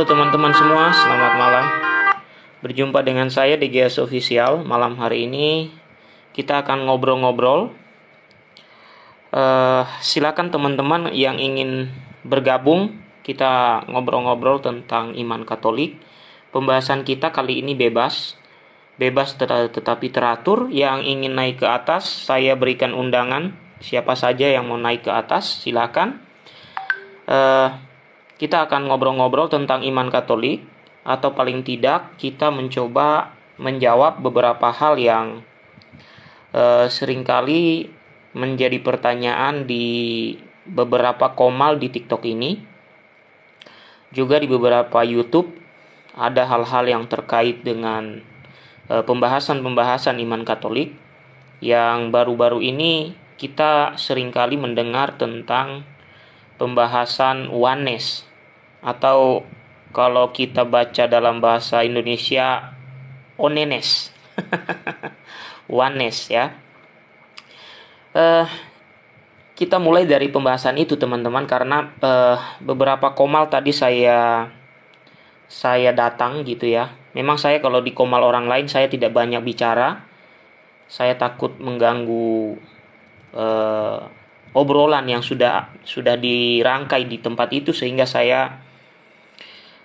Halo teman-teman semua, selamat malam. Berjumpa dengan saya di GS Official. Malam hari ini kita akan ngobrol-ngobrol. Uh, silakan teman-teman yang ingin bergabung, kita ngobrol-ngobrol tentang iman Katolik. Pembahasan kita kali ini bebas, bebas tetapi teratur. Yang ingin naik ke atas, saya berikan undangan. Siapa saja yang mau naik ke atas, silakan. Uh, kita akan ngobrol-ngobrol tentang iman Katolik, atau paling tidak kita mencoba menjawab beberapa hal yang eh, seringkali menjadi pertanyaan di beberapa komal di TikTok ini, juga di beberapa YouTube ada hal-hal yang terkait dengan eh, pembahasan-pembahasan iman Katolik yang baru-baru ini kita seringkali mendengar tentang pembahasan oneness atau kalau kita baca dalam bahasa Indonesia onenes wanes ya uh, kita mulai dari pembahasan itu teman-teman karena uh, beberapa komal tadi saya saya datang gitu ya memang saya kalau di komal orang lain saya tidak banyak bicara saya takut mengganggu uh, obrolan yang sudah sudah dirangkai di tempat itu sehingga saya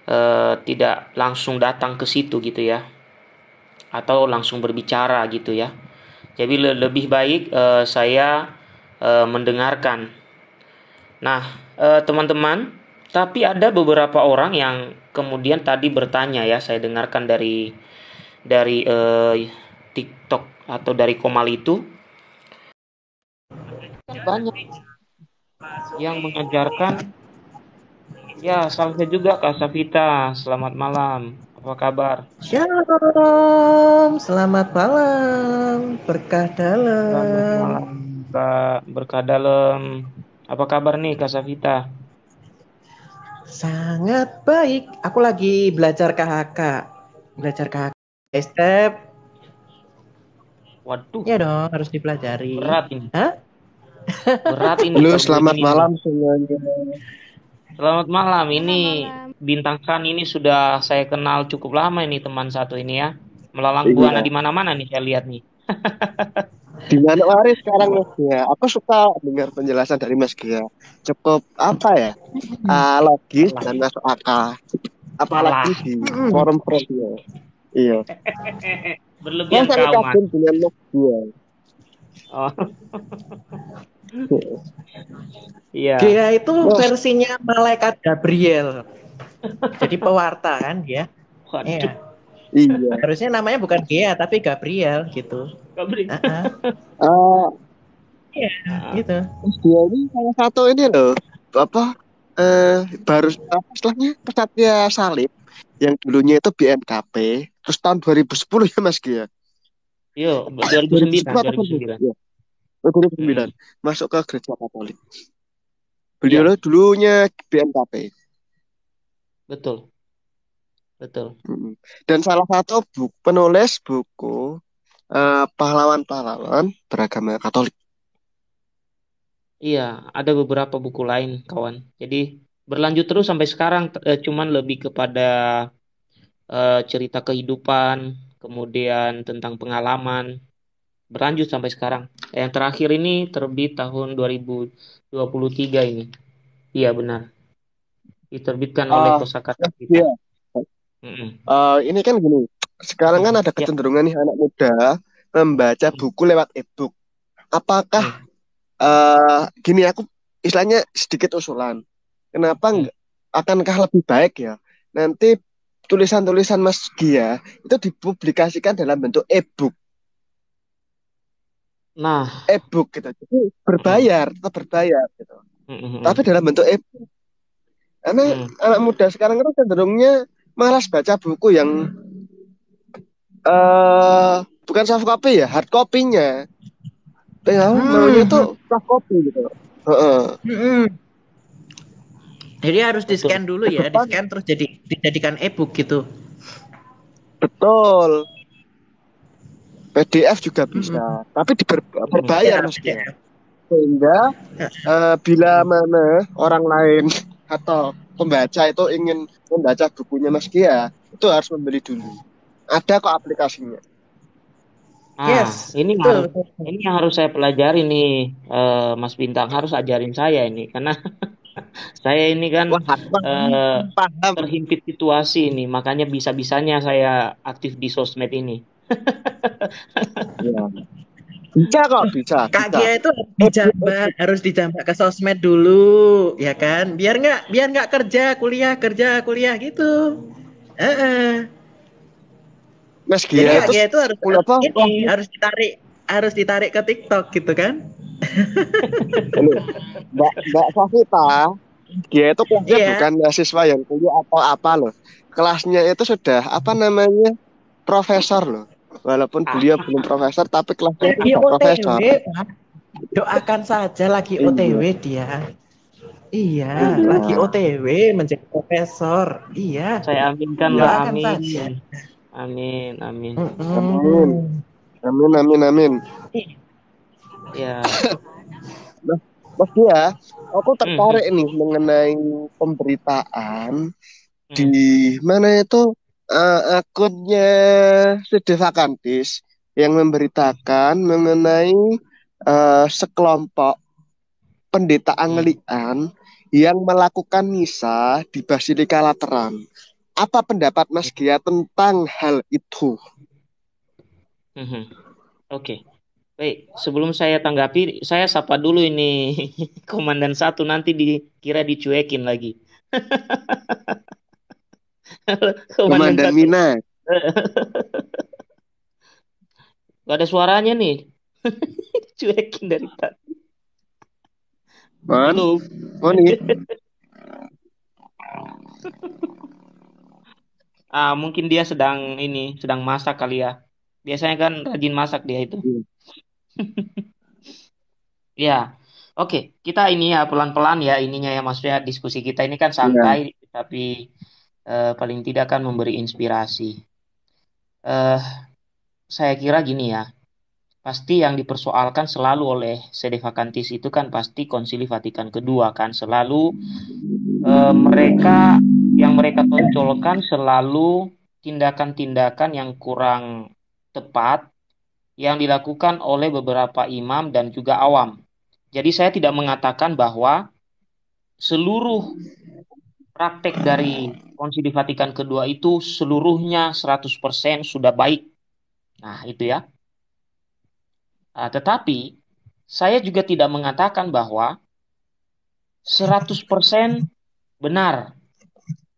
Eh, tidak langsung datang ke situ gitu ya atau langsung berbicara gitu ya jadi lebih baik eh, saya eh, mendengarkan nah teman-teman tapi ada beberapa orang yang kemudian tadi bertanya ya saya dengarkan dari dari TikTok atau dari Komal itu banyak yang mengajarkan Ya, salve juga Kak Savita. Selamat malam. Apa kabar? Shalom. Selamat malam. Berkah dalam. Selamat malam, Berkah dalam. Apa kabar nih Kak Savita? Sangat baik. Aku lagi belajar KHK. Belajar KHK. Step. Waduh. Ya dong, harus dipelajari. Berat ini. Hah? Berat ini. Lu selamat ini. malam semuanya. Selamat malam. Ini bintang kan ini sudah saya kenal cukup lama ini teman satu ini ya. Melalang iya. buana di mana-mana nih saya lihat nih. di mana hari sekarang Mas Gia? Aku suka dengar penjelasan dari Mas Gia. Cukup apa ya? Uh, logis dan masuk akal. Apalagi Alah. di forum profil. Iya. Berlebihan kau, Mas. Dengan Mas Gia. Oh. Iya. Dia itu oh. versinya malaikat Gabriel. Jadi pewarta kan dia. Waduh. Iya. Iya. Harusnya namanya bukan Gia tapi Gabriel gitu. Gabriel. Uh -uh. uh, iya, uh. gitu. Dia ini salah satu ini loh, apa eh uh, baru apa setelahnya pesatnya salib yang dulunya itu BMKP terus tahun 2010 ya Mas Gia. Iya, 2009, 2009. 2009 guru pembinaan hmm. masuk ke gereja Katolik. Beliau ya. dulunya BMKP. Betul. Betul. Dan salah satu buku, penulis buku pahlawan eh, pahlawan-pahlawan beragama Katolik. Iya, ada beberapa buku lain, kawan. Jadi berlanjut terus sampai sekarang, eh, cuman lebih kepada eh, cerita kehidupan, kemudian tentang pengalaman, berlanjut sampai sekarang. Eh, yang terakhir ini terbit tahun 2023 ini. Iya benar. Diterbitkan uh, oleh ah, Kosakata kita. Iya. Mm -hmm. Uh, ini kan gini, sekarang kan ada iya. kecenderungan nih anak muda membaca buku lewat e-book. Apakah mm. uh, gini aku istilahnya sedikit usulan. Kenapa mm. enggak akankah lebih baik ya nanti tulisan-tulisan Mas Gia itu dipublikasikan dalam bentuk e-book Nah, e-book gitu. Jadi berbayar, tetap berbayar gitu. Mm-hmm. Tapi dalam bentuk e-book. Karena mm. anak muda sekarang kan cenderungnya malas baca buku yang uh, bukan soft copy ya, hard copy-nya. Pengen mm. maunya soft copy gitu. Uh-uh. Mm-hmm. Jadi harus di-scan dulu ya, di-scan terus jadi dijadikan e-book gitu. Betul. PDF juga bisa, hmm. tapi diperbaikan, berbayar hmm. Sehingga uh, bila mana orang lain atau pembaca itu ingin membaca bukunya Mas Kia, itu harus membeli dulu. Ada kok aplikasinya. Ah, yes, ini harus, ini yang harus saya pelajari nih, uh, Mas Bintang harus ajarin saya ini karena saya ini kan Wah, uh, paham. terhimpit situasi ini, makanya bisa bisanya saya aktif di sosmed ini. Iya. Bisa kok, bisa. Kak Kia itu dijambak, harus dijambak ke sosmed dulu, ya kan? Biar nggak, biar nggak kerja, kuliah, kerja, kuliah gitu. Eh, uh-uh. Mas itu, itu harus apa? Ini, harus ditarik, harus ditarik ke TikTok gitu kan? Mbak, Mbak Safita, kia itu kuliah yeah. bukan mahasiswa yang kuliah atau apa loh. Kelasnya itu sudah apa namanya profesor loh Walaupun ah. beliau belum profesor tapi kelasnya OTW, profesor. OTW, Doakan saja lagi iya. OTW dia. Iya, iya, lagi OTW menjadi profesor. Iya. Saya aminkan lah, amin. Saja. Amin, amin. Amin. Amin, amin, amin. Iya. Nah, Mas dia, aku mm-hmm. tertarik mm -hmm. nih mengenai pemberitaan mm. di mm-hmm. mana itu uh, akunnya Sede Vakantis yang memberitakan mengenai uh, sekelompok pendeta Anglikan yang melakukan misa di Basilika Lateran. Apa pendapat Mas Gia tentang hal itu? Mm -hmm. Oke. Okay. Baik, sebelum saya tanggapi, saya sapa dulu ini komandan satu nanti dikira dicuekin lagi. Komandan Mina. Gak ada suaranya nih. Cuekin dari tadi. Man, Belum. Oh, ya? nih. ah, mungkin dia sedang ini, sedang masak kali ya. Biasanya kan rajin masak dia itu. Iya. ya. Oke, okay. kita ini ya pelan-pelan ya ininya ya maksudnya diskusi kita ini kan santai ya. tapi uh, paling tidak kan memberi inspirasi. Uh, saya kira gini ya, pasti yang dipersoalkan selalu oleh Sede Vakantis itu kan pasti Konsili Vatikan kedua kan selalu uh, mereka yang mereka tonjolkan selalu tindakan-tindakan yang kurang tepat yang dilakukan oleh beberapa imam dan juga awam. Jadi saya tidak mengatakan bahwa seluruh praktek dari Konsili Vatikan kedua itu seluruhnya 100% sudah baik. Nah, itu ya. Nah, tetapi saya juga tidak mengatakan bahwa 100% benar.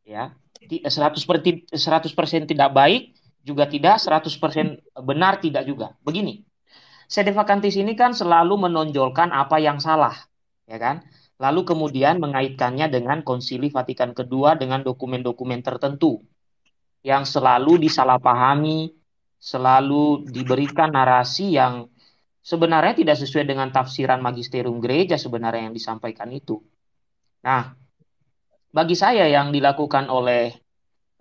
Ya. 100% 100% eh, eh, tidak baik juga tidak, 100% benar tidak juga. Begini. Sedevakantis ini kan selalu menonjolkan apa yang salah, ya kan? lalu kemudian mengaitkannya dengan Konsili Vatikan II dengan dokumen-dokumen tertentu yang selalu disalahpahami, selalu diberikan narasi yang sebenarnya tidak sesuai dengan tafsiran magisterium gereja sebenarnya yang disampaikan itu. Nah, bagi saya yang dilakukan oleh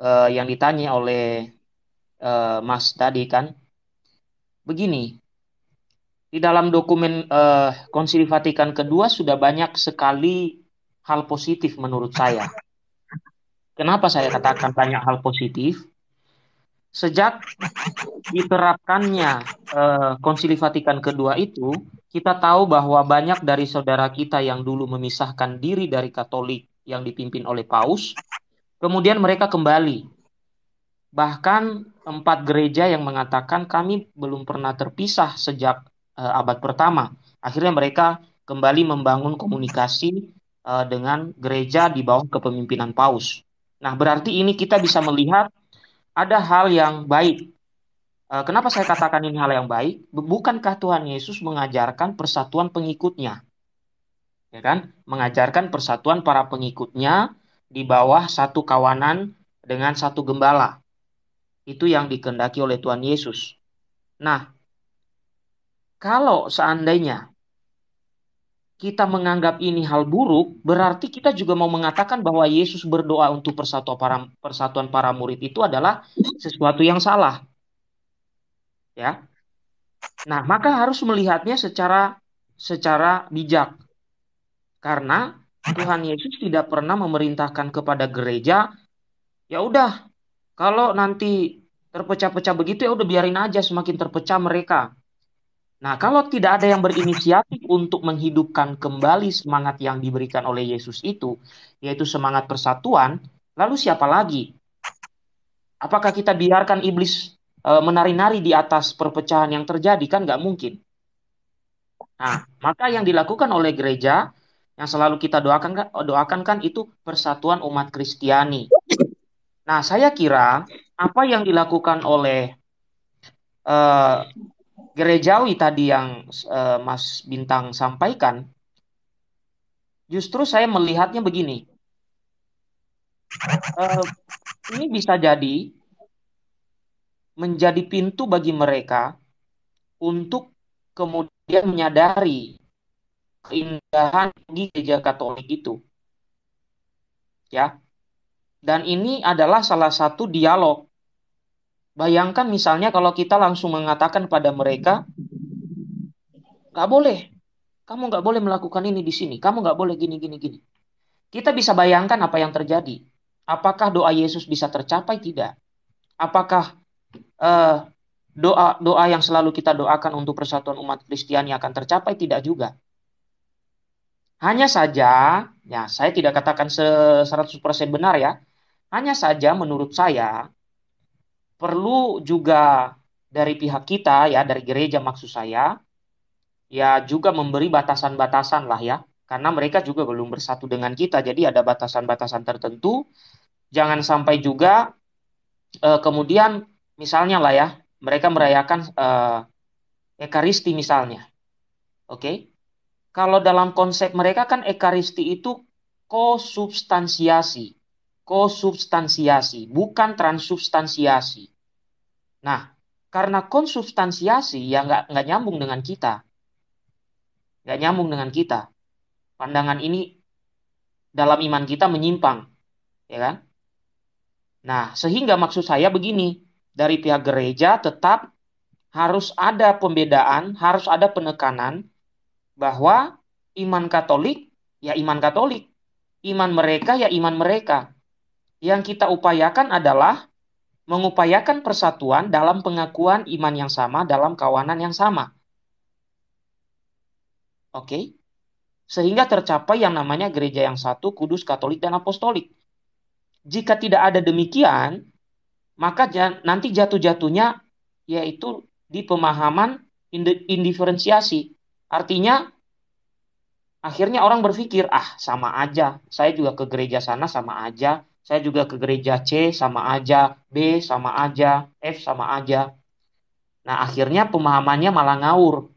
eh, yang ditanya oleh eh, Mas tadi kan begini, di dalam dokumen uh, Konsili Vatikan kedua sudah banyak sekali hal positif menurut saya. Kenapa saya katakan banyak hal positif? Sejak diterapkannya uh, Konsili Vatikan kedua itu, kita tahu bahwa banyak dari saudara kita yang dulu memisahkan diri dari Katolik yang dipimpin oleh Paus, kemudian mereka kembali. Bahkan empat gereja yang mengatakan kami belum pernah terpisah sejak uh, abad pertama. Akhirnya mereka kembali membangun komunikasi uh, dengan gereja di bawah kepemimpinan Paus. Nah, berarti ini kita bisa melihat ada hal yang baik. Uh, kenapa saya katakan ini hal yang baik? Bukankah Tuhan Yesus mengajarkan persatuan pengikutnya? Ya kan? Mengajarkan persatuan para pengikutnya di bawah satu kawanan dengan satu gembala. Itu yang dikendaki oleh Tuhan Yesus. Nah, kalau seandainya kita menganggap ini hal buruk, berarti kita juga mau mengatakan bahwa Yesus berdoa untuk persatuan para, persatuan para murid itu adalah sesuatu yang salah. Ya. Nah, maka harus melihatnya secara secara bijak. Karena Tuhan Yesus tidak pernah memerintahkan kepada gereja, ya udah, kalau nanti terpecah-pecah begitu ya udah biarin aja semakin terpecah mereka. Nah, kalau tidak ada yang berinisiatif untuk menghidupkan kembali semangat yang diberikan oleh Yesus itu, yaitu semangat persatuan, lalu siapa lagi? Apakah kita biarkan iblis e, menari-nari di atas perpecahan yang terjadi? Kan nggak mungkin. Nah, maka yang dilakukan oleh gereja, yang selalu kita doakan, doakan kan itu persatuan umat Kristiani. Nah, saya kira apa yang dilakukan oleh e, gerejawi tadi yang uh, Mas Bintang sampaikan, justru saya melihatnya begini. Uh, ini bisa jadi menjadi pintu bagi mereka untuk kemudian menyadari keindahan di gereja Katolik itu. Ya. Dan ini adalah salah satu dialog Bayangkan misalnya kalau kita langsung mengatakan pada mereka, nggak boleh, kamu nggak boleh melakukan ini di sini, kamu nggak boleh gini gini gini. Kita bisa bayangkan apa yang terjadi. Apakah doa Yesus bisa tercapai tidak? Apakah uh, doa doa yang selalu kita doakan untuk persatuan umat Kristiani akan tercapai tidak juga? Hanya saja, ya saya tidak katakan 100% benar ya. Hanya saja menurut saya perlu juga dari pihak kita ya dari gereja maksud saya ya juga memberi batasan-batasan lah ya karena mereka juga belum bersatu dengan kita jadi ada batasan-batasan tertentu jangan sampai juga eh, kemudian misalnya lah ya mereka merayakan eh, ekaristi misalnya oke okay? kalau dalam konsep mereka kan ekaristi itu kosubstansiasi kosubstansiasi, bukan transubstansiasi. Nah, karena konsubstansiasi ya nggak nggak nyambung dengan kita, nggak nyambung dengan kita. Pandangan ini dalam iman kita menyimpang, ya kan? Nah, sehingga maksud saya begini, dari pihak gereja tetap harus ada pembedaan, harus ada penekanan bahwa iman Katolik ya iman Katolik, iman mereka ya iman mereka, yang kita upayakan adalah mengupayakan persatuan dalam pengakuan iman yang sama, dalam kawanan yang sama. Oke. Okay? Sehingga tercapai yang namanya gereja yang satu, kudus, katolik, dan apostolik. Jika tidak ada demikian, maka nanti jatuh-jatuhnya yaitu di pemahaman indiferensiasi. Artinya akhirnya orang berpikir, ah sama aja, saya juga ke gereja sana sama aja, saya juga ke gereja C sama aja, B sama aja, F sama aja. Nah, akhirnya pemahamannya malah ngawur.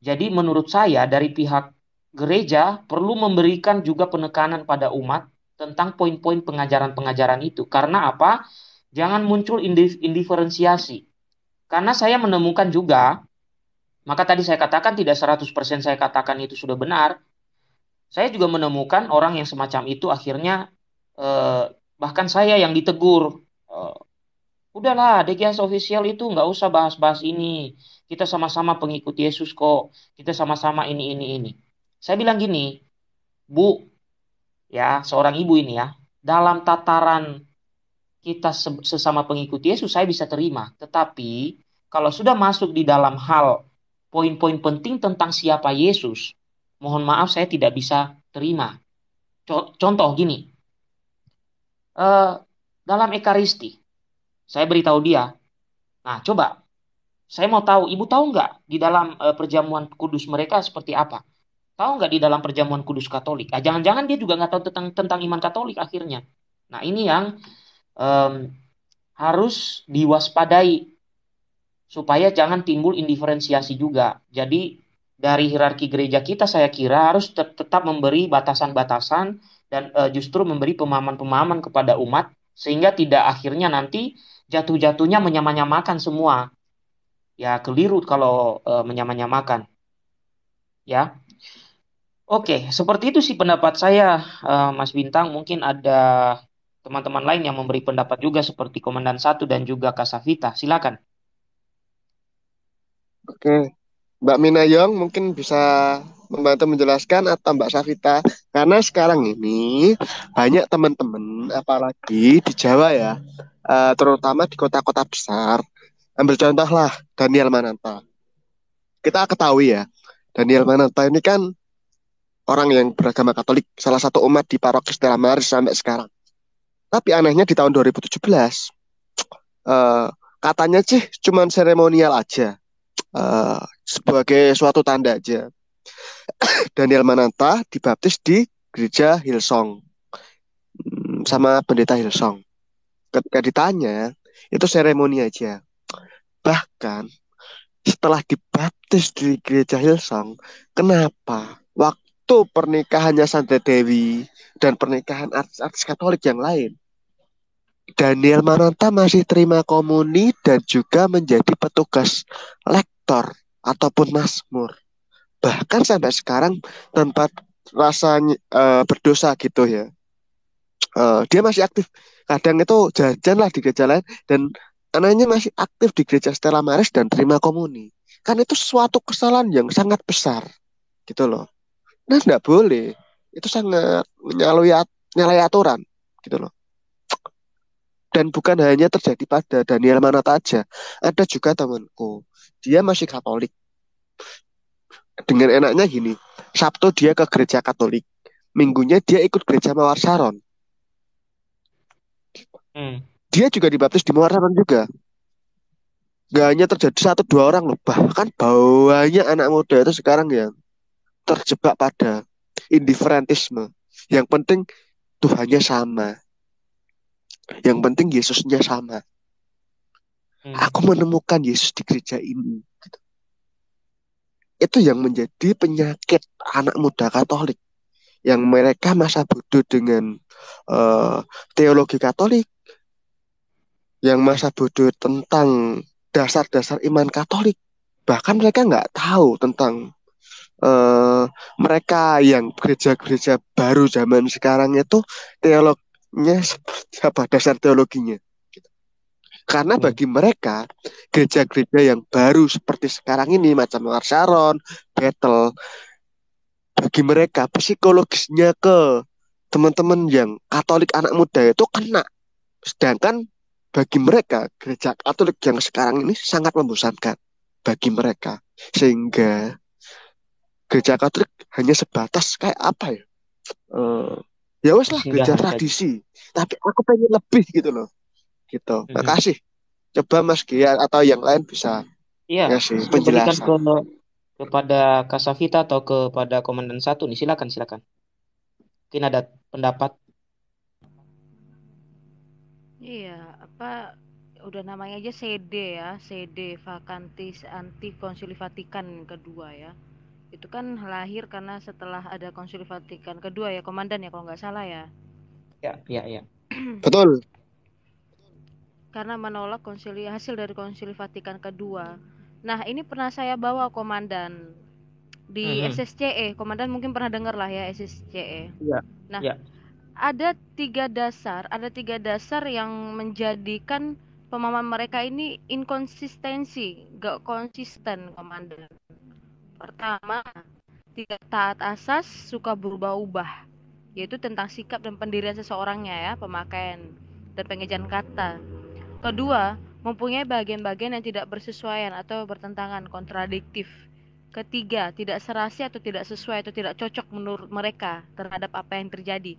Jadi menurut saya dari pihak gereja perlu memberikan juga penekanan pada umat tentang poin-poin pengajaran-pengajaran itu. Karena apa? Jangan muncul indif indiferensiasi. Karena saya menemukan juga, maka tadi saya katakan tidak 100% saya katakan itu sudah benar. Saya juga menemukan orang yang semacam itu akhirnya eh, bahkan saya yang ditegur uh, udahlah DGS official itu nggak usah bahas-bahas ini kita sama-sama pengikut Yesus kok kita sama-sama ini ini ini saya bilang gini bu ya seorang ibu ini ya dalam tataran kita sesama pengikut Yesus saya bisa terima tetapi kalau sudah masuk di dalam hal poin-poin penting tentang siapa Yesus mohon maaf saya tidak bisa terima contoh gini uh, dalam Ekaristi. Saya beritahu dia. Nah, coba. Saya mau tahu, ibu tahu nggak di dalam uh, perjamuan kudus mereka seperti apa? Tahu nggak di dalam perjamuan kudus Katolik? Ah, jangan-jangan dia juga nggak tahu tentang tentang iman Katolik akhirnya. Nah, ini yang um, harus diwaspadai supaya jangan timbul indiferensiasi juga. Jadi dari hierarki gereja kita saya kira harus tetap memberi batasan-batasan dan uh, justru memberi pemahaman-pemahaman kepada umat sehingga tidak akhirnya nanti jatuh-jatuhnya menyamanyamakan semua. Ya keliru kalau uh, menyamanyamakan. Ya. Oke, seperti itu sih pendapat saya uh, Mas Bintang. Mungkin ada teman-teman lain yang memberi pendapat juga seperti Komandan Satu dan juga Kasavita. Silakan. Oke, Mbak Minayong mungkin bisa membantu menjelaskan atau Mbak Savita karena sekarang ini banyak teman-teman apalagi di Jawa ya eh, terutama di kota-kota besar ambil contohlah Daniel Mananta kita ketahui ya Daniel Mananta ini kan orang yang beragama Katolik salah satu umat di paroki Stella Maris sampai sekarang tapi anehnya di tahun 2017 eh, katanya sih cuma seremonial aja eh, sebagai suatu tanda aja Daniel Mananta dibaptis di gereja Hillsong hmm, sama pendeta Hillsong. Ketika ditanya, itu seremoni aja. Bahkan setelah dibaptis di gereja Hillsong, kenapa waktu pernikahannya Santa Dewi dan pernikahan artis-artis Katolik yang lain, Daniel Mananta masih terima komuni dan juga menjadi petugas lektor ataupun masmur bahkan sampai sekarang tempat rasa uh, berdosa gitu ya uh, dia masih aktif kadang itu jajan lah di gereja lain dan anaknya masih aktif di gereja Stella Maris dan terima komuni kan itu suatu kesalahan yang sangat besar gitu loh nah tidak boleh itu sangat menyalahi nyalai aturan gitu loh dan bukan hanya terjadi pada Daniel Manata aja ada juga temanku dia masih Katolik dengan enaknya gini Sabtu dia ke gereja Katolik minggunya dia ikut gereja Mawar Saron hmm. dia juga dibaptis di Mawar Saron juga Gak hanya terjadi satu dua orang loh bahkan banyak anak muda itu sekarang ya terjebak pada indiferentisme yang penting Tuhannya sama yang penting Yesusnya sama. Hmm. Aku menemukan Yesus di gereja ini itu yang menjadi penyakit anak muda Katolik yang mereka masa bodoh dengan uh, teologi Katolik yang masa bodoh tentang dasar-dasar iman Katolik bahkan mereka nggak tahu tentang uh, mereka yang gereja-gereja baru zaman sekarang itu teolognya apa dasar teologinya karena hmm. bagi mereka gereja-gereja yang baru seperti sekarang ini macam Sharon, Battle bagi mereka psikologisnya ke teman-teman yang Katolik anak muda itu kena. Sedangkan bagi mereka gereja Katolik yang sekarang ini sangat membosankan bagi mereka. Sehingga gereja Katolik hanya sebatas kayak apa ya? Uh, ya wes lah gereja tradisi tapi aku pengen lebih gitu loh gitu. Hmm. Makasih. Coba Mas Gia atau yang lain bisa Iya. Kasih penjelasan. Ke, kepada Kasavita atau kepada Komandan Satu nih silakan silakan. Mungkin ada pendapat. Iya, apa udah namanya aja CD ya, CD Vakantis Anti Konsili Vatikan kedua ya. Itu kan lahir karena setelah ada Konsili Vatikan kedua ya, Komandan ya kalau nggak salah ya. Ya, ya, ya. Betul karena menolak konsili hasil dari konsili Vatikan kedua. Nah, ini pernah saya bawa komandan di mm -hmm. SSCE. Komandan mungkin pernah dengar lah ya SSCE. Yeah. Nah, yeah. ada tiga dasar, ada tiga dasar yang menjadikan pemahaman mereka ini inkonsistensi, gak konsisten komandan. Pertama, tidak taat asas suka berubah-ubah, yaitu tentang sikap dan pendirian seseorangnya ya, pemakaian dan pengejahan kata. Kedua, mempunyai bagian-bagian yang tidak bersesuaian atau bertentangan, kontradiktif. Ketiga, tidak serasi atau tidak sesuai atau tidak cocok menurut mereka terhadap apa yang terjadi.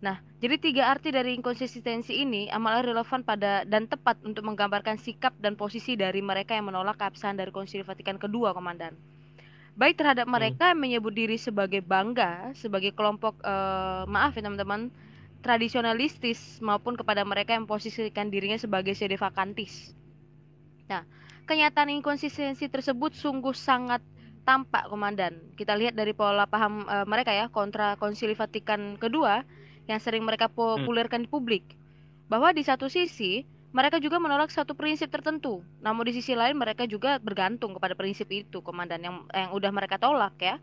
Nah, jadi tiga arti dari inkonsistensi ini amatlah relevan pada dan tepat untuk menggambarkan sikap dan posisi dari mereka yang menolak keabsahan dari Konsili Vatikan kedua, Komandan. Baik terhadap hmm. mereka yang menyebut diri sebagai bangga, sebagai kelompok eh, maaf ya teman-teman, tradisionalistis maupun kepada mereka yang posisikan dirinya sebagai sede vakantis. Nah, kenyataan inkonsistensi tersebut sungguh sangat tampak, Komandan. Kita lihat dari pola paham e, mereka ya kontra Konsili Vatikan kedua yang sering mereka populerkan hmm. di publik. Bahwa di satu sisi mereka juga menolak satu prinsip tertentu, namun di sisi lain mereka juga bergantung kepada prinsip itu, Komandan yang yang udah mereka tolak ya.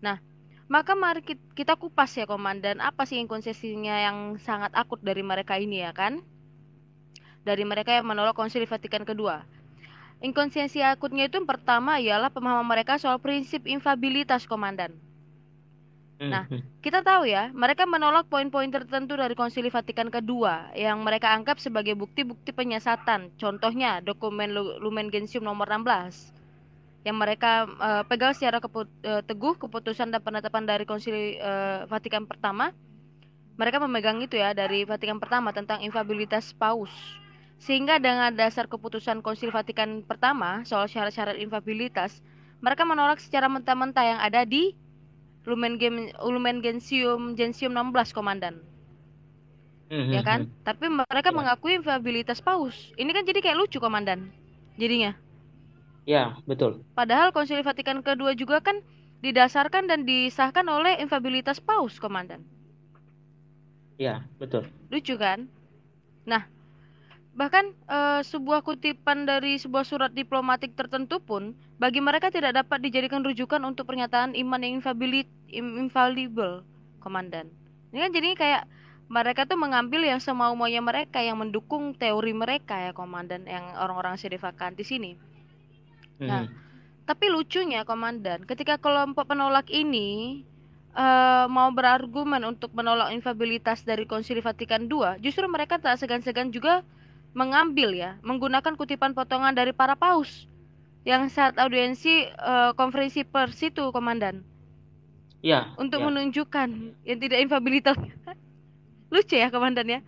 Nah, maka mari kita kupas ya komandan, apa sih inkonsistensinya yang sangat akut dari mereka ini ya kan? Dari mereka yang menolak konsili Vatikan kedua. Inkonsistensi akutnya itu yang pertama ialah pemahaman mereka soal prinsip infabilitas komandan. Nah, hmm. kita tahu ya, mereka menolak poin-poin tertentu dari Konsili Vatikan kedua yang mereka anggap sebagai bukti-bukti penyesatan. Contohnya dokumen Lumen Gentium nomor 16 yang mereka uh, pegang secara keput, uh, teguh keputusan dan penetapan dari Konsili uh, Vatikan pertama. Mereka memegang itu ya dari Vatikan pertama tentang infabilitas paus. Sehingga dengan dasar keputusan Konsil Vatikan pertama soal syarat-syarat infabilitas, mereka menolak secara mentah-mentah yang ada di Lumen, Gem, Lumen Gentium Gentium 16 komandan hmm, ya hmm, kan? Hmm. Tapi mereka ya. mengakui infabilitas paus. Ini kan jadi kayak lucu komandan. Jadinya. Ya, betul. Padahal Konsili Vatikan kedua juga kan didasarkan dan disahkan oleh infabilitas paus, Komandan. Ya, betul. Lucu kan? Nah, bahkan e, sebuah kutipan dari sebuah surat diplomatik tertentu pun bagi mereka tidak dapat dijadikan rujukan untuk pernyataan iman yang infabilit, infallible, Komandan. Ini kan jadi kayak mereka tuh mengambil yang semau-maunya mereka yang mendukung teori mereka ya, Komandan, yang orang-orang Sedevakan di sini. Hmm. Nah, mhm. tapi lucunya komandan, ketika kelompok penolak ini uh, mau berargumen untuk menolak infabilitas dari Konsili Vatikan II, justru mereka tak segan-segan juga mengambil ya, menggunakan kutipan potongan dari para paus yang saat audiensi uh, konferensi pers itu komandan. Ya. Untuk ya. menunjukkan yang tidak infabilitas. Lucu ya komandan ya.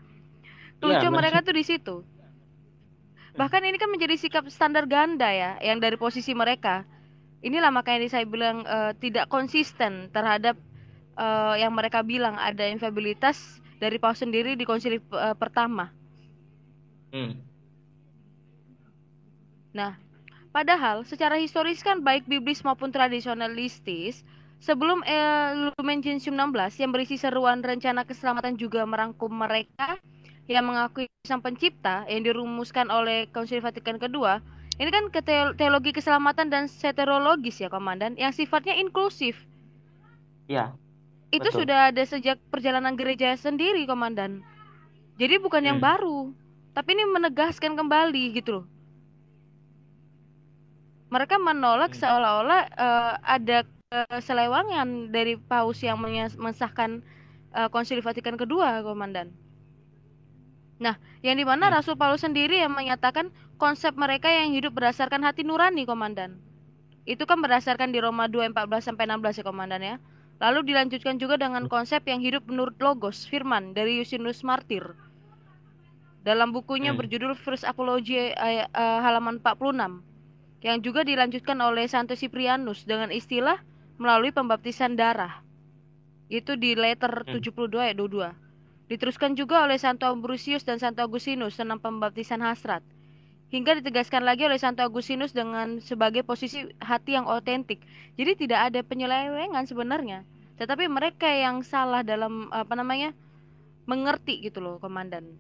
Lucu ya, mereka tuh di situ. Bahkan ini kan menjadi sikap standar ganda ya, yang dari posisi mereka. Inilah makanya ini saya bilang uh, tidak konsisten terhadap uh, yang mereka bilang ada infabilitas dari PAUS sendiri di konsili uh, pertama. Hmm. Nah, padahal secara historis kan baik biblis maupun tradisionalistis Sebelum Lumen Gentium 16 yang berisi seruan rencana keselamatan juga merangkum mereka yang mengakui sang pencipta yang dirumuskan oleh Konsil Vatikan kedua ini kan ke teologi keselamatan dan seterologis ya komandan yang sifatnya inklusif ya itu betul. sudah ada sejak perjalanan gereja sendiri komandan jadi bukan hmm. yang baru tapi ini menegaskan kembali gitu loh mereka menolak hmm. seolah-olah uh, ada keselewangan eh, dari paus yang mensahkan uh, konsili Vatikan kedua komandan Nah, yang dimana hmm. Rasul Paulus sendiri yang menyatakan konsep mereka yang hidup berdasarkan hati nurani, Komandan. Itu kan berdasarkan di Roma 2, 14 sampai 16 ya, Komandan ya. Lalu dilanjutkan juga dengan konsep yang hidup menurut logos firman dari Yusinus Martir. Dalam bukunya hmm. berjudul First Apology eh, eh, halaman 46 yang juga dilanjutkan oleh Santo Siprianus dengan istilah melalui pembaptisan darah. Itu di letter hmm. 72 ayat 22. Diteruskan juga oleh Santo Ambrosius dan Santo Agustinus tentang pembaptisan hasrat. Hingga ditegaskan lagi oleh Santo Agustinus dengan sebagai posisi hati yang otentik. Jadi tidak ada penyelewengan sebenarnya. Tetapi mereka yang salah dalam apa namanya mengerti gitu loh, Komandan.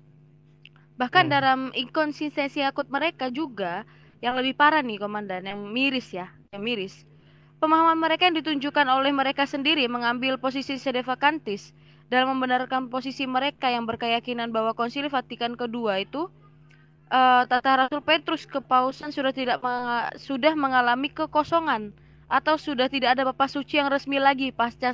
Bahkan hmm. dalam inkonsistensi akut mereka juga yang lebih parah nih, Komandan, yang miris ya, yang miris. Pemahaman mereka yang ditunjukkan oleh mereka sendiri mengambil posisi sedevakantis dalam membenarkan posisi mereka yang berkeyakinan bahwa Konsili Vatikan kedua itu uh, tata Rasul Petrus kepausan sudah tidak menga sudah mengalami kekosongan atau sudah tidak ada Bapak Suci yang resmi lagi pasca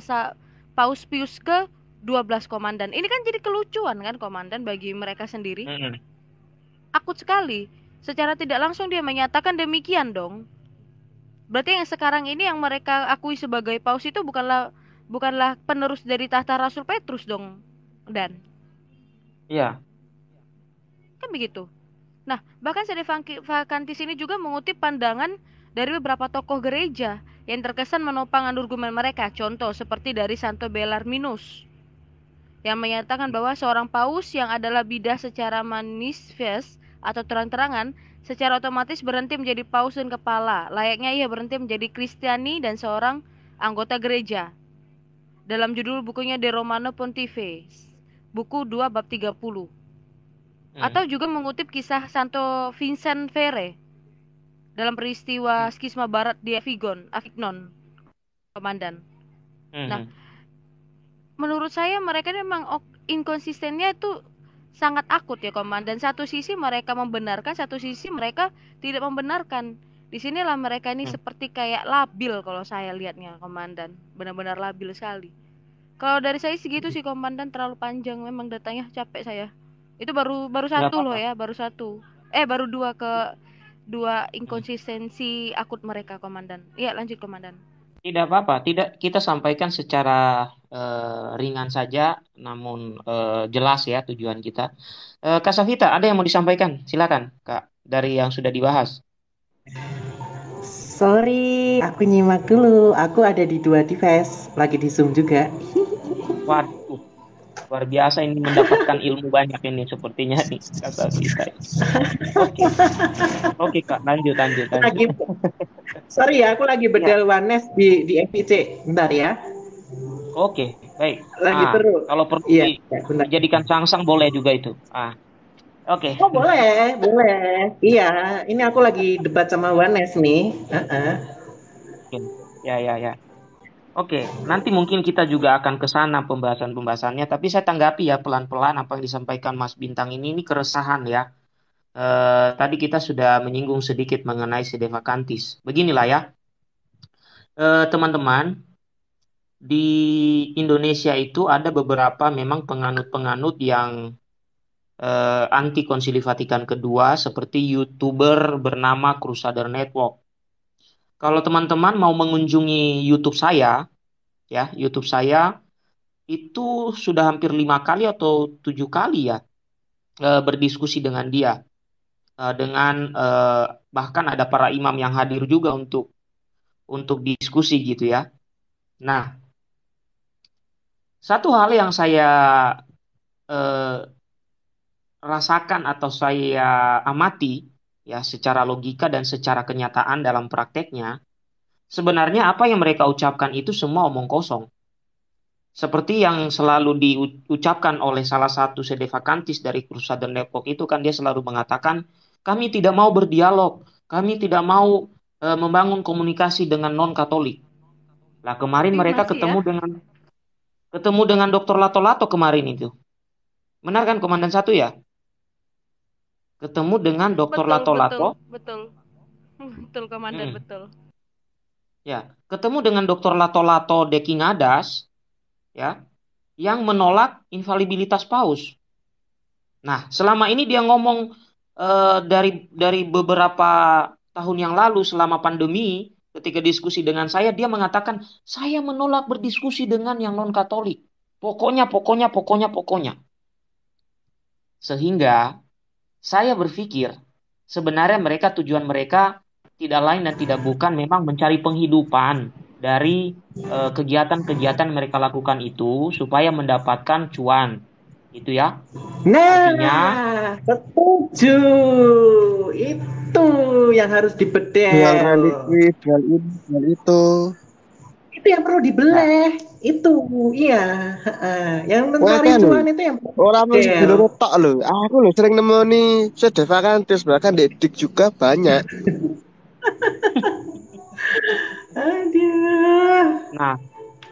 Paus Pius ke 12 komandan. Ini kan jadi kelucuan kan komandan bagi mereka sendiri. Mm -hmm. Akut sekali. Secara tidak langsung dia menyatakan demikian dong. Berarti yang sekarang ini yang mereka akui sebagai paus itu bukanlah bukanlah penerus dari tahta Rasul Petrus dong dan iya kan begitu nah bahkan di sini juga mengutip pandangan dari beberapa tokoh gereja yang terkesan menopang argumen mereka contoh seperti dari Santo Belarminus yang menyatakan bahwa seorang paus yang adalah bidah secara manifest atau terang-terangan secara otomatis berhenti menjadi paus dan kepala layaknya ia berhenti menjadi kristiani dan seorang anggota gereja dalam judul bukunya De Romano Pontifes, buku 2 bab 30. Hmm. Atau juga mengutip kisah Santo Vincent Ferre dalam peristiwa hmm. skisma barat di Avignon, Avignon, Komandan. Hmm. Nah, menurut saya mereka memang inkonsistennya itu sangat akut ya Komandan. Satu sisi mereka membenarkan, satu sisi mereka tidak membenarkan di sinilah mereka ini hmm. seperti kayak labil kalau saya lihatnya komandan benar-benar labil sekali kalau dari saya segitu hmm. sih komandan terlalu panjang memang datanya capek saya itu baru baru satu loh ya baru satu eh baru dua ke dua inkonsistensi akut mereka komandan iya lanjut komandan tidak apa-apa tidak kita sampaikan secara uh, ringan saja namun uh, jelas ya tujuan kita uh, eh, kasavita ada yang mau disampaikan silakan Kak dari yang sudah dibahas Sorry, aku nyimak dulu. Aku ada di dua device, lagi di Zoom juga. Waduh, luar biasa ini mendapatkan ilmu banyak ini sepertinya nih kata Oke, okay. oke okay, kak, lanjut lanjut. lanjut. Lagi, sorry ya, aku lagi bedel ya. wanes di di FPC. Bentar ya. Oke, okay, baik. Lagi ah, terus. Kalau perlu ya, iya, jadikan sangsang boleh juga itu. Ah. Oke. Okay. Oh boleh, boleh. Iya, ini aku lagi debat sama Wanes nih. Uh-uh. Ya, ya, ya. Oke, okay. nanti mungkin kita juga akan ke sana pembahasan-pembahasannya. Tapi saya tanggapi ya pelan-pelan apa yang disampaikan Mas Bintang ini ini keresahan ya. Uh, tadi kita sudah menyinggung sedikit mengenai kantis. Beginilah ya, teman eh, teman-teman di Indonesia itu ada beberapa memang penganut-penganut yang uh, eh, anti Konsili Vatikan kedua seperti youtuber bernama Crusader Network. Kalau teman-teman mau mengunjungi YouTube saya, ya YouTube saya itu sudah hampir lima kali atau tujuh kali ya eh, berdiskusi dengan dia, eh, dengan bahkan ada para imam yang hadir juga untuk untuk diskusi gitu ya. Nah, satu hal yang saya eh, rasakan atau saya amati ya secara logika dan secara kenyataan dalam prakteknya, sebenarnya apa yang mereka ucapkan itu semua omong kosong. Seperti yang selalu diucapkan oleh salah satu sedevakantis dari Krusader Depok itu kan dia selalu mengatakan, kami tidak mau berdialog, kami tidak mau e, membangun komunikasi dengan non-katolik. Lah kemarin Tapi mereka ketemu ya? dengan ketemu dengan Dr. Lato-Lato kemarin itu. Benar kan Komandan satu ya? ketemu dengan dokter Lato Lato. Betul, betul, betul komandan hmm. betul. Ya, ketemu dengan dokter Lato Lato Dekingadas, ya, yang menolak invalibilitas paus. Nah, selama ini dia ngomong eh, dari dari beberapa tahun yang lalu selama pandemi ketika diskusi dengan saya dia mengatakan saya menolak berdiskusi dengan yang non Katolik. Pokoknya, pokoknya, pokoknya, pokoknya. Sehingga saya berpikir sebenarnya mereka tujuan mereka tidak lain dan tidak bukan memang mencari penghidupan dari eh, kegiatan-kegiatan uh, mereka lakukan itu supaya mendapatkan cuan itu ya nah Artinya, setuju itu yang harus dibedel dengan itu itu yang perlu dibelah itu iya yang mencari cuan itu yang orang masih iya. dulu tak lo aku lo sering nemoni sedekah kantis bahkan dedik juga banyak Aduh. Nah,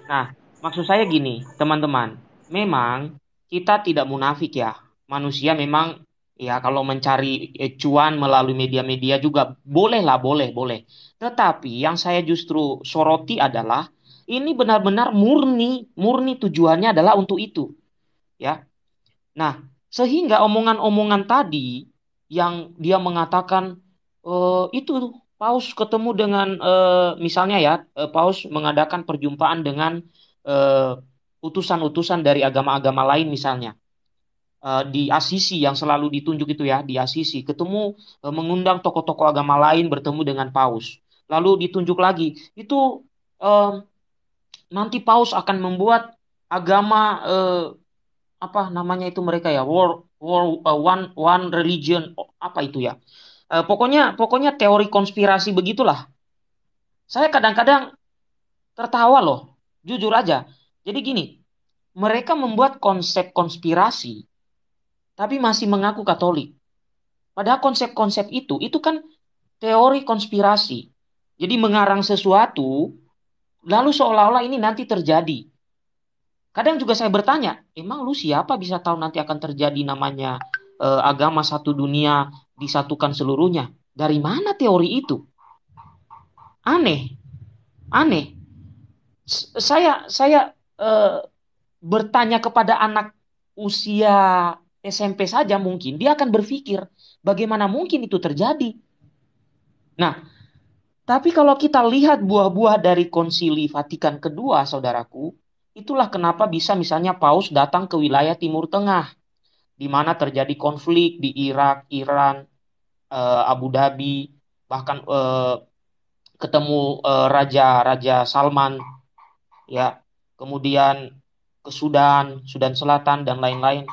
nah, maksud saya gini, teman-teman. Memang kita tidak munafik ya. Manusia memang ya kalau mencari eh, cuan melalui media-media juga boleh lah, boleh, boleh. Tetapi yang saya justru soroti adalah ini benar-benar murni, murni tujuannya adalah untuk itu. Ya. Nah, sehingga omongan-omongan tadi yang dia mengatakan e, itu Paus ketemu dengan e, misalnya ya, e, Paus mengadakan perjumpaan dengan utusan-utusan dari agama-agama lain misalnya. di Asisi yang selalu ditunjuk itu ya, di Asisi ketemu mengundang tokoh-tokoh agama lain bertemu dengan Paus. Lalu ditunjuk lagi. Itu e, nanti paus akan membuat agama eh, apa namanya itu mereka ya war war uh, one one religion apa itu ya eh, pokoknya pokoknya teori konspirasi begitulah saya kadang-kadang tertawa loh jujur aja jadi gini mereka membuat konsep konspirasi tapi masih mengaku Katolik padahal konsep-konsep itu itu kan teori konspirasi jadi mengarang sesuatu Lalu seolah-olah ini nanti terjadi. Kadang juga saya bertanya, emang lu siapa bisa tahu nanti akan terjadi namanya e, agama satu dunia disatukan seluruhnya? Dari mana teori itu? Aneh, aneh. saya saya e, bertanya kepada anak usia SMP saja mungkin dia akan berpikir bagaimana mungkin itu terjadi. Nah, tapi kalau kita lihat buah-buah dari konsili Vatikan kedua, saudaraku, itulah kenapa bisa misalnya Paus datang ke wilayah Timur Tengah, di mana terjadi konflik di Irak, Iran, eh, Abu Dhabi, bahkan eh, ketemu raja-raja eh, Salman, ya, kemudian ke Sudan, Sudan Selatan dan lain-lain.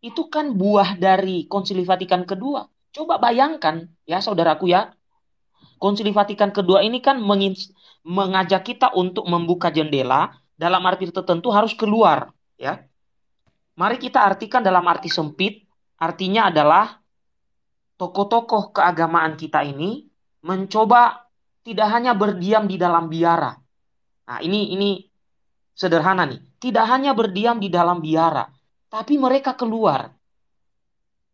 Itu kan buah dari Konsili Vatikan kedua. Coba bayangkan ya saudaraku ya, Konsili Vatikan kedua ini kan mengajak kita untuk membuka jendela dalam arti tertentu harus keluar, ya. Mari kita artikan dalam arti sempit, artinya adalah tokoh-tokoh keagamaan kita ini mencoba tidak hanya berdiam di dalam biara. Nah, ini ini sederhana nih, tidak hanya berdiam di dalam biara, tapi mereka keluar.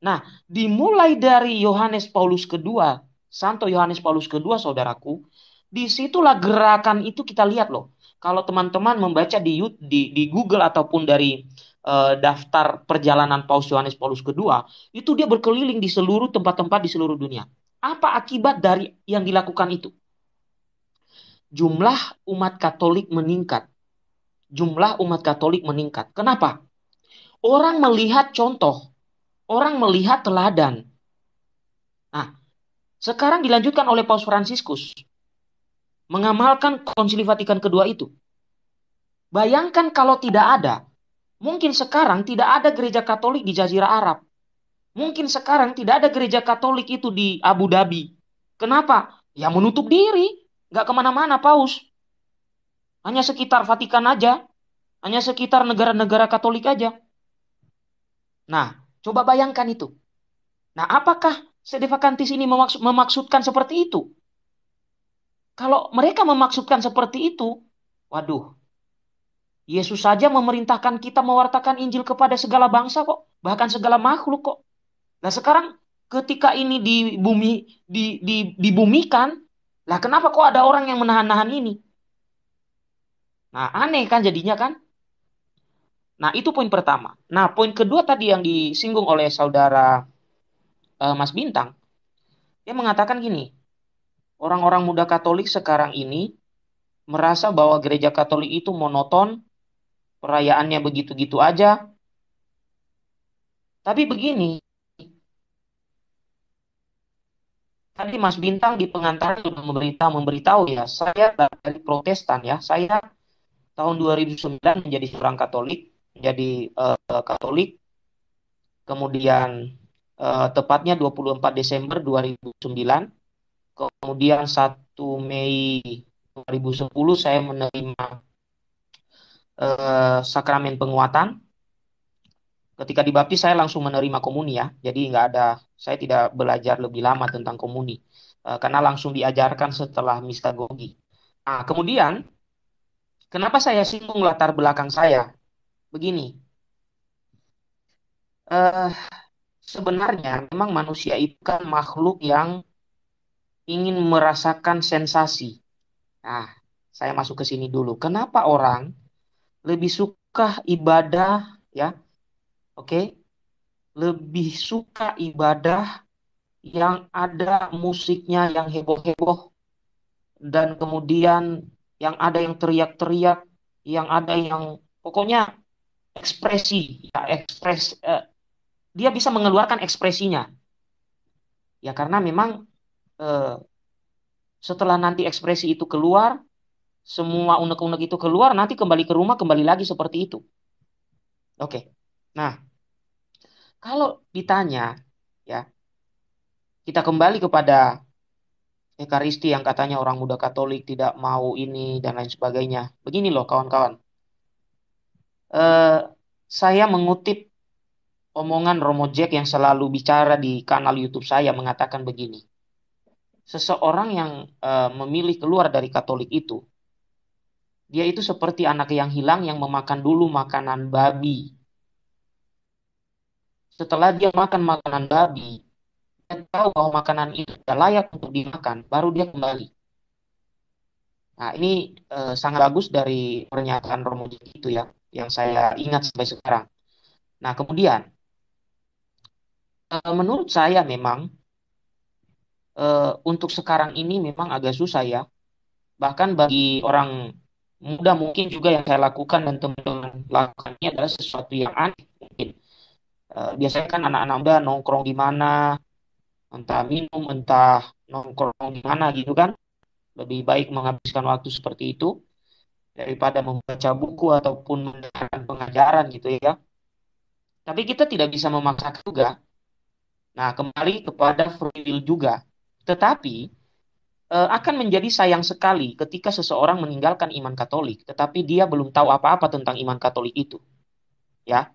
Nah, dimulai dari Yohanes Paulus kedua Santo Yohanes Paulus kedua, saudaraku, disitulah gerakan itu kita lihat loh. Kalau teman-teman membaca di, di di Google ataupun dari uh, daftar perjalanan Paus Yohanes Paulus kedua, itu dia berkeliling di seluruh tempat-tempat di seluruh dunia. Apa akibat dari yang dilakukan itu? Jumlah umat Katolik meningkat. Jumlah umat Katolik meningkat. Kenapa? Orang melihat contoh, orang melihat teladan, sekarang dilanjutkan oleh Paus Fransiskus mengamalkan Konsili Vatikan kedua itu. Bayangkan kalau tidak ada, mungkin sekarang tidak ada gereja Katolik di Jazirah Arab. Mungkin sekarang tidak ada gereja Katolik itu di Abu Dhabi. Kenapa? Ya menutup diri, nggak kemana-mana Paus. Hanya sekitar Vatikan aja, hanya sekitar negara-negara Katolik aja. Nah, coba bayangkan itu. Nah, apakah Sedevakantis ini memaksud, memaksudkan seperti itu. Kalau mereka memaksudkan seperti itu, waduh, Yesus saja memerintahkan kita mewartakan Injil kepada segala bangsa kok, bahkan segala makhluk kok. Nah sekarang ketika ini di bumi di, di, dibumikan, lah kenapa kok ada orang yang menahan-nahan ini? Nah aneh kan jadinya kan? Nah, itu poin pertama. Nah, poin kedua tadi yang disinggung oleh saudara uh, Mas Bintang, dia mengatakan gini, orang-orang muda Katolik sekarang ini merasa bahwa gereja Katolik itu monoton, perayaannya begitu-gitu aja. Tapi begini, tadi Mas Bintang di pengantar sudah memberitahu, memberitahu ya, saya dari Protestan ya, saya tahun 2009 menjadi seorang Katolik, menjadi uh, Katolik, kemudian eh, tepatnya 24 Desember 2009. Kemudian 1 Mei 2010 saya menerima eh, sakramen penguatan. Ketika dibaptis saya langsung menerima komuni ya, jadi nggak ada, saya tidak belajar lebih lama tentang komuni eh, karena langsung diajarkan setelah mistagogi. Nah, kemudian kenapa saya singgung latar belakang saya? Begini, uh, sebenarnya memang manusia itu kan makhluk yang ingin merasakan sensasi. Nah, saya masuk ke sini dulu. Kenapa orang lebih suka ibadah ya? Oke. Okay? Lebih suka ibadah yang ada musiknya yang heboh-heboh dan kemudian yang ada yang teriak-teriak, yang ada yang pokoknya ekspresi ya ekspres eh, dia bisa mengeluarkan ekspresinya. Ya karena memang eh, setelah nanti ekspresi itu keluar, semua unek-unek itu keluar, nanti kembali ke rumah kembali lagi seperti itu. Oke. Nah, kalau ditanya ya kita kembali kepada ekaristi yang katanya orang muda Katolik tidak mau ini dan lain sebagainya. Begini loh kawan-kawan. Eh, saya mengutip Omongan Romo Jack yang selalu bicara di kanal YouTube saya mengatakan begini. Seseorang yang e, memilih keluar dari Katolik itu, dia itu seperti anak yang hilang yang memakan dulu makanan babi. Setelah dia makan makanan babi, dia tahu bahwa makanan itu tidak layak untuk dimakan, baru dia kembali. Nah, ini e, sangat bagus dari pernyataan Romo Jack itu ya, yang saya ingat sampai sekarang. Nah, kemudian Eh, menurut saya memang uh, untuk sekarang ini memang agak susah ya. Bahkan bagi orang muda mungkin juga yang saya lakukan dan teman-teman lakukannya adalah sesuatu yang aneh mungkin. Uh, biasanya kan anak-anak muda nongkrong di mana, entah minum, entah nongkrong di mana gitu kan. Lebih baik menghabiskan waktu seperti itu daripada membaca buku ataupun mendengarkan pengajaran gitu ya. Tapi kita tidak bisa memaksa juga Nah, kembali kepada free will juga. Tetapi eh, akan menjadi sayang sekali ketika seseorang meninggalkan iman Katolik, tetapi dia belum tahu apa-apa tentang iman Katolik itu. Ya,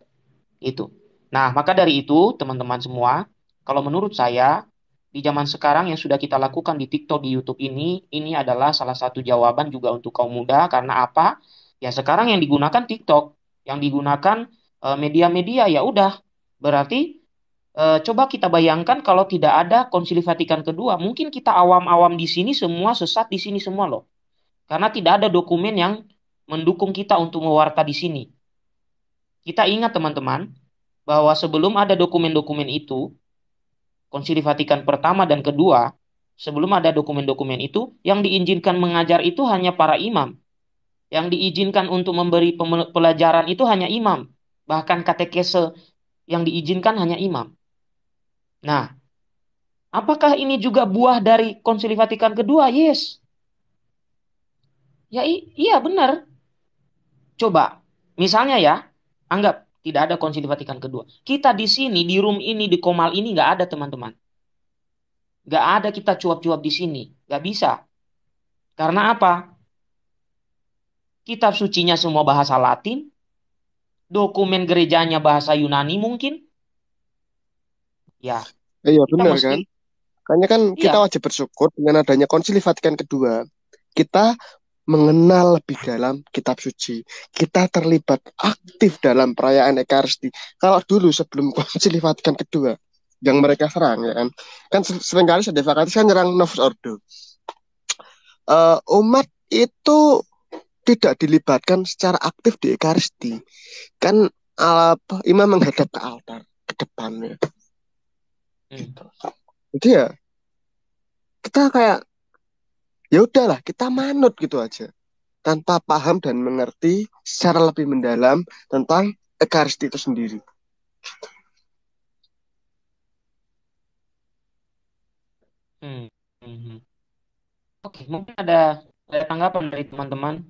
itu. Nah, maka dari itu, teman-teman semua, kalau menurut saya, di zaman sekarang yang sudah kita lakukan di TikTok, di YouTube ini, ini adalah salah satu jawaban juga untuk kaum muda. Karena apa? Ya, sekarang yang digunakan TikTok, yang digunakan eh, media-media, ya udah. Berarti Eh, coba kita bayangkan kalau tidak ada Konsili Vatikan kedua, mungkin kita awam-awam di sini semua sesat di sini semua loh. Karena tidak ada dokumen yang mendukung kita untuk mewarta di sini. Kita ingat teman-teman bahwa sebelum ada dokumen-dokumen itu, Konsili Vatikan pertama dan kedua, sebelum ada dokumen-dokumen itu, yang diizinkan mengajar itu hanya para imam. Yang diizinkan untuk memberi pelajaran itu hanya imam. Bahkan katekese yang diizinkan hanya imam. Nah, apakah ini juga buah dari Konsili Vatikan kedua? Yes. Ya iya benar. Coba, misalnya ya, anggap tidak ada Konsili Vatikan kedua. Kita di sini, di room ini, di Komal ini nggak ada teman-teman. Nggak ada kita cuap-cuap di sini. Nggak bisa. Karena apa? Kitab sucinya semua bahasa Latin. Dokumen gerejanya bahasa Yunani mungkin. Ya, Iya benar kan. Makanya kan iya. kita wajib bersyukur dengan adanya Konsili Vatikan kedua. Kita mengenal lebih dalam kitab suci. Kita terlibat aktif dalam perayaan Ekaristi. Kalau dulu sebelum Konsili Vatikan kedua yang mereka serang ya kan. Kan seringkali Vatikan kan nyerang Novus Ordo. Uh, umat itu tidak dilibatkan secara aktif di Ekaristi. Kan uh, imam menghadap ke altar ke depannya hmm. Gitu. jadi ya kita kayak ya udahlah kita manut gitu aja tanpa paham dan mengerti secara lebih mendalam tentang ekaristi itu sendiri hmm. hmm. hmm. Oke, mungkin ada, ada tanggapan dari teman-teman.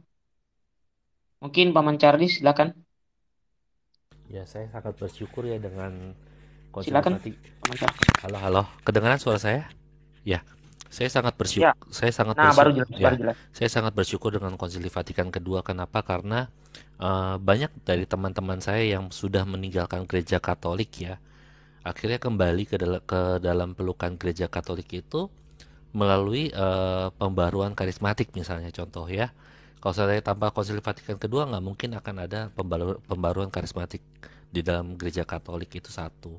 Mungkin Paman Charlie, silakan. Ya, saya sangat bersyukur ya dengan Silakan. Halo, halo. Kedengaran suara saya? Ya. Saya sangat bersyukur. Ya. Saya sangat nah, bersyukur. Baru jelas, ya. baru jelas. Saya sangat bersyukur dengan Konsili Vatikan kedua. Kenapa? Karena uh, banyak dari teman-teman saya yang sudah meninggalkan gereja Katolik ya, akhirnya kembali ke, dal ke dalam pelukan gereja Katolik itu melalui uh, pembaruan karismatik misalnya contoh ya. Kalau saya tanpa Konsili Vatikan kedua nggak mungkin akan ada pembaruan karismatik di dalam gereja Katolik itu satu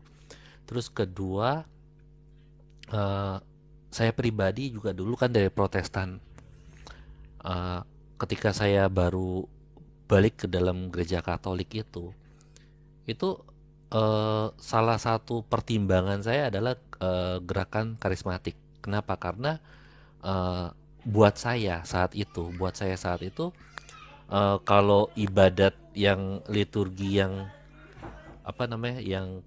terus kedua uh, saya pribadi juga dulu kan dari Protestan uh, ketika saya baru balik ke dalam gereja Katolik itu itu uh, salah satu pertimbangan saya adalah uh, gerakan karismatik kenapa karena uh, buat saya saat itu buat saya saat itu uh, kalau ibadat yang liturgi yang apa namanya yang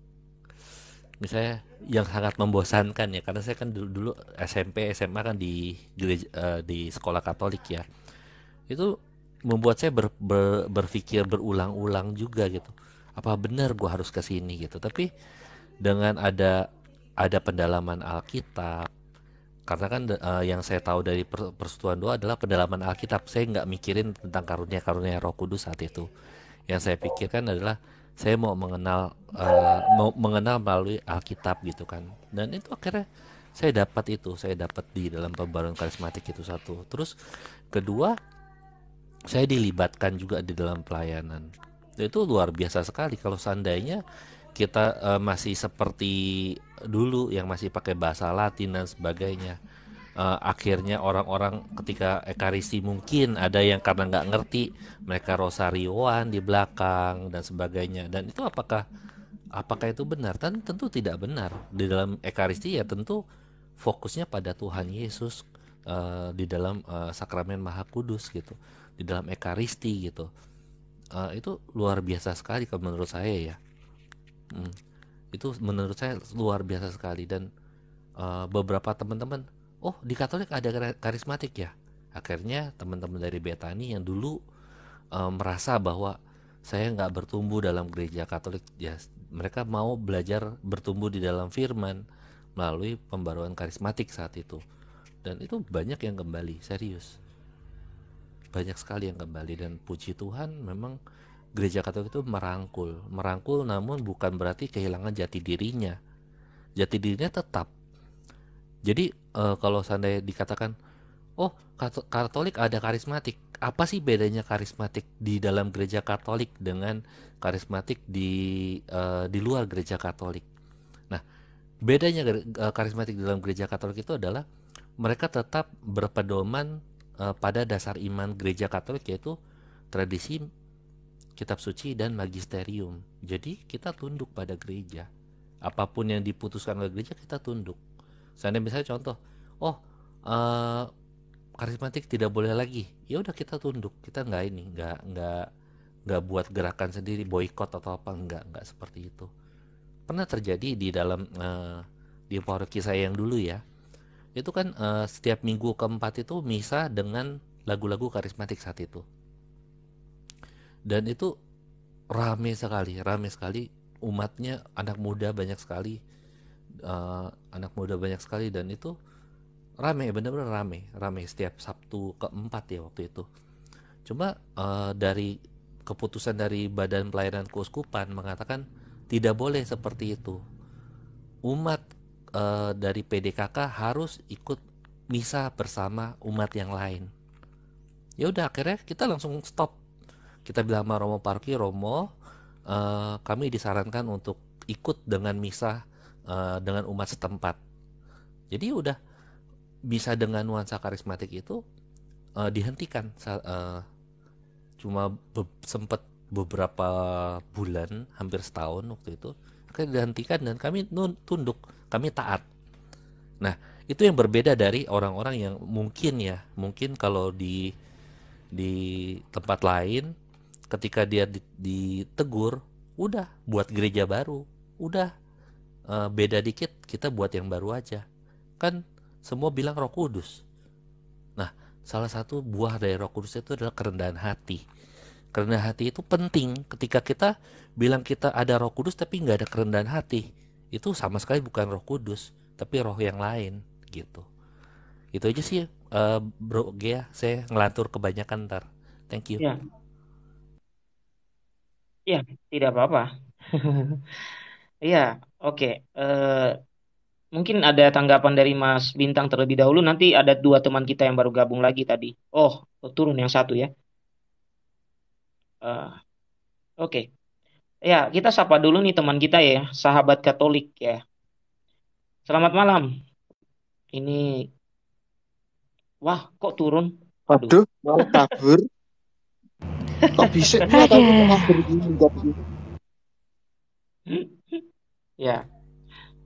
misalnya yang sangat membosankan ya karena saya kan dulu, dulu SMP SMA kan di gereja, uh, di sekolah Katolik ya itu membuat saya ber, ber, berpikir berulang-ulang juga gitu apa benar gua harus ke sini gitu tapi dengan ada ada pendalaman Alkitab karena kan uh, yang saya tahu dari persetuan doa adalah pendalaman Alkitab saya nggak mikirin tentang karunia karunia Roh Kudus saat itu yang saya pikirkan adalah saya mau mengenal uh, mau mengenal melalui Alkitab gitu kan dan itu akhirnya saya dapat itu saya dapat di dalam pembaruan karismatik itu satu terus kedua saya dilibatkan juga di dalam pelayanan itu luar biasa sekali kalau seandainya kita uh, masih seperti dulu yang masih pakai bahasa Latin dan sebagainya uh, akhirnya orang-orang ketika ekaristi mungkin ada yang karena nggak ngerti mereka rosarioan di belakang dan sebagainya dan itu apakah apakah itu benar dan tentu tidak benar di dalam ekaristi ya tentu fokusnya pada Tuhan Yesus uh, di dalam uh, sakramen Maha Kudus gitu di dalam ekaristi gitu uh, itu luar biasa sekali kalau menurut saya ya hmm. itu menurut saya luar biasa sekali dan uh, beberapa teman-teman oh di Katolik ada karismatik ya akhirnya teman-teman dari Betani yang dulu e, merasa bahwa saya nggak bertumbuh dalam gereja Katolik ya mereka mau belajar bertumbuh di dalam Firman melalui pembaruan karismatik saat itu dan itu banyak yang kembali serius banyak sekali yang kembali dan puji Tuhan memang gereja Katolik itu merangkul merangkul namun bukan berarti kehilangan jati dirinya jati dirinya tetap jadi uh, kalau seandainya dikatakan oh Katolik ada karismatik, apa sih bedanya karismatik di dalam gereja Katolik dengan karismatik di uh, di luar gereja Katolik? Nah, bedanya eh, karismatik di dalam gereja Katolik itu adalah mereka tetap berpedoman uh, pada dasar iman gereja Katolik yaitu tradisi kitab suci dan magisterium. Jadi kita tunduk pada gereja. Apapun yang diputuskan oleh gereja kita tunduk Seandainya misalnya contoh, oh uh, karismatik tidak boleh lagi, ya udah kita tunduk, kita nggak ini, nggak nggak nggak buat gerakan sendiri boykot atau apa nggak nggak seperti itu. Pernah terjadi di dalam uh, di paroki saya yang dulu ya, itu kan uh, setiap minggu keempat itu misa dengan lagu-lagu karismatik saat itu. Dan itu rame sekali, rame sekali umatnya anak muda banyak sekali Eh, anak muda banyak sekali dan itu rame bener-bener rame rame setiap Sabtu keempat ya waktu itu cuma uh, dari keputusan dari Badan Pelayanan Keuskupan mengatakan tidak boleh seperti itu umat uh, dari PDKK harus ikut misa bersama umat yang lain ya udah akhirnya kita langsung stop kita bilang sama Romo Parki Romo uh, kami disarankan untuk ikut dengan misa Eh, dengan umat setempat. Jadi udah bisa dengan nuansa karismatik itu uh, dihentikan uh, cuma be sempat beberapa bulan hampir setahun waktu itu akhirnya dihentikan dan kami tunduk kami taat nah itu yang berbeda dari orang-orang yang mungkin ya mungkin kalau di di tempat lain ketika dia ditegur udah buat gereja baru udah uh, beda dikit kita buat yang baru aja kan semua bilang roh kudus nah salah satu buah dari roh kudus itu adalah kerendahan hati kerendahan hati itu penting ketika kita bilang kita ada roh kudus tapi nggak ada kerendahan hati itu sama sekali bukan roh kudus tapi roh yang lain gitu itu aja sih uh, bro Gea saya ngelantur kebanyakan ntar thank you ya, ya tidak apa-apa Iya, Oke, uh, mungkin ada tanggapan dari Mas Bintang terlebih dahulu. Nanti ada dua teman kita yang baru gabung lagi tadi. Oh, turun yang satu ya. Uh, Oke, okay. ya kita sapa dulu nih teman kita ya, sahabat Katolik ya. Selamat malam. Ini, wah kok turun? Waduh, mau kabur? kok bisa? Ya.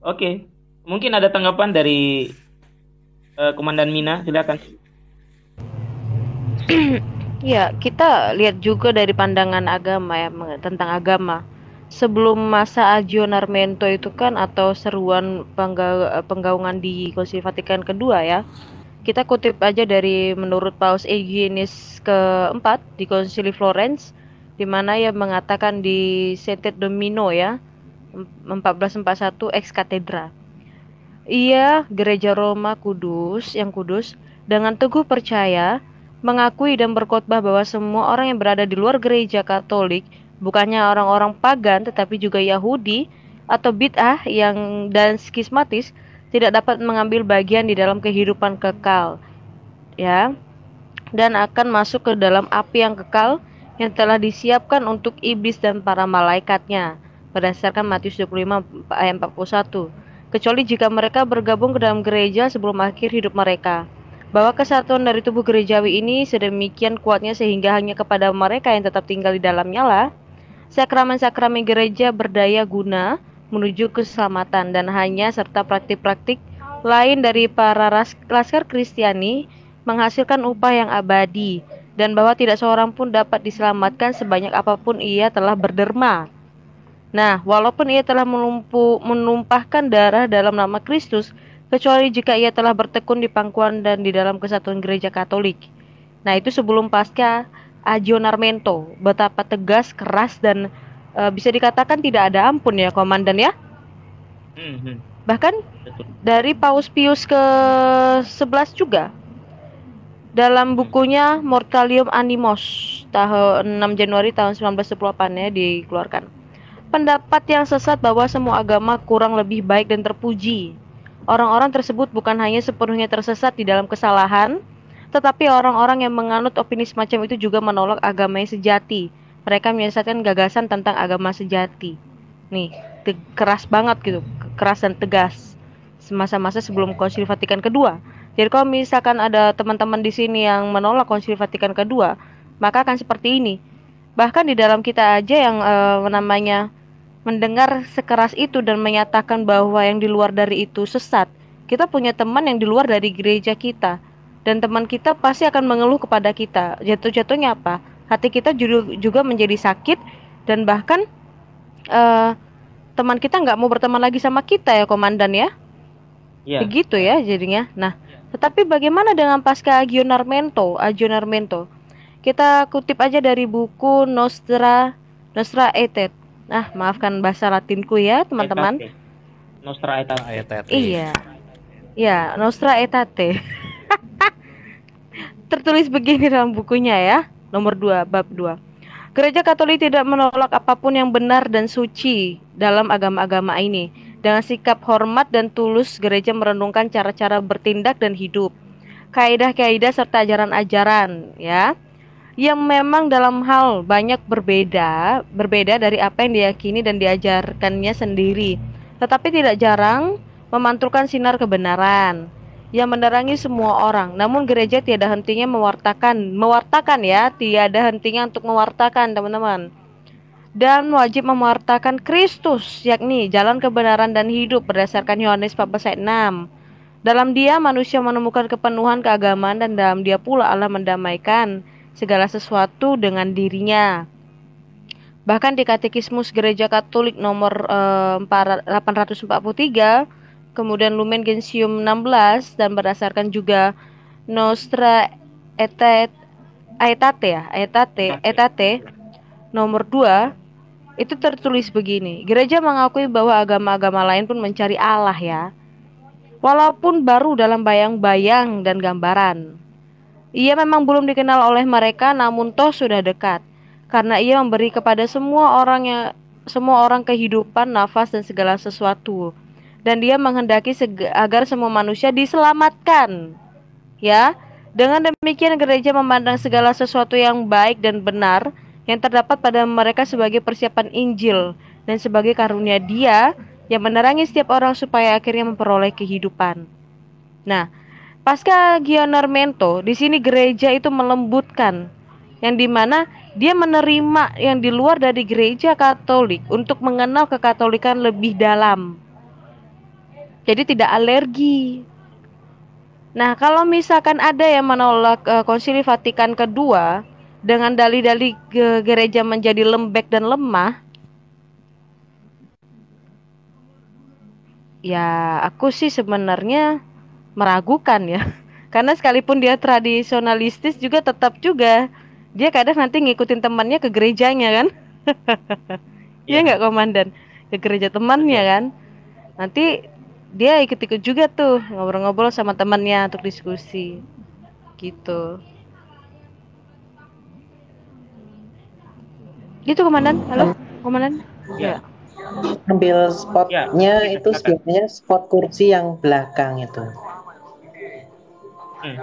Oke. Okay. Mungkin ada tanggapan dari uh, Komandan Mina, silakan. ya, kita lihat juga dari pandangan agama ya tentang agama. Sebelum masa Agio Narmento itu kan atau seruan pengga penggaungan di Konsil Vatikan kedua ya, kita kutip aja dari menurut Paus Eugenius keempat di Konsili Florence, di mana ia mengatakan di Setet Domino ya, 1441 ex katedra. Ia gereja Roma Kudus yang kudus dengan teguh percaya mengakui dan berkhotbah bahwa semua orang yang berada di luar gereja Katolik bukannya orang-orang pagan tetapi juga Yahudi atau bid'ah yang dan skismatis tidak dapat mengambil bagian di dalam kehidupan kekal ya dan akan masuk ke dalam api yang kekal yang telah disiapkan untuk iblis dan para malaikatnya berdasarkan Matius 25 ayat 41 kecuali jika mereka bergabung ke dalam gereja sebelum akhir hidup mereka bahwa kesatuan dari tubuh gerejawi ini sedemikian kuatnya sehingga hanya kepada mereka yang tetap tinggal di dalamnya lah sakramen-sakramen gereja berdaya guna menuju keselamatan dan hanya serta praktik-praktik lain dari para laskar Kristiani menghasilkan upah yang abadi dan bahwa tidak seorang pun dapat diselamatkan sebanyak apapun ia telah berderma. Nah, walaupun ia telah melumpu, menumpahkan darah dalam nama Kristus, kecuali jika ia telah bertekun di pangkuan dan di dalam kesatuan gereja Katolik. Nah, itu sebelum pasca Agionarmento, betapa tegas, keras dan e, bisa dikatakan tidak ada ampun ya, komandan ya. Mhm. Bahkan dari Paus Pius ke-11 juga dalam mhm. bukunya Mortalium Animos tahun 6 Januari tahun 1918 ya dikeluarkan pendapat yang sesat bahwa semua agama kurang lebih baik dan terpuji. Orang-orang tersebut bukan hanya sepenuhnya tersesat di dalam kesalahan, tetapi orang-orang yang menganut opini semacam itu juga menolak agama yang sejati. Mereka menyesatkan gagasan tentang agama sejati. Nih, keras banget gitu, keras dan tegas. Semasa-masa sebelum Konsil Vatikan kedua. Jadi kalau misalkan ada teman-teman di sini yang menolak Konsil Vatikan kedua, maka akan seperti ini. Bahkan di dalam kita aja yang e, namanya mendengar sekeras itu dan menyatakan bahwa yang di luar dari itu sesat, kita punya teman yang di luar dari gereja kita, dan teman kita pasti akan mengeluh kepada kita. Jatuh-jatuhnya apa? Hati kita juga menjadi sakit dan bahkan uh, teman kita nggak mau berteman lagi sama kita ya, komandan ya. Yeah. Begitu ya jadinya. Nah, iya. tetapi bagaimana dengan pasca Gionarmento? Gionarmento. Kita kutip aja dari buku Nostra Nostra Etet Nah, maafkan bahasa Latinku ya, teman-teman. Nostra etate. Ah, etate. Iya. Ya, Nostra etate. Tertulis begini dalam bukunya ya, nomor 2 bab 2. Gereja Katolik tidak menolak apapun yang benar dan suci dalam agama-agama ini. Dengan sikap hormat dan tulus, gereja merenungkan cara-cara bertindak dan hidup, kaidah-kaidah serta ajaran-ajaran, ya yang memang dalam hal banyak berbeda, berbeda dari apa yang diyakini dan diajarkannya sendiri, tetapi tidak jarang memantulkan sinar kebenaran yang menerangi semua orang. Namun gereja tiada hentinya mewartakan, mewartakan ya, tiada hentinya untuk mewartakan, teman-teman. Dan wajib mewartakan Kristus, yakni jalan kebenaran dan hidup berdasarkan Yohanes 6. Dalam dia manusia menemukan kepenuhan keagamaan dan dalam dia pula Allah mendamaikan segala sesuatu dengan dirinya. Bahkan di Katekismus Gereja Katolik nomor eh, 843, kemudian Lumen Gentium 16 dan berdasarkan juga Nostra Aetate ya, Aetate, Aetate nomor 2 itu tertulis begini, gereja mengakui bahwa agama-agama lain pun mencari Allah ya, walaupun baru dalam bayang-bayang dan gambaran. Ia memang belum dikenal oleh mereka namun toh sudah dekat karena ia memberi kepada semua orang yang semua orang kehidupan, nafas dan segala sesuatu. Dan dia menghendaki agar semua manusia diselamatkan. Ya. Dengan demikian gereja memandang segala sesuatu yang baik dan benar yang terdapat pada mereka sebagai persiapan Injil dan sebagai karunia Dia yang menerangi setiap orang supaya akhirnya memperoleh kehidupan. Nah, Pasca Gianermento, di sini gereja itu melembutkan yang dimana dia menerima yang di luar dari gereja Katolik untuk mengenal kekatolikan lebih dalam. Jadi tidak alergi. Nah, kalau misalkan ada yang menolak uh, Konsili Vatikan kedua dengan dalih-dalih gereja menjadi lembek dan lemah, ya aku sih sebenarnya meragukan ya karena sekalipun dia tradisionalistis juga tetap juga dia kadang nanti ngikutin temannya ke gerejanya kan iya, iya nggak komandan ke gereja temannya iya. kan nanti dia ikut-ikut juga tuh ngobrol-ngobrol sama temannya untuk diskusi gitu gitu komandan halo komandan ya ambil spotnya ya, itu sebenarnya spot kursi yang belakang itu Eh.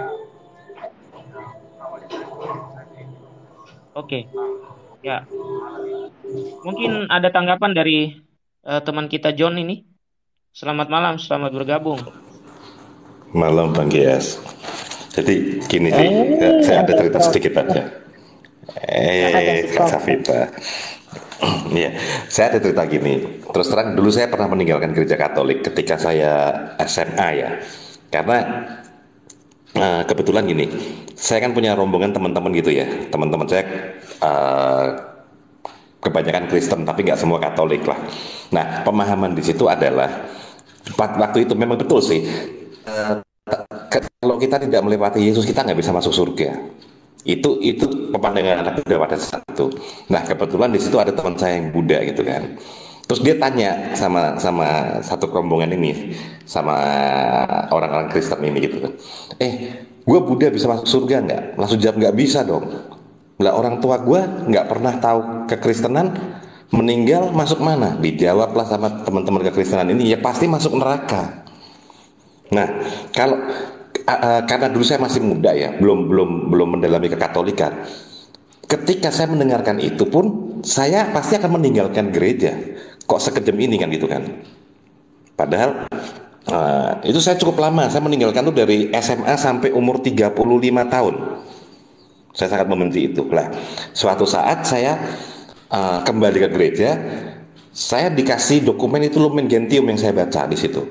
Oke. Okay. Ya. Mungkin ada tanggapan dari uh, teman kita John ini. Selamat malam, selamat bergabung. Malam Bang Gias. Jadi gini sih, eh, saya ada cerita sedikit aja. Eh, Kak Safita. Iya, saya ada cerita gini. Terus terang dulu saya pernah meninggalkan gereja Katolik ketika saya SMA ya. Karena Nah, kebetulan gini, saya kan punya rombongan teman-teman gitu ya, teman-teman saya uh, kebanyakan Kristen tapi nggak semua Katolik lah. Nah, pemahaman di situ adalah waktu itu memang betul sih, uh, kalau kita tidak melewati Yesus kita nggak bisa masuk surga. Itu itu pemandangan anak pada saat itu. Nah, kebetulan di situ ada teman saya yang Buddha gitu kan. Terus dia tanya sama sama satu rombongan ini, sama orang-orang Kristen ini gitu kan. Eh, gue Buddha bisa masuk surga nggak? Langsung jawab nggak bisa dong. Lah orang tua gue nggak pernah tahu kekristenan, meninggal masuk mana? Dijawablah sama teman-teman kekristenan ini, ya pasti masuk neraka. Nah, kalau uh, karena dulu saya masih muda ya, belum belum belum mendalami kekatolikan. Ketika saya mendengarkan itu pun, saya pasti akan meninggalkan gereja kok sekejam ini kan gitu kan padahal uh, itu saya cukup lama saya meninggalkan tuh dari SMA sampai umur 35 tahun saya sangat membenci itu lah suatu saat saya uh, kembali ke gereja saya dikasih dokumen itu Lumen Gentium yang saya baca di situ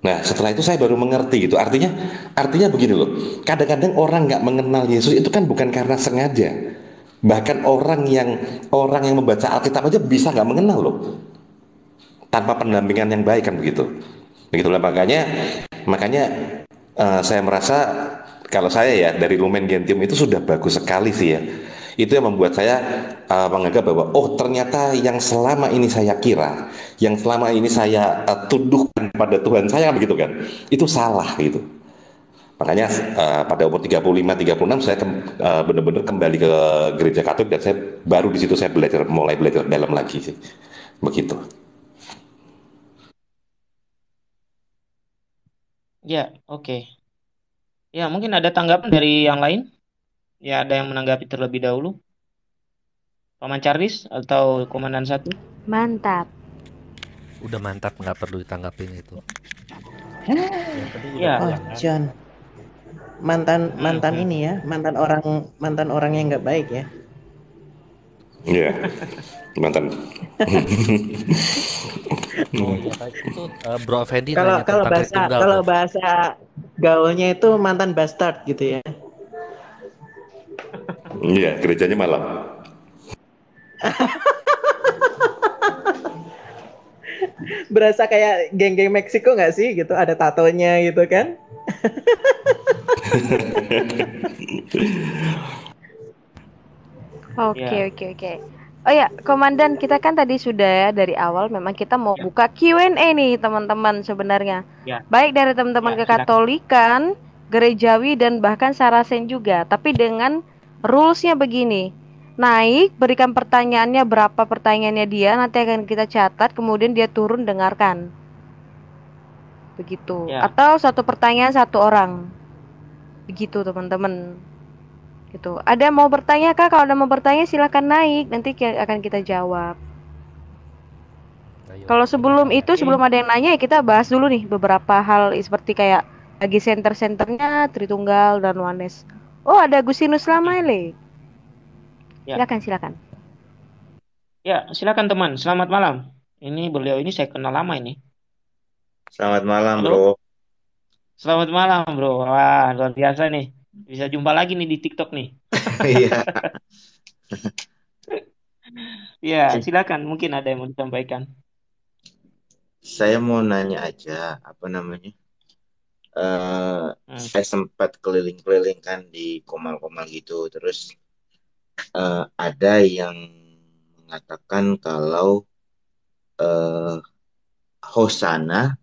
Nah, setelah itu saya baru mengerti gitu. Artinya, artinya begini loh. Kadang-kadang orang nggak mengenal Yesus itu kan bukan karena sengaja. Bahkan orang yang orang yang membaca Alkitab aja bisa nggak mengenal loh tanpa pendampingan yang baik kan begitu begitulah makanya makanya uh, saya merasa kalau saya ya dari Lumen Gentium itu sudah bagus sekali sih ya itu yang membuat saya uh, menganggap bahwa oh ternyata yang selama ini saya kira, yang selama ini saya uh, tuduhkan pada Tuhan saya kan begitu kan, itu salah gitu. Makanya uh, pada umur 35 36 saya ke, uh, benar-benar kembali ke gereja Katolik dan saya baru di situ saya belajar mulai belajar dalam lagi sih. Begitu. Ya, oke. Ya, mungkin ada tanggapan dari yang lain? Ya, ada yang menanggapi terlebih dahulu? Paman Charles atau Komandan Satu? Mantap. Udah mantap, nggak perlu ditanggapin itu. Ya, oh, John. Mantan mantan hmm. ini ya, mantan orang mantan orang yang nggak baik ya. Iya. Mantan. Eh, Bro Fendi kalau kalau bahasa kalau bahasa gaulnya itu mantan bastard gitu ya. Iya, gerejanya malam. Berasa kayak geng-geng Meksiko nggak sih gitu? Ada tatonya gitu kan? Oke iya. oke oke. Oh ya, komandan kita kan tadi sudah ya dari awal memang kita mau ya. buka Q&A nih teman-teman sebenarnya. Ya. Baik dari teman-teman ya, kekatolikan, gerejawi dan bahkan Sarasen juga, tapi dengan rulesnya begini. Naik, berikan pertanyaannya berapa pertanyaannya dia, nanti akan kita catat, kemudian dia turun dengarkan. Begitu. Ya. Atau satu pertanyaan satu orang. Begitu teman-teman gitu. Ada mau bertanya kak? Kalau ada mau bertanya silahkan naik, nanti akan kita jawab. Nah, iya. Kalau sebelum itu sebelum ada yang nanya ya kita bahas dulu nih beberapa hal seperti kayak lagi center-centernya Tritunggal dan Wanes. Oh ada Gusinus Lamaile. Ya. Silakan silakan. Ya silakan teman. Selamat malam. Ini beliau ini saya kenal lama ini. Selamat malam Halo. bro. Selamat malam bro. Wah luar biasa nih bisa jumpa lagi nih di TikTok nih. Iya. Iya, silakan. Mungkin ada yang mau disampaikan. Saya mau nanya aja, apa namanya? Uh, hmm. Saya sempat keliling-keliling kan di komal-komal gitu. Terus uh, ada yang mengatakan kalau uh, hosana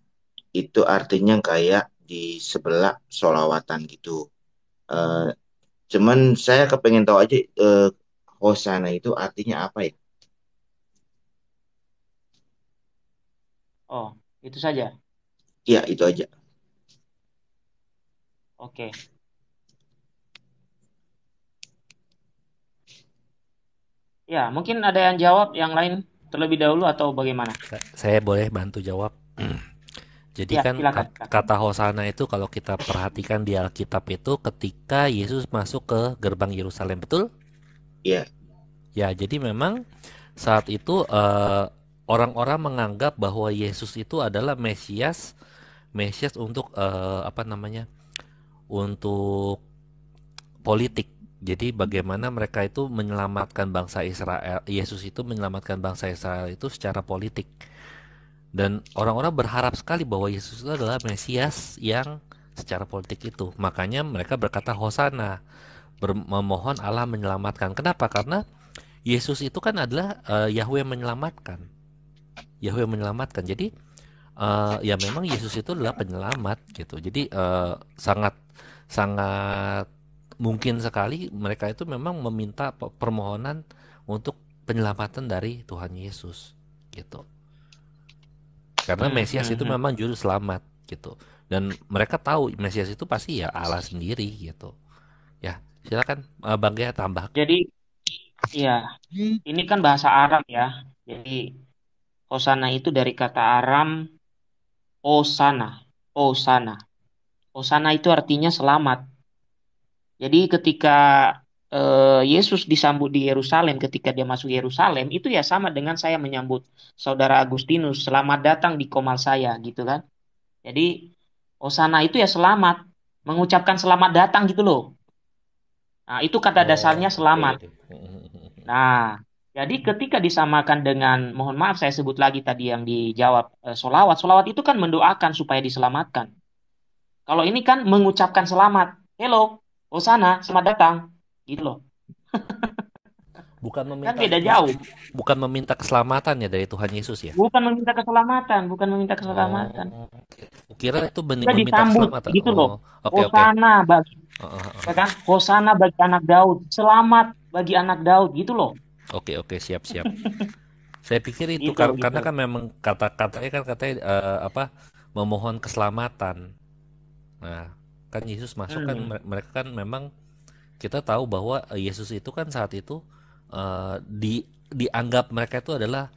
itu artinya kayak di sebelah solawatan gitu. Eh, cuman saya kepengen tahu aja uh, eh, hosana itu artinya apa ya? Oh, itu saja. Iya, itu aja. Oke. Okay. Ya, mungkin ada yang jawab yang lain terlebih dahulu atau bagaimana? Saya boleh bantu jawab. Jadi ya, kan silakan, kata hosana itu kalau kita perhatikan di Alkitab itu ketika Yesus masuk ke gerbang Yerusalem betul? Iya. Ya, jadi memang saat itu orang eh, orang-orang menganggap bahwa Yesus itu adalah Mesias, Mesias untuk uh, apa namanya? untuk politik. Jadi bagaimana mereka itu menyelamatkan bangsa Israel, Yesus itu menyelamatkan bangsa Israel itu secara politik dan orang-orang berharap sekali bahwa Yesus itu adalah Mesias yang secara politik itu. Makanya mereka berkata hosana, memohon Allah menyelamatkan. Kenapa? Karena Yesus itu kan adalah uh, Yahweh yang menyelamatkan. Yahweh yang menyelamatkan. Jadi uh, ya memang Yesus itu adalah penyelamat gitu. Jadi uh, sangat sangat mungkin sekali mereka itu memang meminta permohonan untuk penyelamatan dari Tuhan Yesus gitu karena hmm, Mesias hmm, itu hmm. memang juru selamat gitu dan mereka tahu Mesias itu pasti ya Allah sendiri gitu ya silakan eh, Bang Gaya tambah jadi ya ini kan bahasa Arab ya jadi Hosana itu dari kata Aram Osana Osana Osana itu artinya selamat jadi ketika uh, Yesus disambut di Yerusalem ketika dia masuk Yerusalem itu ya sama dengan saya menyambut saudara Agustinus selamat datang di komal saya gitu kan jadi Osana itu ya selamat mengucapkan selamat datang gitu loh nah itu kata oh, dasarnya selamat nah jadi ketika disamakan dengan mohon maaf saya sebut lagi tadi yang dijawab eh, solawat solawat itu kan mendoakan supaya diselamatkan kalau ini kan mengucapkan selamat hello Osana selamat datang gitu loh bukan kan meminta kan beda jauh bukan meminta keselamatan ya dari Tuhan Yesus ya bukan meminta keselamatan bukan meminta keselamatan oh, kira itu benar meminta keselamatan gitu loh oh, okay, hosana okay. bagi oh, oh, oh. Ya kan hosana bagi anak Daud selamat bagi anak Daud gitu loh oke okay, oke okay, siap siap saya pikir itu gitu, kar gitu. karena kan memang kata-katanya kan katanya uh, apa memohon keselamatan nah kan Yesus masuk kan hmm. kan mereka kan memang kita tahu bahwa eh, Yesus itu kan saat itu uh, di dianggap mereka itu adalah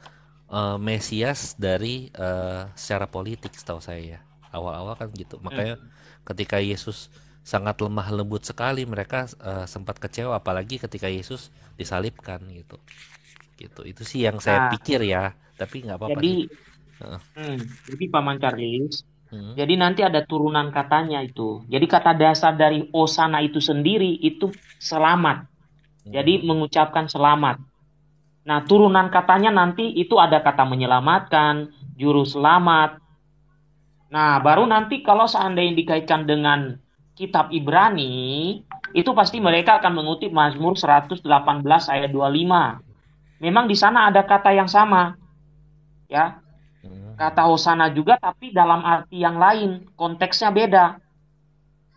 uh, Mesias dari uh, secara politik setahu saya ya awal-awal kan gitu hmm. makanya hmm. ketika Yesus sangat lemah lembut sekali mereka uh, sempat kecewa apalagi ketika Yesus disalibkan gitu gitu itu sih yang saya nah. pikir ya tapi nggak apa-apa jadi uh. hmm, jadi paman Charles Hmm. Jadi nanti ada turunan katanya itu. Jadi kata dasar dari osana itu sendiri itu selamat. Hmm. Jadi mengucapkan selamat. Nah, turunan katanya nanti itu ada kata menyelamatkan, juru selamat. Nah, baru nanti kalau seandainya dikaitkan dengan kitab Ibrani, itu pasti mereka akan mengutip Mazmur 118 ayat 25. Memang di sana ada kata yang sama. Ya, kata hosana juga tapi dalam arti yang lain konteksnya beda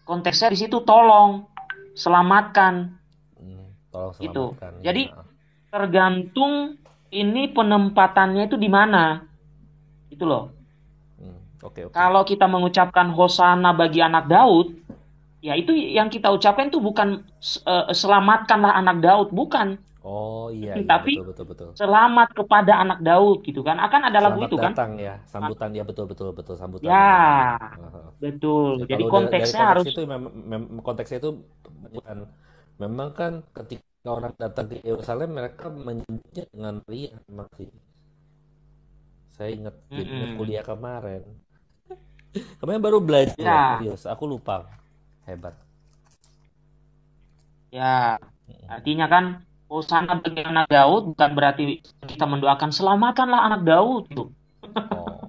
konteksnya di situ tolong selamatkan hmm, tolong itu ya. jadi iya. tergantung ini penempatannya itu di mana itu loh hmm, okay, kalau kita mengucapkan hosana bagi anak Daud ya itu yang kita ucapkan itu bukan uh, selamatkanlah anak Daud bukan Oh iya. iya Tapi betul, betul, betul. selamat kepada anak Daud gitu kan. Akan ada lagu itu itu kan? datang, kan. ya, sambutan ya betul betul betul sambutan. Ya. Betul. Ya, Jadi konteksnya harus itu memang mem konteksnya itu bukan memang kan ketika orang datang ke Yerusalem mereka menyebutnya dengan riang masih. Saya ingat mm -hmm. kuliah kemarin. Kemarin baru belajar ya. Yus, aku lupa. Hebat. Ya, artinya kan Bosankan bagi anak Daud bukan berarti kita mendoakan selamatkanlah anak Daud tuh.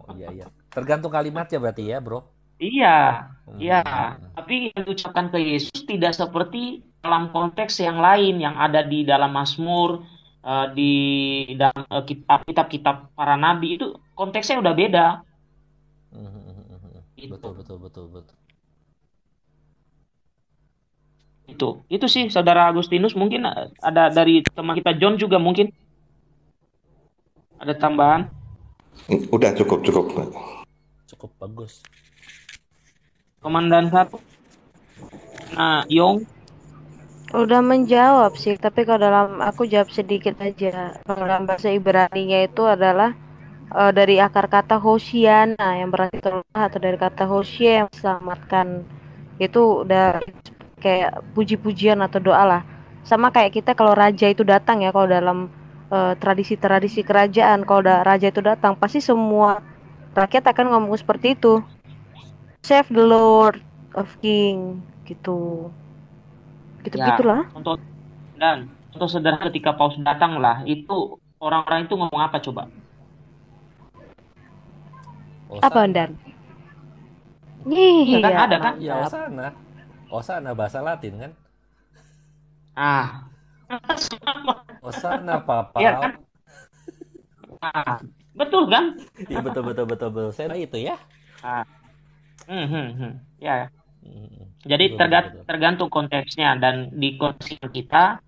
Oh iya iya. Tergantung kalimatnya berarti ya bro. Iya hmm. iya. Tapi yang diucapkan ke Yesus tidak seperti dalam konteks yang lain yang ada di dalam Mazmur eh, di dalam eh, kitab-kitab para nabi itu konteksnya udah beda. Hmm, hmm, hmm, gitu. Betul betul betul betul. itu itu sih saudara Agustinus mungkin ada dari teman kita John juga mungkin ada tambahan udah cukup cukup cukup bagus komandan satu nah Yong udah menjawab sih tapi kalau dalam aku jawab sedikit aja kalau dalam bahasa Ibrani-nya itu adalah uh, dari akar kata Hosiana yang berarti terluka atau dari kata Hosia yang selamatkan itu udah kayak puji-pujian atau doa lah sama kayak kita kalau raja itu datang ya kalau dalam eh, tradisi-tradisi uh, kerajaan kalau da raja itu datang pasti semua rakyat akan ngomong seperti itu save the lord of king gitu gitu gitulah ya, contoh dan untuk sederhana ketika paus datang lah itu orang-orang itu ngomong apa coba Osana. apa dan iya, iya, kan ada kan? Ya, sana. Osana bahasa Latin kan? Ah. Osana papa. Ya, kan? ah. Betul kan? Iya betul betul betul betul. Saya itu ya. Ah. Hmm, -hmm. hmm. Ya, ya. Hmm. Jadi betul, tergant betul. tergantung konteksnya dan di konteks kita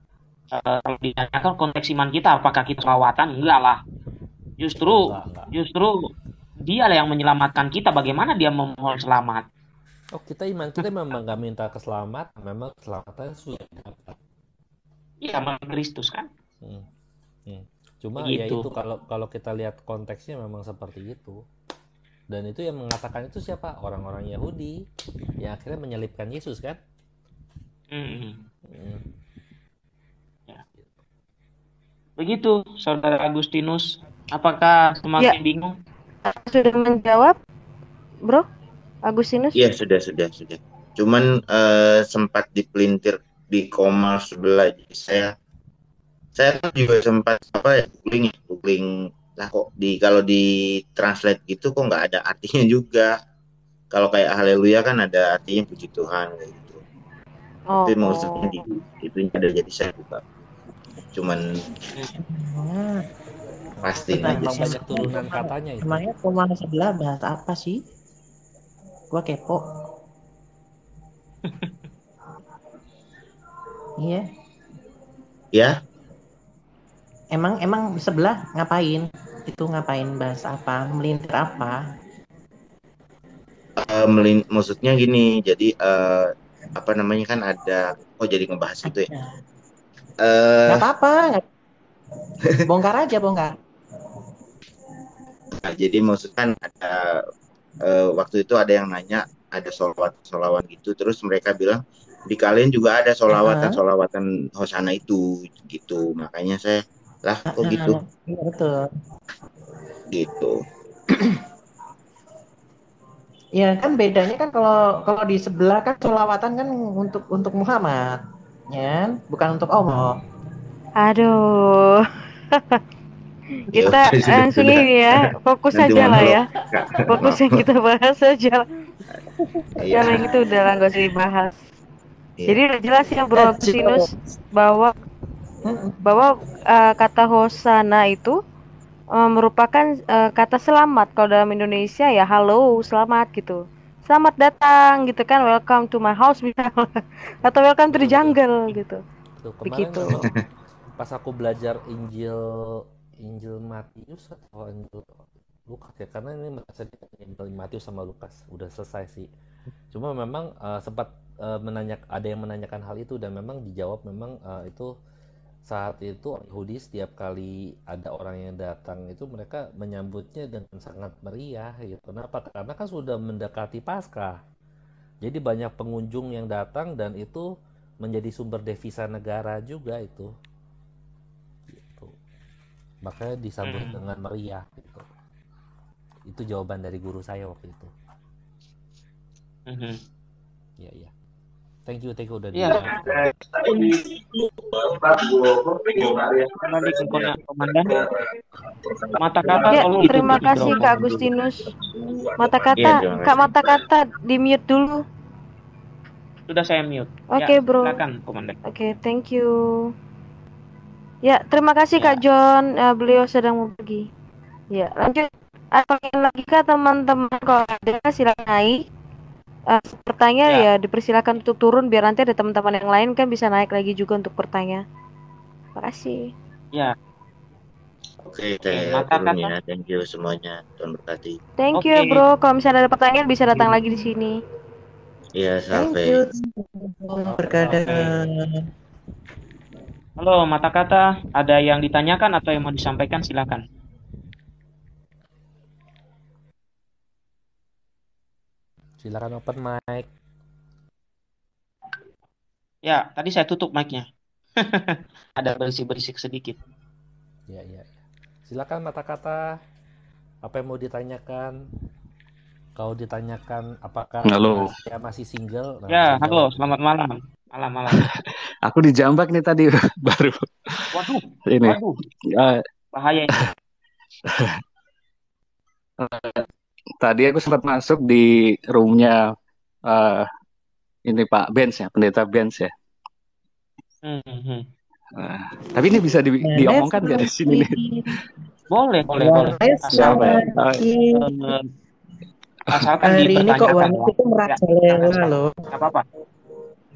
eh, kalau ditanyakan konteks iman kita apakah kita selawatan enggak lah justru enggak, enggak. justru dia lah yang menyelamatkan kita bagaimana dia memohon selamat Oh kita iman kita memang nggak minta keselamatan, memang keselamatan sudah dapat. Iya, sama Kristus kan. Hmm. Hmm. Cuma ya gitu. ya itu kalau kalau kita lihat konteksnya memang seperti itu. Dan itu yang mengatakan itu siapa? Orang-orang Yahudi yang akhirnya menyelipkan Yesus kan? Hmm. Hmm. Ya. Begitu, Saudara Agustinus. Apakah semakin ya. bingung? Sudah menjawab, Bro? Agustinus? Iya sudah sudah sudah. Cuman uh, sempat dipelintir di koma sebelah Jadi saya. Saya kan juga sempat apa ya googling ya, googling lah kok di kalau di translate gitu kok nggak ada artinya juga. Kalau kayak haleluya kan ada artinya puji Tuhan gitu. Oh. Tapi maksudnya di, itu ada jadi saya juga Cuman pasti aja sih. Banyak turunan katanya itu. Emangnya koma sebelah bahasa apa sih? gue kepo iya ya emang emang sebelah ngapain itu ngapain bahas apa melintir apa uh, melin maksudnya gini jadi uh, apa namanya kan ada oh jadi ngebahas itu ya uh, apa-apa bongkar aja bongkar nah, jadi maksudnya kan ada uh, waktu itu ada yang nanya ada solawat solawat gitu terus mereka bilang di kalian juga ada solawatan uh solawatan hosana itu gitu makanya saya lah kok gitu ya, betul gitu ya kan bedanya kan kalau kalau di sebelah kan solawatan kan untuk untuk Muhammad ya kan? bukan untuk Allah aduh Iya, kita ya, langsung ini ya fokus aja lah ya fokus yang kita bahas aja lah ya. itu udah langsung nggak bahas iya. jadi udah jelas ya bro eh, sinus bahwa bahwa uh, kata hosana itu uh, merupakan uh, kata selamat kalau dalam Indonesia ya halo selamat gitu selamat datang gitu kan welcome to my house misalnya atau welcome to the jungle gitu Tuh, Begitu. pas aku belajar Injil Injil Matius atau Injil Lukas ya karena ini merasa Injil Matius sama Lukas udah selesai sih cuma memang uh, sempat uh, menanyak ada yang menanyakan hal itu dan memang dijawab memang uh, itu saat itu orang Yahudi setiap kali ada orang yang datang itu mereka menyambutnya dengan sangat meriah gitu. Kenapa? Karena kan sudah mendekati Pasca. Jadi banyak pengunjung yang datang dan itu menjadi sumber devisa negara juga itu makanya disambut hmm. dengan meriah gitu itu jawaban dari guru saya waktu itu hmm. ya ya thank you thank you udah ya. di komandan mata kata ya, terima kasih kak Agustinus mata iya, kata ya, kak mata kata di mute dulu sudah saya mute oke okay, ya, bro silakan komandan oke okay, thank you Ya, terima kasih ya. Kak John. Uh, beliau sedang mau pergi. Ya, lanjut. Apa ah, lagi kak teman-teman kalau ada silakan naik. Uh, ah, pertanya ya. ya dipersilakan untuk turun biar nanti ada teman-teman yang lain kan bisa naik lagi juga untuk bertanya. Terima kasih. Ya. Oke, okay, saya turun ya. Thank you semuanya. Tuan berkati. Thank okay. you, Bro. Kalau misalnya ada pertanyaan bisa datang lagi di sini. Iya, sampai. Thank you. Oh, Halo, mata kata. Ada yang ditanyakan atau yang mau disampaikan? Silakan. Silakan open mic. Ya, tadi saya tutup mic-nya. Ada berisik-berisik sedikit. Ya, ya, ya. Silakan mata kata. Apa yang mau ditanyakan? Kau ditanyakan apakah halo. saya masih single? Nah, ya, single. halo. Selamat malam. Malam-malam. Aku dijambak nih tadi baru. Waduh. Ini. Waduh. Ya. Bahaya tadi aku sempat masuk di roomnya uh, ini Pak Benz ya, pendeta Benz ya. Mm-hmm. Uh, tapi ini bisa di, yeah, diomongkan nggak di sini? Boleh, boleh, boleh. Siapa? Ya? Asalkan eh, Hari ini kok kan? warna itu merajalela ya, loh. apa-apa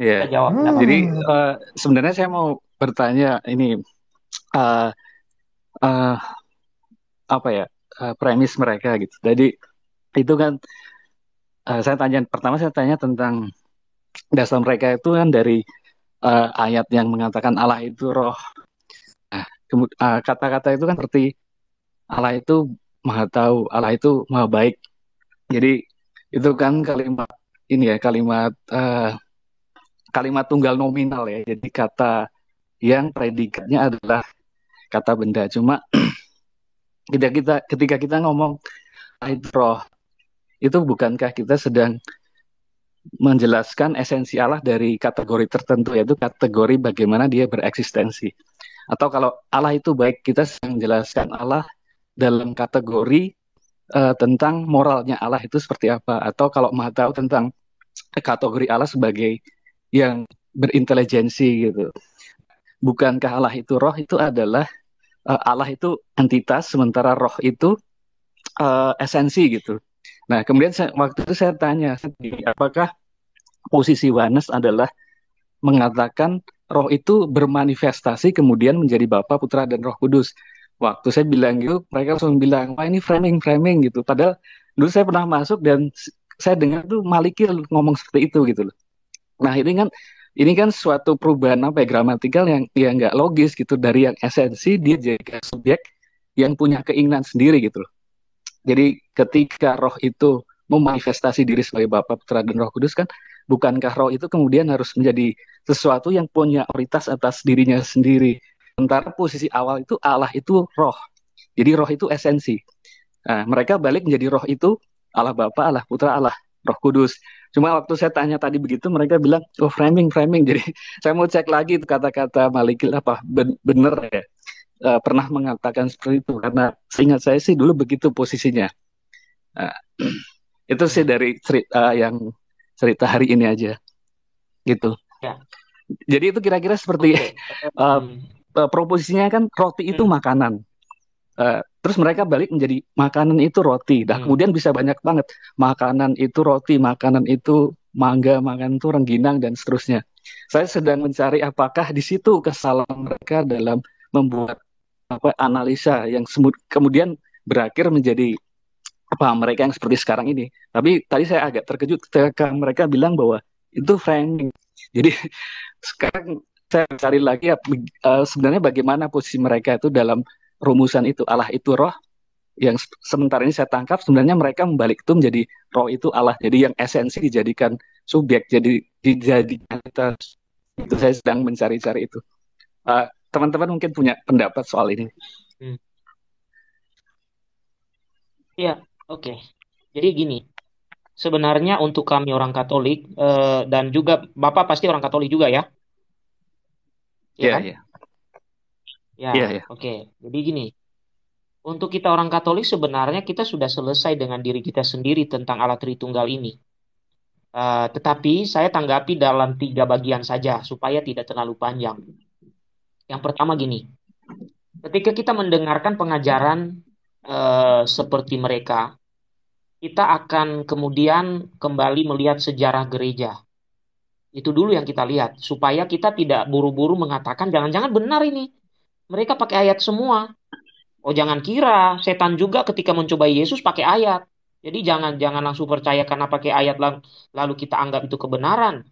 yeah. kita jawab. Hmm. Jadi uh, sebenarnya saya mau bertanya ini uh, uh, apa ya uh, premis mereka gitu. Jadi itu kan uh, saya tanya pertama saya tanya tentang dasar mereka itu kan dari uh, ayat yang mengatakan Allah itu roh. Nah, kata kata-kata itu kan seperti Allah itu maha tahu, Allah itu maha baik. Jadi itu kan kalimat ini ya kalimat uh, kalimat tunggal nominal ya. Jadi kata yang predikatnya adalah kata benda. Cuma ketika kita ketika kita ngomong roh itu bukankah kita sedang menjelaskan esensi Allah dari kategori tertentu yaitu kategori bagaimana dia bereksistensi. Atau kalau Allah itu baik kita sedang menjelaskan Allah dalam kategori uh, tentang moralnya Allah itu seperti apa atau kalau mau tahu tentang kategori Allah sebagai yang berintelijensi gitu. Bukankah Allah itu roh itu adalah uh, Allah itu entitas sementara roh itu uh, esensi gitu. Nah, kemudian saya, waktu itu saya tanya apakah posisi Wanes adalah mengatakan roh itu bermanifestasi kemudian menjadi Bapa, Putra dan Roh Kudus. Waktu saya bilang gitu, mereka langsung bilang, "Wah, ini framing-framing gitu." Padahal dulu saya pernah masuk dan saya dengar tuh Malikil ngomong seperti itu gitu loh. Nah ini kan ini kan suatu perubahan apa ya gramatikal yang ya nggak logis gitu dari yang esensi dia jadi subjek yang punya keinginan sendiri gitu loh. Jadi ketika roh itu memanifestasi diri sebagai Bapa, Putra dan Roh Kudus kan bukankah roh itu kemudian harus menjadi sesuatu yang punya otoritas atas dirinya sendiri. Sementara posisi awal itu Allah itu roh. Jadi roh itu esensi. Nah, mereka balik menjadi roh itu Allah Bapa, Allah Putra, Allah Roh Kudus. Cuma waktu saya tanya tadi begitu mereka bilang oh framing framing. Jadi saya mau cek lagi itu kata-kata Malikil apa benar ya E, pernah mengatakan seperti itu karena seingat saya sih dulu begitu posisinya. E, itu sih dari cerita eh, yang cerita hari ini aja gitu. Ya. Jadi itu kira-kira seperti okay. um, hmm. proposisinya kan roti itu hmm. makanan. Uh, Terus mereka balik menjadi makanan itu roti. Dah hmm. kemudian bisa banyak banget makanan itu roti, makanan itu mangga, makanan itu rengginang dan seterusnya. Saya sedang mencari apakah di situ kesalahan mereka dalam membuat apa analisa yang semut, kemudian berakhir menjadi apa mereka yang seperti sekarang ini. Tapi tadi saya agak terkejut ketika mereka bilang bahwa itu framing. Jadi sekarang saya cari lagi uh, sebenarnya bagaimana posisi mereka itu dalam rumusan itu Allah itu roh yang sementara ini saya tangkap sebenarnya mereka membalik itu menjadi roh itu Allah jadi yang esensi dijadikan subjek jadi dijadikan kita itu saya sedang mencari-cari itu teman eh, teman-teman mungkin punya pendapat soal ini hmm. ya oke okay. jadi gini sebenarnya untuk kami orang Katolik uh, dan juga Bapak pasti orang Katolik juga ya ya yeah, kan? yeah. Ya, yeah, yeah. oke. Okay. Jadi gini, untuk kita orang Katolik sebenarnya kita sudah selesai dengan diri kita sendiri tentang alat Tritunggal ini. Uh, tetapi saya tanggapi dalam tiga bagian saja supaya tidak terlalu panjang. Yang pertama gini, ketika kita mendengarkan pengajaran uh, seperti mereka, kita akan kemudian kembali melihat sejarah gereja. Itu dulu yang kita lihat supaya kita tidak buru-buru mengatakan jangan-jangan benar ini. Mereka pakai ayat semua. Oh jangan kira setan juga ketika mencobai Yesus pakai ayat. Jadi jangan jangan langsung percaya karena pakai ayat lalu kita anggap itu kebenaran.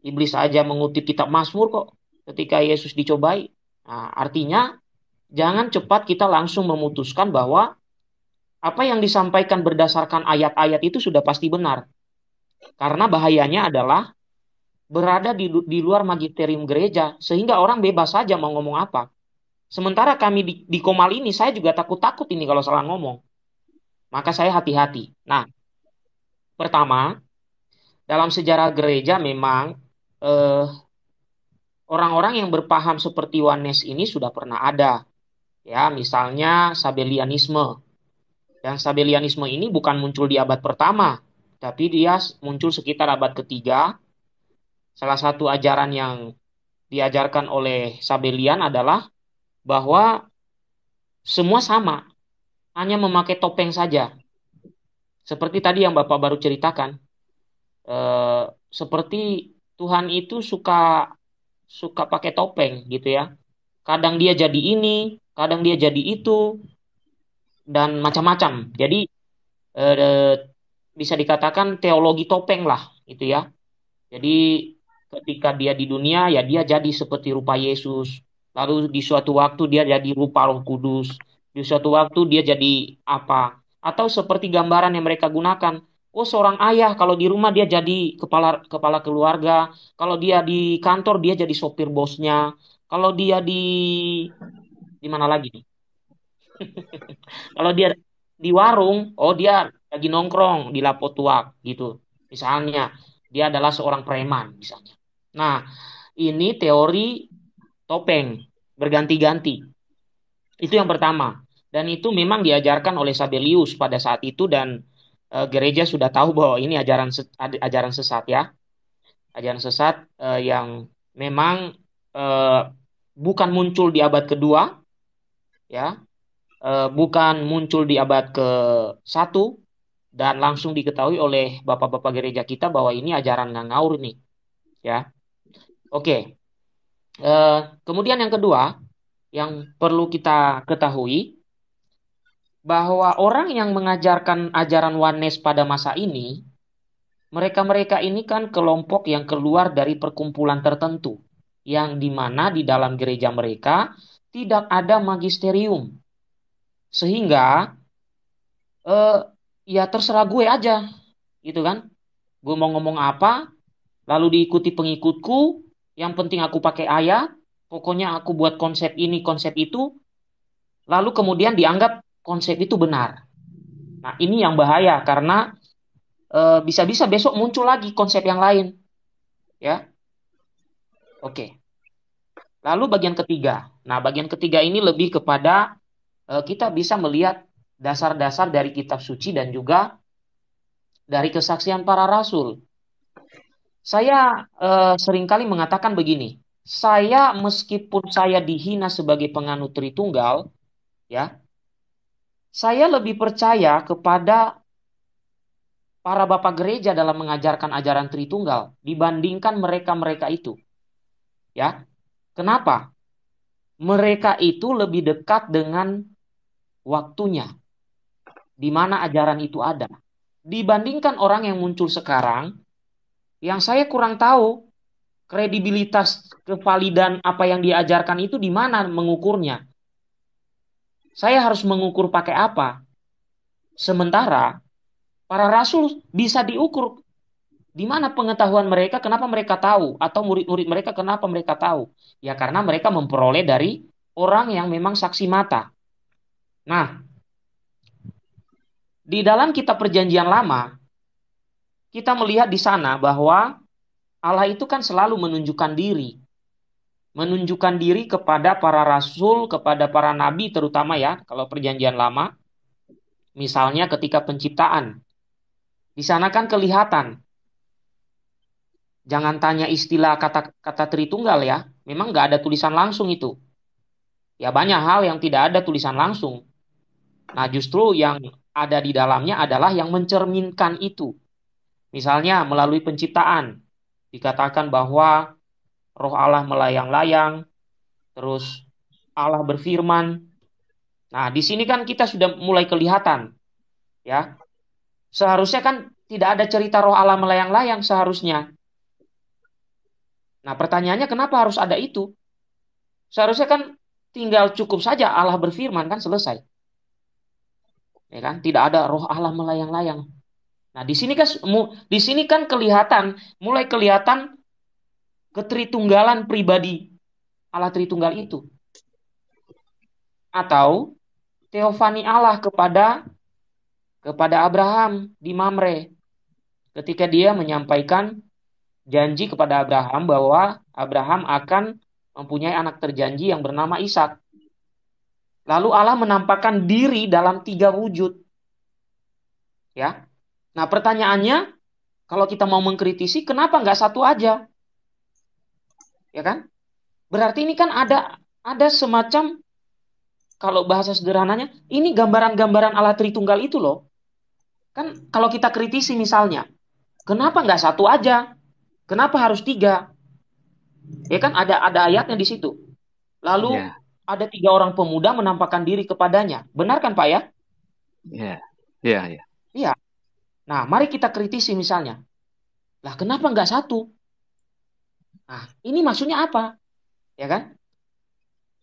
Iblis saja mengutip kitab Mazmur kok ketika Yesus dicobai. Nah, artinya jangan cepat kita langsung memutuskan bahwa apa yang disampaikan berdasarkan ayat-ayat itu sudah pasti benar. Karena bahayanya adalah berada di, di luar magisterium gereja sehingga orang bebas saja mau ngomong apa. Sementara kami di, di Komal ini, saya juga takut-takut ini kalau salah ngomong. Maka saya hati-hati. Nah, pertama, dalam sejarah gereja memang orang eh, orang-orang yang berpaham seperti Wanes ini sudah pernah ada. Ya, misalnya Sabelianisme. Dan Sabelianisme ini bukan muncul di abad pertama, tapi dia muncul sekitar abad ketiga. Salah satu ajaran yang diajarkan oleh Sabelian adalah bahwa semua sama, hanya memakai topeng saja. Seperti tadi yang Bapak baru ceritakan, eh, seperti Tuhan itu suka suka pakai topeng gitu ya. Kadang dia jadi ini, kadang dia jadi itu, dan macam-macam. Jadi eh, bisa dikatakan teologi topeng lah gitu ya. Jadi ketika dia di dunia ya dia jadi seperti rupa Yesus, lalu di suatu waktu dia jadi rupa Roh Kudus, di suatu waktu dia jadi apa? Atau seperti gambaran yang mereka gunakan, oh seorang ayah kalau di rumah dia jadi kepala kepala keluarga, kalau dia di kantor dia jadi sopir bosnya, kalau dia di di mana lagi nih? kalau dia di warung, oh dia lagi nongkrong di Lapotuak gitu. Misalnya, dia adalah seorang preman misalnya. Nah, ini teori topeng berganti-ganti. Itu yang pertama. Dan itu memang diajarkan oleh Sabelius pada saat itu dan e, gereja sudah tahu bahwa ini ajaran ajaran sesat ya. Ajaran sesat e, yang memang e, bukan muncul di abad kedua ya. E, bukan muncul di abad ke-1 dan langsung diketahui oleh bapak-bapak gereja kita bahwa ini ajaran yang ngaur nih. Ya. Oke. Eh, kemudian yang kedua yang perlu kita ketahui bahwa orang yang mengajarkan ajaran Wanes pada masa ini, mereka-mereka ini kan kelompok yang keluar dari perkumpulan tertentu, yang mana di dalam gereja mereka tidak ada magisterium. Sehingga, eh, ya terserah gue aja, gitu kan. Gue mau ngomong apa, lalu diikuti pengikutku, yang penting aku pakai ayah, pokoknya aku buat konsep ini, konsep itu, lalu kemudian dianggap konsep itu benar. Nah, ini yang bahaya karena bisa eh, bisa-bisa besok muncul lagi konsep yang lain. Ya. Oke. Lalu bagian ketiga. Nah, bagian ketiga ini lebih kepada e, kita bisa melihat dasar-dasar dari kitab suci dan juga dari kesaksian para rasul. Saya eh, seringkali mengatakan begini, saya meskipun saya dihina sebagai penganut Tritunggal, ya, saya lebih percaya kepada para bapak gereja dalam mengajarkan ajaran Tritunggal dibandingkan mereka-mereka itu. Ya. Kenapa? Mereka itu lebih dekat dengan waktunya di mana ajaran itu ada. Dibandingkan orang yang muncul sekarang yang saya kurang tahu kredibilitas kevalidan apa yang diajarkan itu di mana mengukurnya. Saya harus mengukur pakai apa? Sementara para rasul bisa diukur di mana pengetahuan mereka, kenapa mereka tahu, atau murid-murid mereka, kenapa mereka tahu? Ya, karena mereka memperoleh dari orang yang memang saksi mata. Nah, di dalam Kitab Perjanjian Lama, kita melihat di sana bahwa Allah itu kan selalu menunjukkan diri. Menunjukkan diri kepada para rasul, kepada para nabi terutama ya, kalau perjanjian lama. Misalnya ketika penciptaan. Di sana kan kelihatan. Jangan tanya istilah kata-kata Tritunggal ya. Memang nggak ada tulisan langsung itu. Ya banyak hal yang tidak ada tulisan langsung. Nah justru yang ada di dalamnya adalah yang mencerminkan itu Misalnya melalui penciptaan dikatakan bahwa roh Allah melayang-layang, terus Allah berfirman. Nah, di sini kan kita sudah mulai kelihatan ya. Seharusnya kan tidak ada cerita roh Allah melayang-layang seharusnya. Nah, pertanyaannya kenapa harus ada itu? Seharusnya kan tinggal cukup saja Allah berfirman kan selesai. Ya kan? Tidak ada roh Allah melayang-layang. Nah, di sini kan di sini kan kelihatan mulai kelihatan ketritunggalan pribadi Allah Tritunggal itu. Atau teofani Allah kepada kepada Abraham di Mamre ketika dia menyampaikan janji kepada Abraham bahwa Abraham akan mempunyai anak terjanji yang bernama Ishak. Lalu Allah menampakkan diri dalam tiga wujud. Ya, Nah pertanyaannya, kalau kita mau mengkritisi, kenapa nggak satu aja? Ya kan? Berarti ini kan ada ada semacam kalau bahasa sederhananya, ini gambaran-gambaran ala Tritunggal itu loh. Kan kalau kita kritisi misalnya, kenapa nggak satu aja? Kenapa harus tiga? Ya kan ada ada ayatnya di situ. Lalu yeah. ada tiga orang pemuda menampakkan diri kepadanya. Benar kan Pak ya? Ya, ya, ya. Nah, mari kita kritisi misalnya. Lah, kenapa nggak satu? Nah, ini maksudnya apa? Ya kan?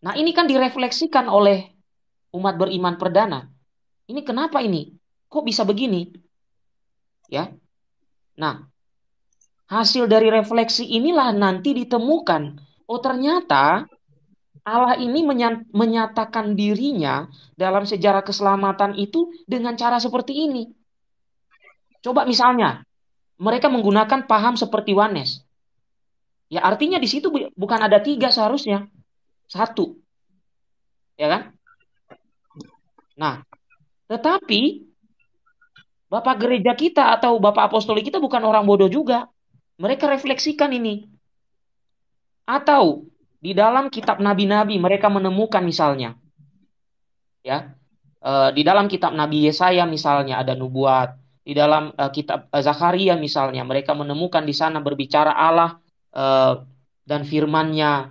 Nah, ini kan direfleksikan oleh umat beriman perdana. Ini kenapa ini? Kok bisa begini? Ya. Nah, hasil dari refleksi inilah nanti ditemukan. Oh, ternyata Allah ini menyatakan dirinya dalam sejarah keselamatan itu dengan cara seperti ini Coba misalnya, mereka menggunakan paham seperti Wanes. Ya artinya di situ bukan ada tiga seharusnya. Satu. Ya kan? Nah, tetapi Bapak gereja kita atau Bapak apostolik kita bukan orang bodoh juga. Mereka refleksikan ini. Atau di dalam kitab nabi-nabi mereka menemukan misalnya. Ya. Eh, di dalam kitab Nabi Yesaya misalnya ada nubuat di dalam uh, kitab uh, Zakaria misalnya mereka menemukan di sana berbicara Allah uh, dan firman-Nya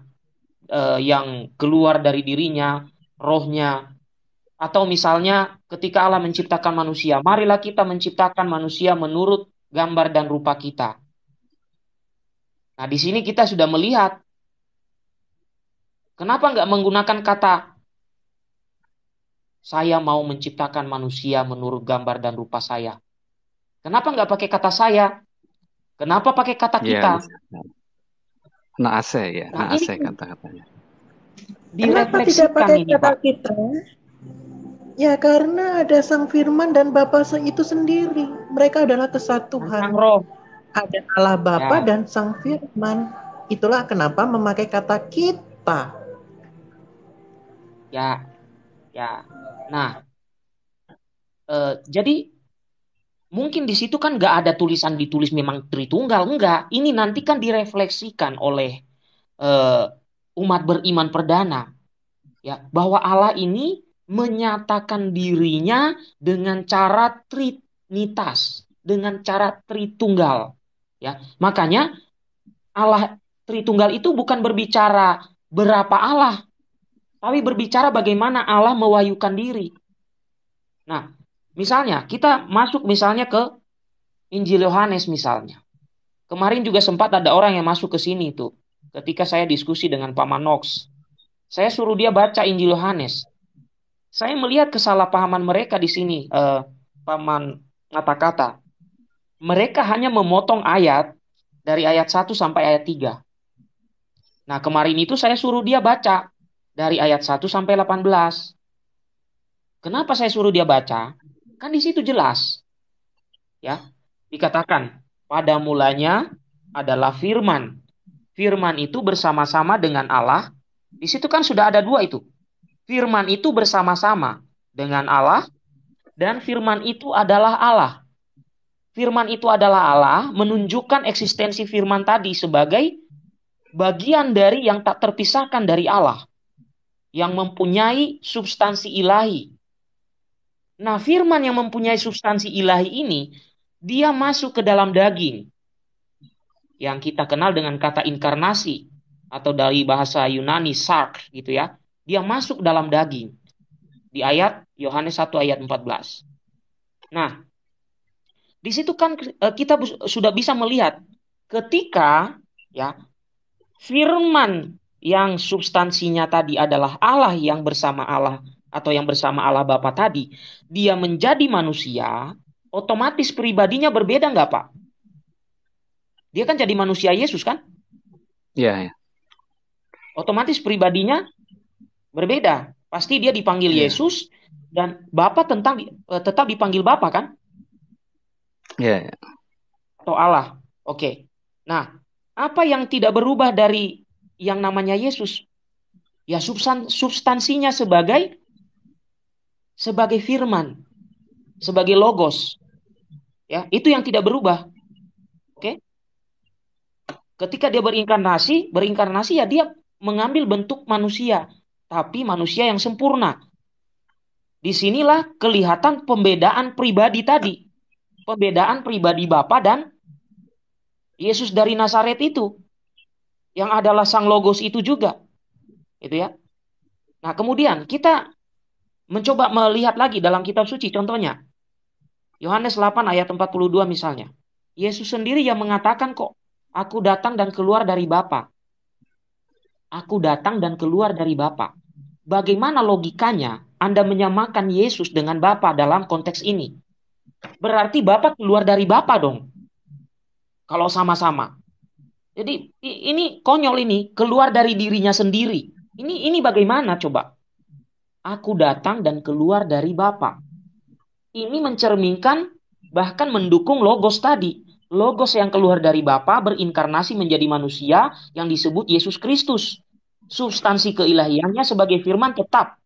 uh, yang keluar dari dirinya, rohnya atau misalnya ketika Allah menciptakan manusia, marilah kita menciptakan manusia menurut gambar dan rupa kita. Nah, di sini kita sudah melihat kenapa nggak menggunakan kata saya mau menciptakan manusia menurut gambar dan rupa saya. Kenapa nggak pakai kata saya? Kenapa pakai kata iya, kita? Yeah. Naase ya, nah, naase kata-katanya. Kenapa tidak pakai ini, kata Pak? kita? Ya karena ada Sang Firman dan Bapa itu sendiri. Mereka adalah kesatuan. Sang Roh. Ada Allah Bapa ya. dan Sang Firman. Itulah kenapa memakai kata kita. Ya, ya. Nah, uh, jadi mungkin di situ kan nggak ada tulisan ditulis memang Tritunggal enggak ini nanti kan direfleksikan oleh uh, umat beriman perdana ya bahwa Allah ini menyatakan dirinya dengan cara trinitas dengan cara tritunggal ya makanya Allah tritunggal itu bukan berbicara berapa Allah tapi berbicara bagaimana Allah mewahyukan diri nah Misalnya kita masuk misalnya ke Injil Yohanes misalnya. Kemarin juga sempat ada orang yang masuk ke sini tuh. Ketika saya diskusi dengan Pak Manox. Saya suruh dia baca Injil Yohanes. Saya melihat kesalahpahaman mereka di sini. Eh, Paman kata-kata. Mereka hanya memotong ayat dari ayat 1 sampai ayat 3. Nah kemarin itu saya suruh dia baca dari ayat 1 sampai 18. Kenapa saya suruh dia baca? Kan di situ jelas. Ya. Dikatakan pada mulanya adalah firman. Firman itu bersama-sama dengan Allah. Di situ kan sudah ada dua itu. Firman itu bersama-sama dengan Allah dan firman itu adalah Allah. Firman itu adalah Allah menunjukkan eksistensi firman tadi sebagai bagian dari yang tak terpisahkan dari Allah yang mempunyai substansi ilahi Nah, firman yang mempunyai substansi ilahi ini, dia masuk ke dalam daging. Yang kita kenal dengan kata inkarnasi atau dari bahasa Yunani sark gitu ya. Dia masuk dalam daging. Di ayat Yohanes 1 ayat 14. Nah, di situ kan eh, kita sudah bisa melihat ketika ya firman yang substansinya tadi adalah Allah yang bersama Allah atau yang bersama Allah Bapa tadi, dia menjadi manusia, otomatis pribadinya berbeda nggak Pak? Dia kan jadi manusia Yesus kan? Iya. Ya. Otomatis pribadinya berbeda. Pasti dia dipanggil ya. Yesus dan Bapa tentang eh, tetap dipanggil Bapa kan? Iya. Ya. Atau Allah. Oke. Nah, apa yang tidak berubah dari yang namanya Yesus? Ya substansinya sebagai sebagai firman, sebagai logos. Ya, itu yang tidak berubah. Oke. Ketika dia berinkarnasi, berinkarnasi ya dia mengambil bentuk manusia, tapi manusia yang sempurna. Disinilah kelihatan pembedaan pribadi tadi. Pembedaan pribadi Bapa dan Yesus dari Nazaret itu yang adalah sang logos itu juga. Itu ya. Nah, kemudian kita mencoba melihat lagi dalam kitab suci contohnya Yohanes 8 ayat 42 misalnya. Yesus sendiri yang mengatakan kok, aku datang dan keluar dari Bapa. Aku datang dan keluar dari Bapa. Bagaimana logikanya Anda menyamakan Yesus dengan Bapa dalam konteks ini? Berarti Bapa keluar dari Bapa dong. Kalau sama-sama. Jadi ini konyol ini, keluar dari dirinya sendiri. Ini ini bagaimana coba? aku datang dan keluar dari Bapa. Ini mencerminkan bahkan mendukung logos tadi. Logos yang keluar dari Bapa berinkarnasi menjadi manusia yang disebut Yesus Kristus. Substansi keilahiannya sebagai firman tetap.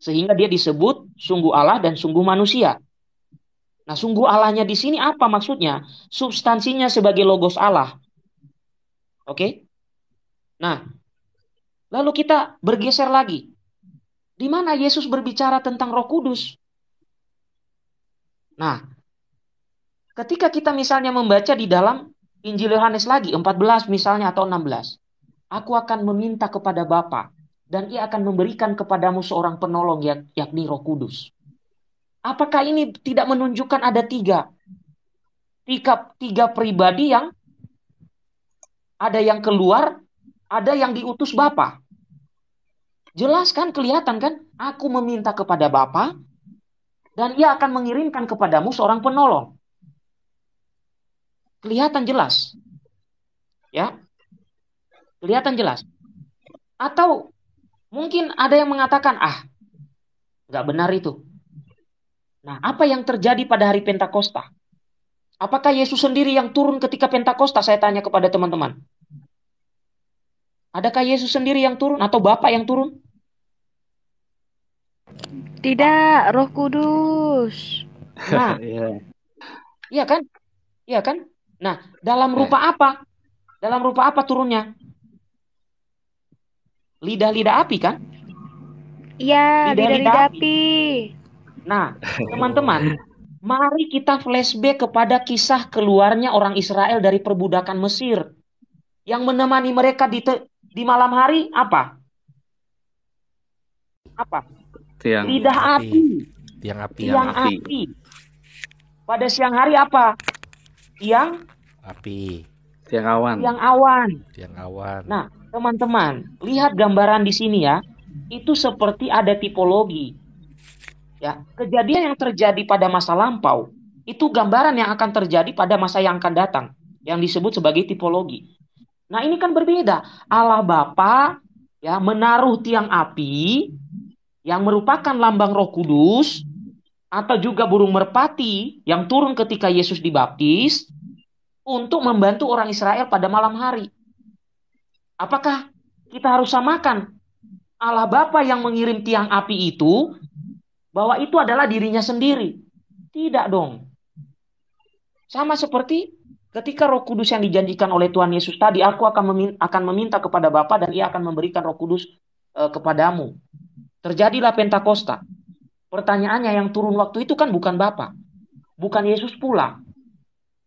Sehingga dia disebut sungguh Allah dan sungguh manusia. Nah, sungguh Allahnya di sini apa maksudnya? Substansinya sebagai logos Allah. Oke? Okay? Nah, lalu kita bergeser lagi di mana Yesus berbicara tentang Roh Kudus. Nah, ketika kita misalnya membaca di dalam Injil Yohanes lagi 14 misalnya atau 16, aku akan meminta kepada Bapa dan ia akan memberikan kepadamu seorang penolong yak, yakni Roh Kudus. Apakah ini tidak menunjukkan ada tiga tiga, tiga pribadi yang ada yang keluar, ada yang diutus Bapa. Jelas kan kelihatan kan? Aku meminta kepada Bapa dan ia akan mengirimkan kepadamu seorang penolong. Kelihatan jelas. Ya. Kelihatan jelas. Atau mungkin ada yang mengatakan, "Ah, nggak benar itu." Nah, apa yang terjadi pada hari Pentakosta? Apakah Yesus sendiri yang turun ketika Pentakosta? Saya tanya kepada teman-teman. Adakah Yesus sendiri yang turun atau Bapak yang turun? Tidak, Roh Kudus. Nah, iya. iya kan? Iya kan? Nah, dalam iya. rupa apa? Dalam rupa apa turunnya? Lidah-lidah api kan? Iya, lidah-lidah api. api. Nah, teman-teman, mari kita flashback kepada kisah keluarnya orang Israel dari perbudakan Mesir. Yang menemani mereka di, di malam hari apa? Apa? Tiang lidah api. api. Tiang api. Tiang api. api. Pada siang hari apa? Tiang api. Tiang awan. Tiang awan. Tiang awan. Nah, teman-teman, lihat gambaran di sini ya. Itu seperti ada tipologi. Ya, kejadian yang terjadi pada masa lampau itu gambaran yang akan terjadi pada masa yang akan datang yang disebut sebagai tipologi. Nah, ini kan berbeda. Allah Bapa ya menaruh tiang api yang merupakan lambang Roh Kudus atau juga burung merpati yang turun ketika Yesus dibaptis untuk membantu orang Israel pada malam hari. Apakah kita harus samakan Allah Bapa yang mengirim tiang api itu bahwa itu adalah dirinya sendiri? Tidak dong. Sama seperti ketika Roh Kudus yang dijanjikan oleh Tuhan Yesus tadi, aku akan meminta, akan meminta kepada Bapa dan Ia akan memberikan Roh Kudus e, kepadamu. Terjadilah Pentakosta. Pertanyaannya yang turun waktu itu kan bukan Bapak, bukan Yesus pula.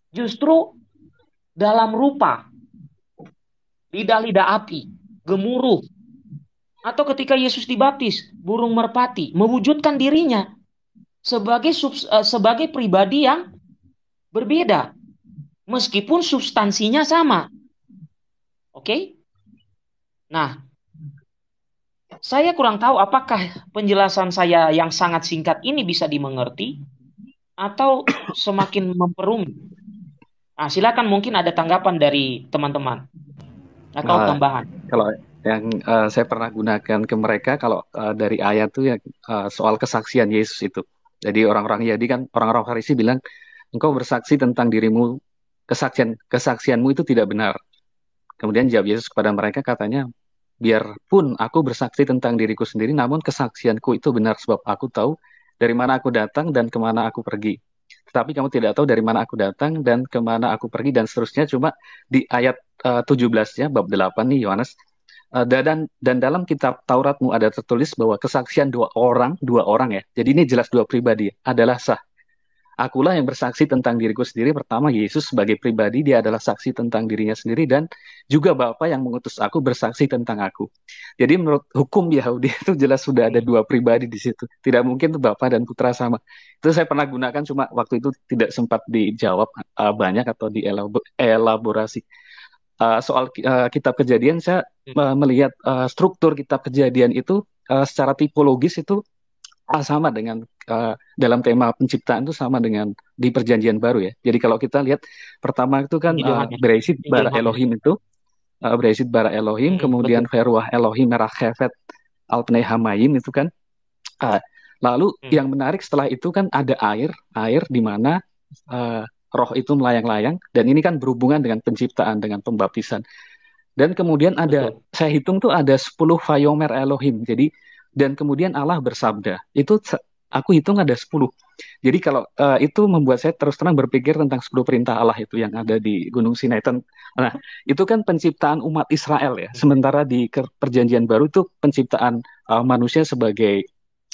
Justru dalam rupa lidah-lidah api, gemuruh. Atau ketika Yesus dibaptis, burung merpati mewujudkan dirinya sebagai subs, eh, sebagai pribadi yang berbeda. Meskipun substansinya sama. Oke? Okay? Nah, saya kurang tahu apakah penjelasan saya yang sangat singkat ini bisa dimengerti atau semakin memperumit. Nah, silakan mungkin ada tanggapan dari teman-teman atau nah, tambahan. Kalau yang uh, saya pernah gunakan ke mereka kalau uh, dari ayat tuh yang uh, eh, soal kesaksian Yesus itu. Jadi orang-orang Yahudi kan orang-orang Farisi bilang engkau bersaksi tentang dirimu kesaksian kesaksianmu itu tidak benar. Kemudian jawab Yesus kepada mereka katanya biarpun aku bersaksi tentang diriku sendiri, namun kesaksianku itu benar sebab aku tahu dari mana aku datang dan kemana aku pergi. Tetapi kamu tidak tahu dari mana aku datang dan kemana aku pergi dan seterusnya. Cuma di ayat eh, uh, 17-nya, bab 8 nih Yohanes, uh, dan, dan dalam kitab Tauratmu ada tertulis bahwa kesaksian dua orang, dua orang ya, jadi ini jelas dua pribadi, adalah sah akulah yang bersaksi tentang diriku sendiri. Pertama, Yesus sebagai pribadi, dia adalah saksi tentang dirinya sendiri dan juga Bapa yang mengutus aku bersaksi tentang aku. Jadi menurut hukum Yahudi itu jelas sudah ada iya. dua pribadi di situ. Tidak mungkin itu Bapak dan Putra sama. Itu saya pernah gunakan cuma waktu itu tidak sempat dijawab uh, banyak atau dielaborasi. Uh, eh, soal uh, kitab kejadian saya uh, melihat uh, struktur kitab kejadian itu uh, secara tipologis itu sama dengan Eh, dalam tema penciptaan itu sama dengan di perjanjian baru ya. Jadi kalau kita lihat pertama itu kan uh, eh, ya. Beresit bara ya. Elohim itu uh, eh, Beresit bara Elohim, hmm, kemudian Feruah Elohim Merachefet al Hamayin itu kan. Uh, lalu hmm. yang menarik setelah itu kan ada air, air di mana uh, roh itu melayang-layang dan ini kan berhubungan dengan penciptaan dengan pembaptisan. Dan kemudian ada Betul. saya hitung tuh ada 10 Fayomer Elohim. Jadi dan kemudian Allah bersabda. Itu aku hitung ada 10. Jadi kalau uh, itu membuat saya terus terang berpikir tentang 10 perintah Allah itu yang ada di Gunung Sinai. Nah, itu kan penciptaan umat Israel ya. Sementara di perjanjian baru itu penciptaan uh, manusia sebagai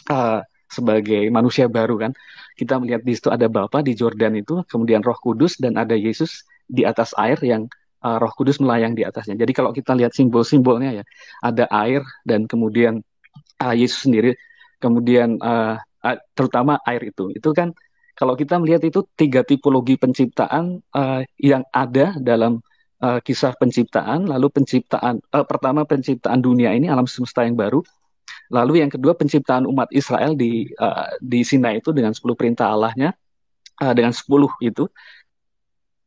uh, sebagai manusia baru kan. Kita melihat di situ ada Bapa di Jordan itu, kemudian Roh Kudus dan ada Yesus di atas air yang uh, Roh Kudus melayang di atasnya. Jadi kalau kita lihat simbol-simbolnya ya, ada air dan kemudian uh, Yesus sendiri, kemudian uh, terutama air itu. Itu kan kalau kita melihat itu tiga tipologi penciptaan uh, yang ada dalam uh, kisah penciptaan, lalu penciptaan uh, pertama penciptaan dunia ini alam semesta yang baru, lalu yang kedua penciptaan umat Israel di uh, di Sinai itu dengan 10 perintah Allahnya uh, dengan 10 itu,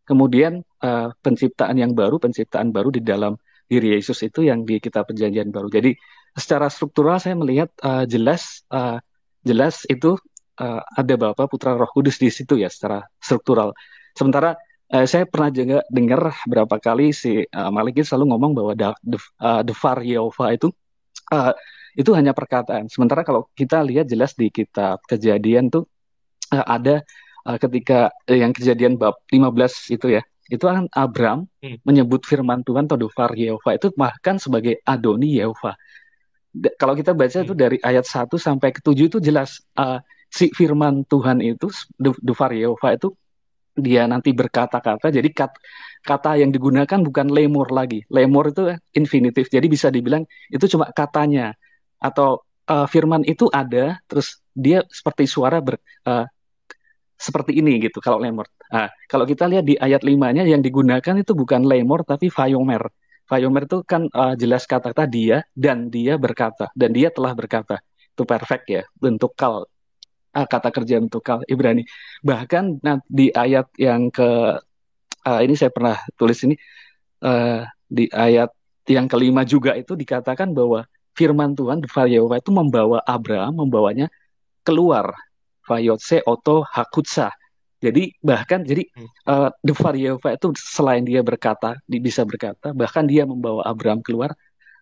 kemudian uh, penciptaan yang baru, penciptaan baru di dalam diri Yesus itu yang di kita perjanjian baru. Jadi secara struktural saya melihat uh, jelas uh, jelas itu uh, ada Bapa, Putra, Roh Kudus di situ ya secara struktural. Sementara uh, saya pernah juga dengar berapa kali si uh, eh, Maliki selalu ngomong bahwa da, de, uh, Devar Yehova itu uh, itu hanya perkataan. Sementara kalau kita lihat jelas di kitab Kejadian tuh uh, ada uh, ketika uh, yang Kejadian bab 15 itu ya itu kan Abraham hmm. menyebut firman Tuhan atau Dufar Yehova itu bahkan sebagai Adoni Yehova kalau kita baca itu hmm. dari ayat 1 sampai ke 7 itu jelas uh, si firman Tuhan itu Dufar Yehova itu dia nanti berkata-kata jadi kat, kata yang digunakan bukan lemur lagi. Lemur itu infinitif. Jadi bisa dibilang itu cuma katanya atau uh, firman itu ada terus dia seperti suara ber, uh, seperti ini gitu kalau lemur. Nah, kalau kita lihat di ayat 5-nya yang digunakan itu bukan lemur tapi fayomer Pak Yomer itu kan uh, jelas kata-kata dia ya, dan dia berkata dan dia telah berkata itu perfect ya bentuk kal uh, eh, kata kerja bentuk kal Ibrani bahkan nah, di ayat yang ke uh, ini saya pernah tulis ini uh, di ayat yang kelima juga itu dikatakan bahwa firman Tuhan Yehova itu membawa Abraham membawanya keluar Fayotse Oto Hakutsa jadi bahkan jadi uh, hmm. eh, Varieva itu selain dia berkata, dia bisa berkata, bahkan dia membawa Abraham keluar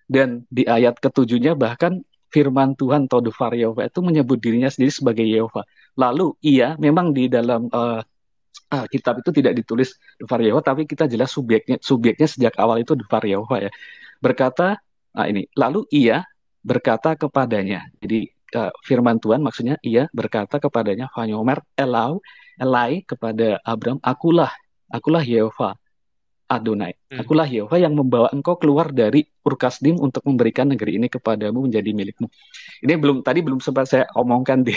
dan di ayat ketujuhnya bahkan firman Tuhan atau Devar Varieva itu menyebut dirinya sendiri sebagai Yehova. Lalu ia memang di dalam uh, uh, kitab itu tidak ditulis Devar Varieva tapi kita jelas subjeknya subjeknya sejak awal itu Devar Varieva ya. Berkata nah ini, lalu ia berkata kepadanya. Jadi firman Tuhan maksudnya ia berkata kepadanya Vanyomer Elau Lai kepada Abram, akulah, akulah Yehova Adonai, hmm. akulah Yehova yang membawa engkau keluar dari Urkasdim untuk memberikan negeri ini kepadamu menjadi milikmu. Ini belum tadi belum sempat saya omongkan di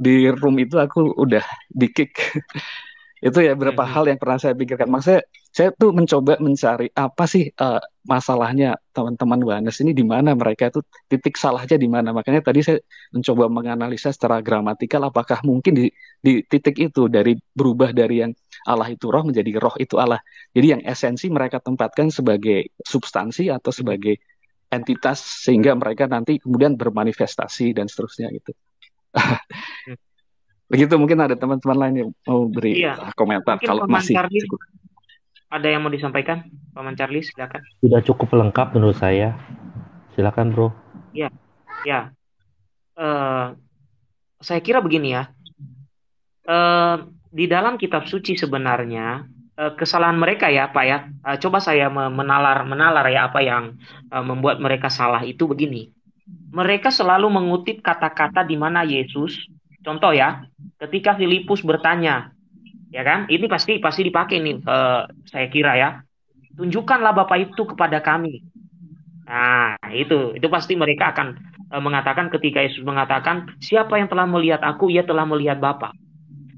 di room itu aku udah di itu ya berapa hmm. hal yang pernah saya pikirkan. Maksudnya saya tuh mencoba mencari apa sih uh, masalahnya teman-teman Wanes ini di mana mereka itu titik salahnya di mana. Makanya tadi saya mencoba menganalisa secara gramatikal apakah mungkin di, di titik itu dari berubah dari yang Allah itu roh menjadi roh itu Allah. Jadi yang esensi mereka tempatkan sebagai substansi atau sebagai entitas sehingga mereka nanti kemudian bermanifestasi dan seterusnya gitu. Begitu mungkin ada teman-teman lain yang mau beri iya. komentar kalau masih ada yang mau disampaikan paman Charlie silakan sudah cukup lengkap menurut saya silakan bro ya ya uh, saya kira begini ya uh, di dalam kitab suci sebenarnya uh, kesalahan mereka ya pak ya uh, coba saya menalar menalar ya apa yang uh, membuat mereka salah itu begini mereka selalu mengutip kata-kata di mana Yesus contoh ya ketika Filipus bertanya ya kan? Ini pasti pasti dipakai nih, uh, saya kira ya. Tunjukkanlah Bapak itu kepada kami. Nah, itu itu pasti mereka akan uh, mengatakan ketika Yesus mengatakan, "Siapa yang telah melihat aku, ia telah melihat Bapa."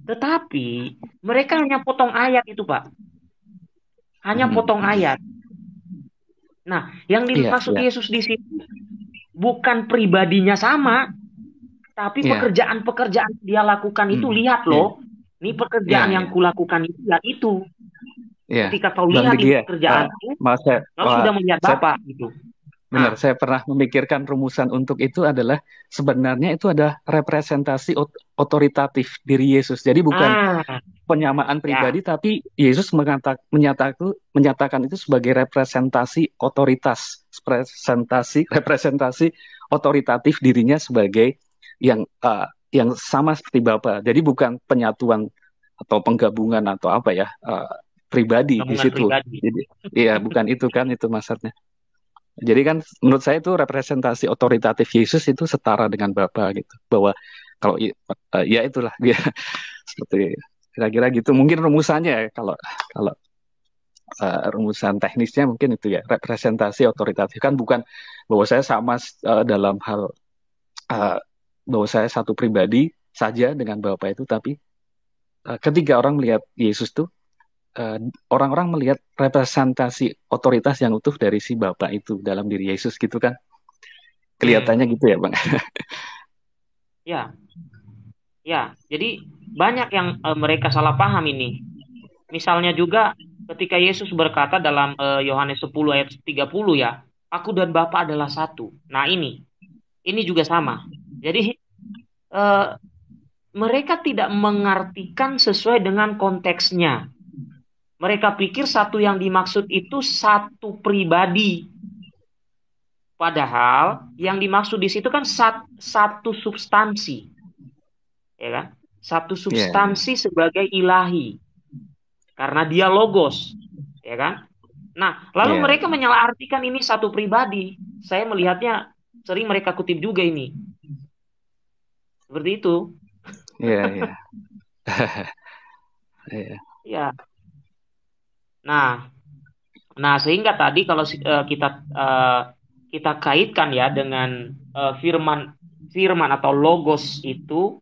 Tetapi mereka hanya potong ayat itu, Pak. Hanya hmm. potong ayat. Nah, yang iya, dimaksud yeah, yeah. Yesus di sini bukan pribadinya sama, tapi iya. pekerjaan-pekerjaan yeah. dia lakukan itu hmm. lihat loh iya. Ini pekerjaan yeah. yang iya. kulakukan itu ya itu. Ya. Ketika kau Bang lihat Digi, itu eh, pekerjaanku, kau sudah melihat saya, bapak gitu. Benar, nah. saya pernah memikirkan rumusan untuk itu adalah sebenarnya itu ada representasi ot otoritatif diri Yesus. Jadi bukan ah. penyamaan pribadi, ya. tapi Yesus menyatakan, menyatakan itu sebagai representasi otoritas, representasi representasi otoritatif dirinya sebagai yang uh, yang sama seperti Bapak. Jadi bukan penyatuan atau penggabungan atau apa ya uh, pribadi Gabungan di situ. Pribadi. Jadi iya bukan itu kan itu maksudnya. Jadi kan menurut saya itu representasi otoritatif Yesus itu setara dengan Bapak gitu. Bahwa kalau uh, ya itulah dia seperti kira-kira gitu. Mungkin rumusannya ya, kalau kalau uh, rumusan teknisnya mungkin itu ya representasi otoritatif kan bukan bahwa saya sama uh, dalam hal uh, bahwa saya satu pribadi saja dengan bapak itu, tapi uh, eh, ketika orang melihat Yesus tuh orang eh, orang-orang melihat representasi otoritas yang utuh dari si bapak itu dalam diri Yesus gitu kan. Kelihatannya hmm. gitu ya, Bang. ya. Ya, jadi banyak yang uh, mereka salah paham ini. Misalnya juga ketika Yesus berkata dalam Yohanes uh, 10 ayat 30 ya, aku dan Bapa adalah satu. Nah, ini ini juga sama. Jadi uh, mereka tidak mengartikan sesuai dengan konteksnya. Mereka pikir satu yang dimaksud itu satu pribadi. Padahal yang dimaksud di situ kan sat, satu substansi. Ya kan? Satu iya. substansi yeah. sebagai ilahi. Karena dia logos, ya kan? Nah, lalu yeah. mereka menyalahartikan ini satu pribadi. Saya melihatnya sering mereka kutip juga ini seperti itu. Iya, iya. yeah. Iya. Nah, nah sehingga tadi kalau uh, kita uh, kita kaitkan ya dengan uh, firman firman atau logos itu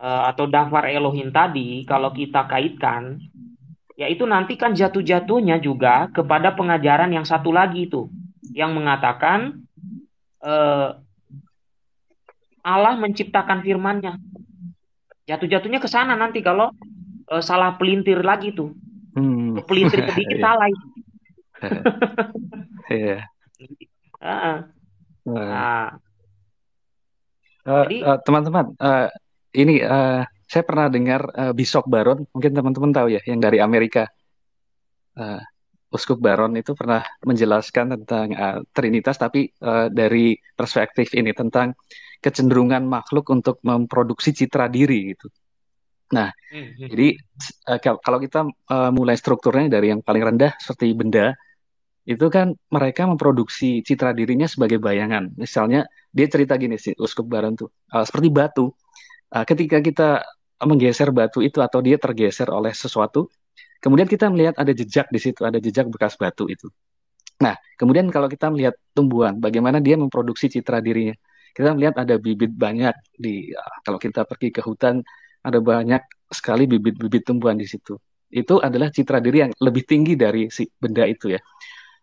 uh, atau dafar Elohim tadi kalau kita kaitkan yaitu nanti kan jatuh-jatuhnya juga kepada pengajaran yang satu lagi itu yang mengatakan uh, Allah menciptakan firman-Nya. Jatuh-jatuhnya ke sana nanti kalau uh, salah pelintir lagi tuh. Hmm. Pelintir sedikit yeah. salah itu. Iya. Heeh. Nah. E, e, teman-teman, uh, ini uh, saya pernah dengar uh, Bishop Baron, mungkin teman-teman tahu ya, yang dari Amerika. Uh, Uskup Baron itu pernah menjelaskan tentang uh, Trinitas, tapi uh, dari perspektif ini tentang kecenderungan makhluk untuk memproduksi citra diri gitu. Nah, mm-hmm. jadi eh, kalau kita eh, mulai strukturnya dari yang paling rendah seperti benda, itu kan mereka memproduksi citra dirinya sebagai bayangan. Misalnya dia cerita gini sih, Uskup Baron tuh, eh, seperti batu. ketika kita menggeser batu itu atau dia tergeser oleh sesuatu, kemudian kita melihat ada jejak di situ, ada jejak bekas batu itu. Nah, kemudian kalau kita melihat tumbuhan, bagaimana dia memproduksi citra dirinya kita melihat ada bibit banyak di eh, kalau kita pergi ke hutan ada banyak sekali bibit-bibit tumbuhan di situ. Itu adalah citra diri yang lebih tinggi dari si benda itu ya,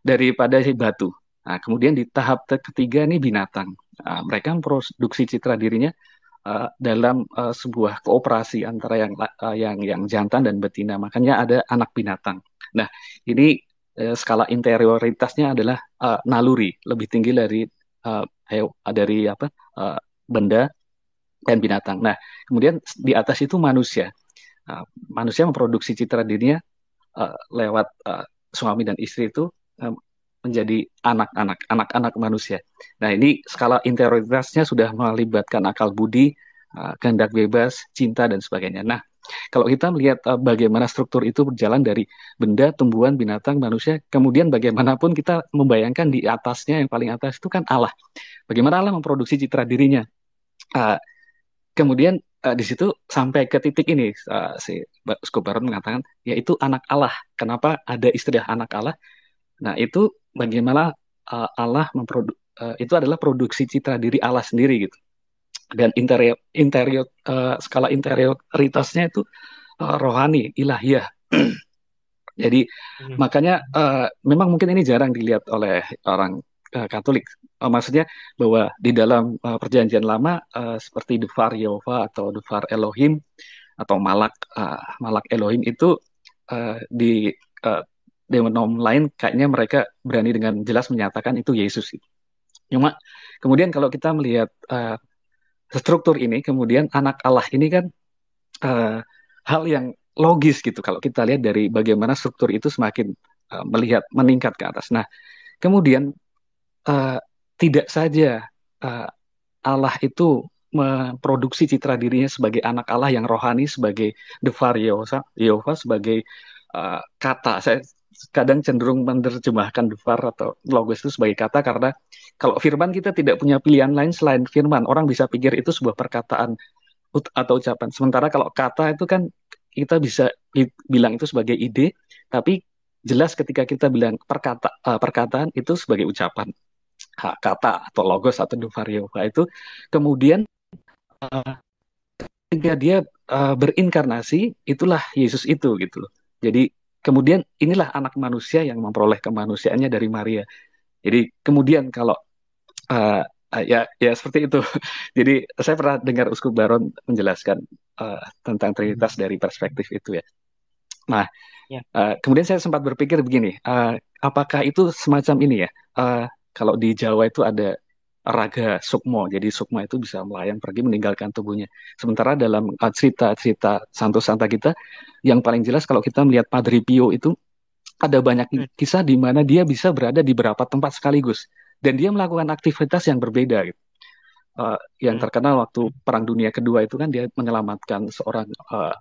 daripada si batu. Nah, kemudian di tahap ketiga ini binatang. Nah, mereka memproduksi citra dirinya uh, dalam uh, sebuah kooperasi antara yang uh, yang yang jantan dan betina. Makanya ada anak binatang. Nah, ini uh, skala interioritasnya adalah uh, naluri, lebih tinggi dari uh, hew, dari apa uh, benda dan binatang. Nah, kemudian di atas itu manusia. Uh, manusia memproduksi citra dirinya uh, eh, lewat uh, suami dan istri itu uh, menjadi anak-anak, anak-anak manusia. Nah, ini skala interioritasnya sudah melibatkan akal budi, uh, kehendak bebas, cinta dan sebagainya. Nah, kalau kita melihat uh, eh, bagaimana struktur itu berjalan dari benda, tumbuhan, binatang, manusia, kemudian bagaimanapun kita membayangkan di atasnya yang paling atas itu kan Allah. Bagaimana Allah memproduksi citra dirinya? Uh, kemudian uh, di situ sampai ke titik ini uh, si Uskup mengatakan yaitu anak Allah. Kenapa ada istilah anak Allah? Nah itu bagaimana uh, Allah memproduksi itu adalah produksi citra diri Allah sendiri gitu dan interior interior uh, skala interioritasnya itu uh, rohani ilahiyah jadi hmm. makanya uh, memang mungkin ini jarang dilihat oleh orang uh, Katolik uh, maksudnya bahwa di dalam uh, perjanjian lama uh, seperti Dufar Yehova atau Dufar Elohim atau Malak uh, Malak Elohim itu uh, di uh, demonom lain kayaknya mereka berani dengan jelas menyatakan itu Yesus. Cuma kemudian kalau kita melihat uh, struktur ini kemudian anak Allah ini kan uh, hal yang logis gitu kalau kita lihat dari bagaimana struktur itu semakin uh, melihat meningkat ke atas. Nah, kemudian uh, tidak saja uh, Allah itu memproduksi citra dirinya sebagai anak Allah yang rohani sebagai Devar Yehova sebagai uh, kata. Saya kadang cenderung menerjemahkan Devar atau logos itu sebagai kata karena kalau firman kita tidak punya pilihan lain selain firman. Orang bisa pikir itu sebuah perkataan atau ucapan. Sementara kalau kata itu kan kita bisa bilang itu sebagai ide, tapi jelas ketika kita bilang perkata eh, perkataan itu sebagai ucapan. kata atau logos atau duvario nah, itu kemudian eh, ketika dia eh, berinkarnasi itulah Yesus itu gitu loh. Jadi kemudian inilah anak manusia yang memperoleh kemanusiaannya dari Maria. Jadi kemudian kalau uh, ya ya seperti itu. Jadi saya pernah dengar Uskup Baron menjelaskan uh, tentang Trinitas hmm. dari perspektif itu ya. Nah, Uh, kemudian saya sempat berpikir begini, uh, apakah itu semacam ini ya? Uh, kalau di Jawa itu ada raga sukmo, jadi sukmo itu bisa melayang pergi meninggalkan tubuhnya. Sementara dalam cerita-cerita Santo Santa kita, yang paling jelas kalau kita melihat Padre Pio itu ada banyak hmm. kisah di mana dia bisa berada di beberapa tempat sekaligus dan dia melakukan aktivitas yang berbeda gitu. Uh, yang hmm. terkenal waktu Perang Dunia Kedua itu kan dia menyelamatkan seorang uh,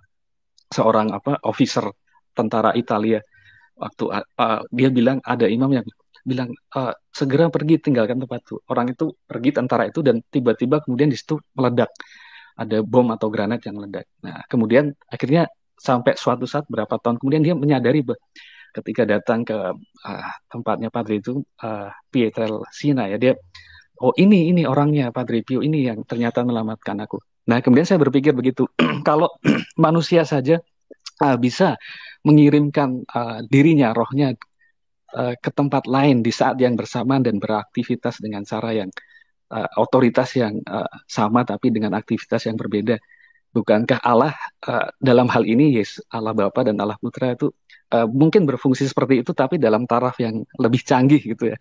seorang apa officer tentara Italia waktu uh, dia bilang ada imam yang bilang uh, segera pergi tinggalkan tempat itu orang itu pergi tentara itu dan tiba-tiba kemudian di situ meledak ada bom atau granat yang meledak nah kemudian akhirnya sampai suatu saat berapa tahun kemudian dia menyadari bahwa ketika datang ke uh, tempatnya Padre itu uh, Pietrel Sina ya dia oh ini ini orangnya Padre Pio ini yang ternyata melamatkan aku. Nah kemudian saya berpikir begitu kalau manusia saja uh, bisa mengirimkan uh, dirinya rohnya uh, ke tempat lain di saat yang bersamaan dan beraktivitas dengan cara yang uh, otoritas yang uh, sama tapi dengan aktivitas yang berbeda bukankah Allah uh, dalam hal ini Yesus Allah Bapa dan Allah Putra itu uh, mungkin berfungsi seperti itu tapi dalam taraf yang lebih canggih gitu ya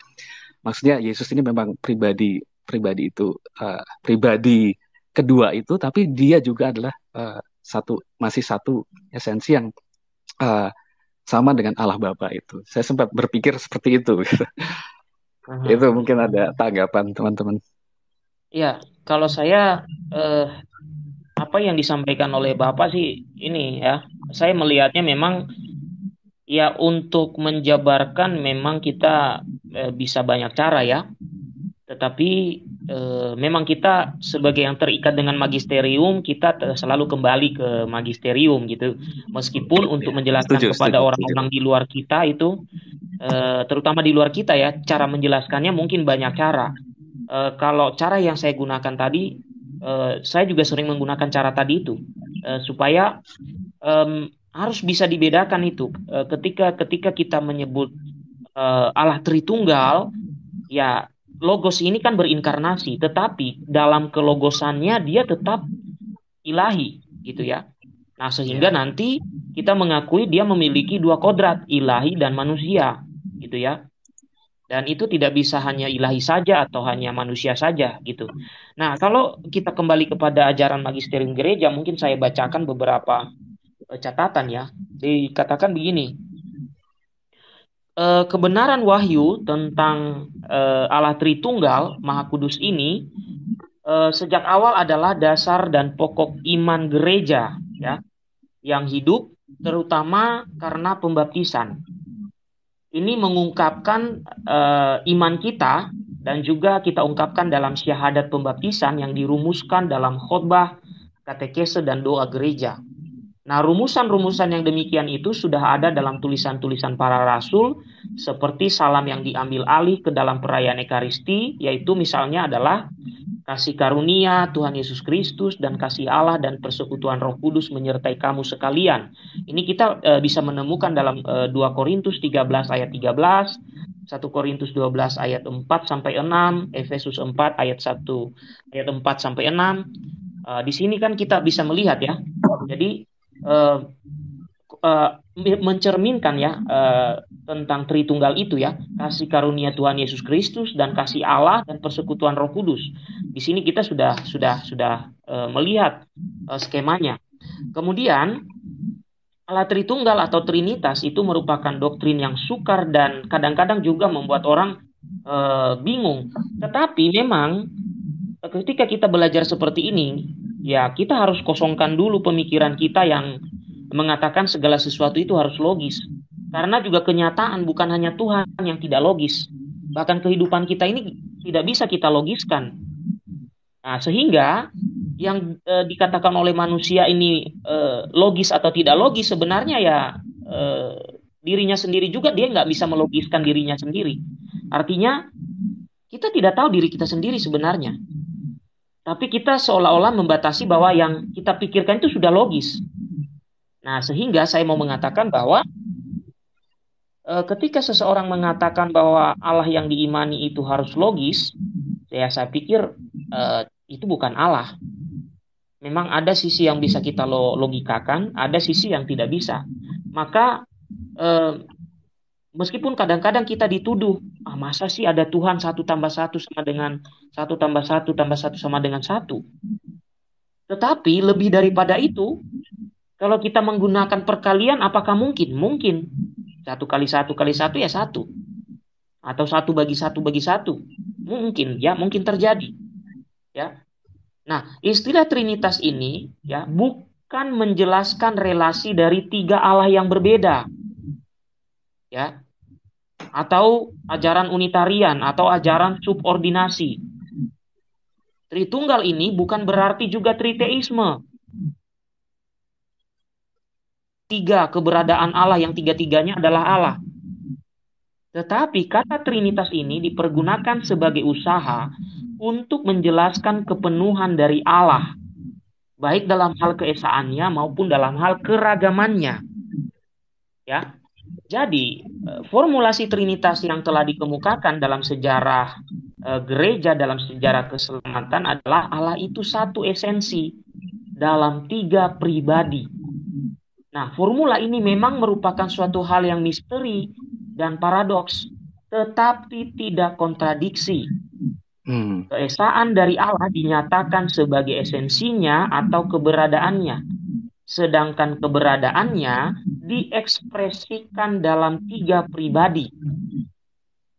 maksudnya Yesus ini memang pribadi pribadi itu uh, pribadi kedua itu tapi dia juga adalah uh, satu masih satu esensi yang uh, sama dengan Allah Bapa itu saya sempat berpikir seperti itu itu mungkin ada tanggapan teman-teman ya kalau saya eh, apa yang disampaikan oleh Bapak sih ini ya. Saya melihatnya memang ya untuk menjabarkan memang kita eh, bisa banyak cara ya. Tetapi eh, memang kita sebagai yang terikat dengan magisterium kita selalu kembali ke magisterium gitu. Meskipun iya, untuk iya. menjelaskan setuju, kepada orang-orang di luar kita itu eh, terutama di luar kita ya, cara menjelaskannya mungkin banyak cara. Uh, kalau cara yang saya gunakan tadi Eh, saya juga sering menggunakan cara tadi itu uh, supaya um, harus bisa dibedakan itu uh, ketika ketika kita menyebut uh, Allah Tritunggal ya logos ini kan berinkarnasi tetapi dalam kelogosannya dia tetap ilahi gitu ya nah sehingga ya. nanti kita mengakui dia memiliki dua kodrat ilahi dan manusia gitu ya dan itu tidak bisa hanya ilahi saja atau hanya manusia saja gitu. Nah, kalau kita kembali kepada ajaran magisterium gereja, mungkin saya bacakan beberapa e, catatan ya. Dikatakan begini. E, kebenaran wahyu tentang e, Allah Tritunggal Maha Kudus ini e, sejak awal adalah dasar dan pokok iman gereja ya yang hidup terutama karena pembaptisan ini mengungkapkan uh, iman kita dan juga kita ungkapkan dalam syahadat pembaptisan yang dirumuskan dalam khotbah, katekese dan doa gereja. Nah, rumusan-rumusan yang demikian itu sudah ada dalam tulisan-tulisan para rasul, seperti salam yang diambil alih ke dalam perayaan Ekaristi, yaitu misalnya adalah kasih karunia Tuhan Yesus Kristus dan kasih Allah dan persekutuan Roh Kudus menyertai kamu sekalian. Ini kita e, bisa menemukan dalam e, 2 Korintus 13 ayat 13, 1 Korintus 12 ayat 4 sampai 6, Efesus 4 ayat 1 ayat 4 sampai 6. E, di sini kan kita bisa melihat ya. Jadi uh, uh, mencerminkan ya uh, tentang Tritunggal itu ya kasih karunia Tuhan Yesus Kristus dan kasih Allah dan persekutuan Roh Kudus. Di sini kita sudah sudah sudah uh, melihat uh, skemanya. Kemudian Allah Tritunggal atau Trinitas itu merupakan doktrin yang sukar dan kadang-kadang juga membuat orang uh, bingung. Tetapi memang ketika kita belajar seperti ini, ya kita harus kosongkan dulu pemikiran kita yang mengatakan segala sesuatu itu harus logis. Karena juga kenyataan bukan hanya Tuhan yang tidak logis. Bahkan kehidupan kita ini tidak bisa kita logiskan. Nah, sehingga yang e, dikatakan oleh manusia ini e, logis atau tidak logis sebenarnya ya e, dirinya sendiri juga dia nggak bisa melogiskan dirinya sendiri. Artinya kita tidak tahu diri kita sendiri sebenarnya. Tapi kita seolah-olah membatasi bahwa yang kita pikirkan itu sudah logis. Nah, sehingga saya mau mengatakan bahwa e, ketika seseorang mengatakan bahwa Allah yang diimani itu harus logis, ya saya pikir e, itu bukan Allah. Memang ada sisi yang bisa kita logikakan, ada sisi yang tidak bisa. Maka e, meskipun kadang-kadang kita dituduh, ah masa sih ada Tuhan satu tambah satu sama dengan satu tambah satu tambah satu sama dengan satu. Tetapi lebih daripada itu, kalau kita menggunakan perkalian, apakah mungkin? Mungkin. Satu kali satu kali satu ya satu. Atau satu bagi satu bagi satu. Mungkin, ya mungkin terjadi. Ya. Nah, istilah Trinitas ini ya bukan menjelaskan relasi dari tiga Allah yang berbeda. Ya, atau ajaran unitarian atau ajaran subordinasi. Tritunggal ini bukan berarti juga triteisme. Tiga keberadaan Allah yang tiga-tiganya adalah Allah. Tetapi kata Trinitas ini dipergunakan sebagai usaha untuk menjelaskan kepenuhan dari Allah, baik dalam hal keesaannya maupun dalam hal keragamannya. Ya, jadi, eh, formulasi trinitas yang telah dikemukakan dalam sejarah eh, gereja, dalam sejarah keselamatan adalah Allah itu satu esensi dalam tiga pribadi. Nah, formula ini memang merupakan suatu hal yang misteri dan paradoks, tetapi tidak kontradiksi. Hmm. Keesaan dari Allah dinyatakan sebagai esensinya atau keberadaannya sedangkan keberadaannya diekspresikan dalam tiga pribadi.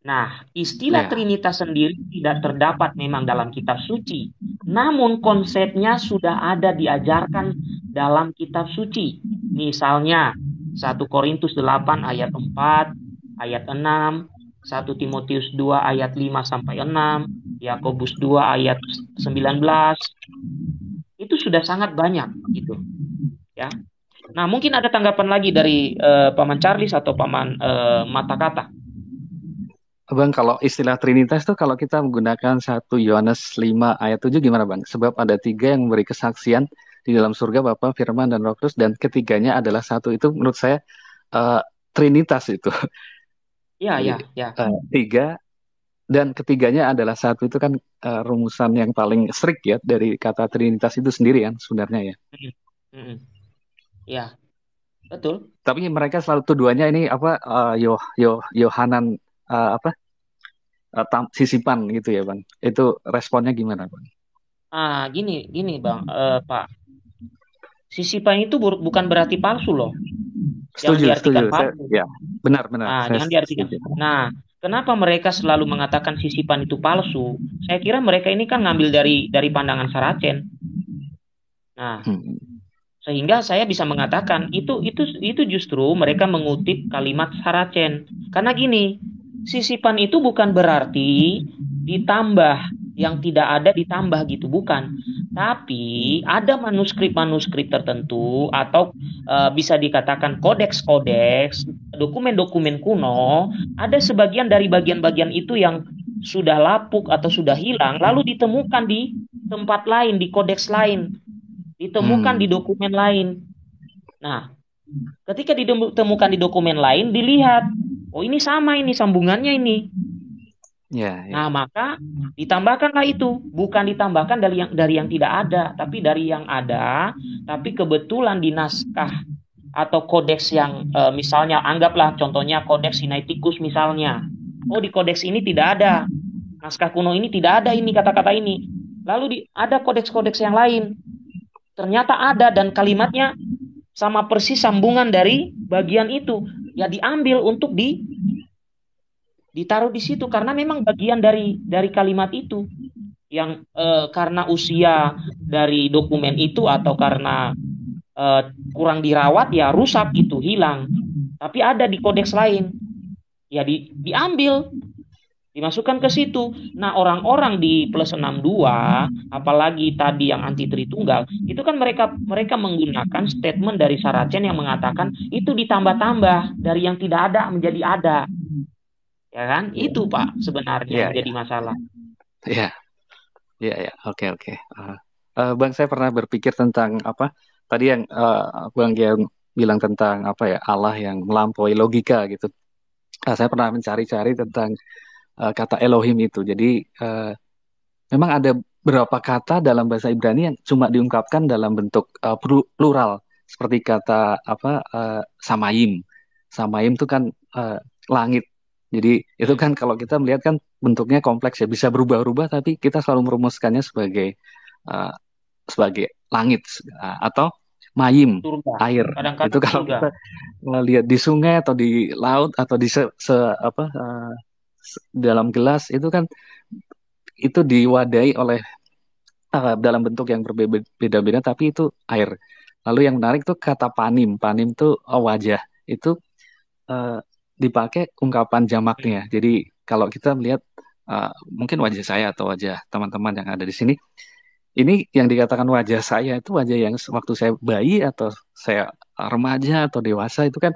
Nah, istilah ya. Trinitas sendiri tidak terdapat memang dalam kitab suci, namun konsepnya sudah ada diajarkan dalam kitab suci. Misalnya 1 Korintus 8 ayat 4, ayat 6, 1 Timotius 2 ayat 5 sampai 6, Yakobus 2 ayat 19. Itu sudah sangat banyak gitu ya nah mungkin ada tanggapan lagi dari uh, paman Charles atau paman uh, eh, mata kata Bang, kalau istilah Trinitas itu kalau kita menggunakan satu Yohanes 5 ayat 7 gimana Bang? Sebab ada tiga yang memberi kesaksian di dalam surga Bapa, Firman, dan Roh Kudus dan ketiganya adalah satu itu menurut saya uh, Trinitas itu. Ya, ya, ya. Uh, tiga dan ketiganya adalah satu itu kan uh, rumusan yang paling strict ya dari kata Trinitas itu sendiri kan sebenarnya ya. Mm -hmm. Ya, betul. Tapi mereka selalu tuduhannya ini apa uh, Yo Yo Yohanan uh, apa uh, tam, sisipan gitu ya bang. Itu responnya gimana bang? Ah gini gini bang uh, Pak, sisipan itu bu bukan berarti palsu loh. Setuju, yang setuju. palsu. Saya, ya, benar benar. Nah, saya jangan diartikan. Setuju. Nah, kenapa mereka selalu mengatakan sisipan itu palsu? Saya kira mereka ini kan ngambil dari dari pandangan Saracen. Nah, hmm sehingga saya bisa mengatakan itu itu itu justru mereka mengutip kalimat Saracen karena gini sisipan itu bukan berarti ditambah yang tidak ada ditambah gitu bukan tapi ada manuskrip-manuskrip tertentu atau e, bisa dikatakan kodeks-kodeks dokumen-dokumen kuno ada sebagian dari bagian-bagian itu yang sudah lapuk atau sudah hilang lalu ditemukan di tempat lain di kodeks lain ditemukan hmm. di dokumen lain. Nah, ketika ditemukan di dokumen lain, dilihat, oh ini sama ini sambungannya ini. Ya, ya. Nah, maka ditambahkanlah itu, bukan ditambahkan dari yang dari yang tidak ada, tapi dari yang ada, tapi kebetulan di naskah atau kodeks yang e, misalnya anggaplah contohnya kodeks Sinaiticus misalnya. Oh, di kodeks ini tidak ada. Naskah kuno ini tidak ada ini kata-kata ini. Lalu di, ada kodeks-kodeks yang lain ternyata ada dan kalimatnya sama persis sambungan dari bagian itu ya diambil untuk di ditaruh di situ karena memang bagian dari dari kalimat itu yang e, karena usia dari dokumen itu atau karena e, kurang dirawat ya rusak itu hilang tapi ada di kodeks lain ya di, diambil dimasukkan ke situ. Nah, orang-orang di plus 62 apalagi tadi yang anti tritunggal, itu kan mereka mereka menggunakan statement dari Saracen yang mengatakan itu ditambah-tambah dari yang tidak ada menjadi ada. Ya kan? Iya. Itu Pak sebenarnya yeah, yang jadi iya. masalah. Iya. Yeah. Iya, ya. Oke, oke. Okay. Ah. Eh, Bang, saya pernah berpikir tentang apa? Tadi yang uh, Bang yang bilang tentang apa ya? Allah yang melampaui logika gitu. Nah, saya pernah mencari-cari tentang uh, kata Elohim itu. Jadi uh, memang ada beberapa kata dalam bahasa Ibrani yang cuma diungkapkan dalam bentuk uh, plural seperti kata apa uh, samaim. Samaim itu kan uh, langit. Jadi itu kan kalau kita melihat kan bentuknya kompleks ya bisa berubah-ubah tapi kita selalu merumuskannya sebagai uh, sebagai langit uh, atau mayim surga. air Kadang -kadang itu kalau surga. kita lihat di sungai atau di laut atau di se, se apa uh, dalam gelas itu kan itu diwadai oleh uh, dalam bentuk yang berbeda-beda tapi itu air. Lalu yang menarik tuh kata panim. Panim tuh oh, wajah. Itu uh, dipakai ungkapan jamaknya. Iya. Jadi kalau kita melihat uh, mungkin wajah saya atau wajah teman-teman yang ada di sini, ini yang dikatakan wajah saya itu wajah yang waktu saya bayi atau saya remaja atau dewasa itu kan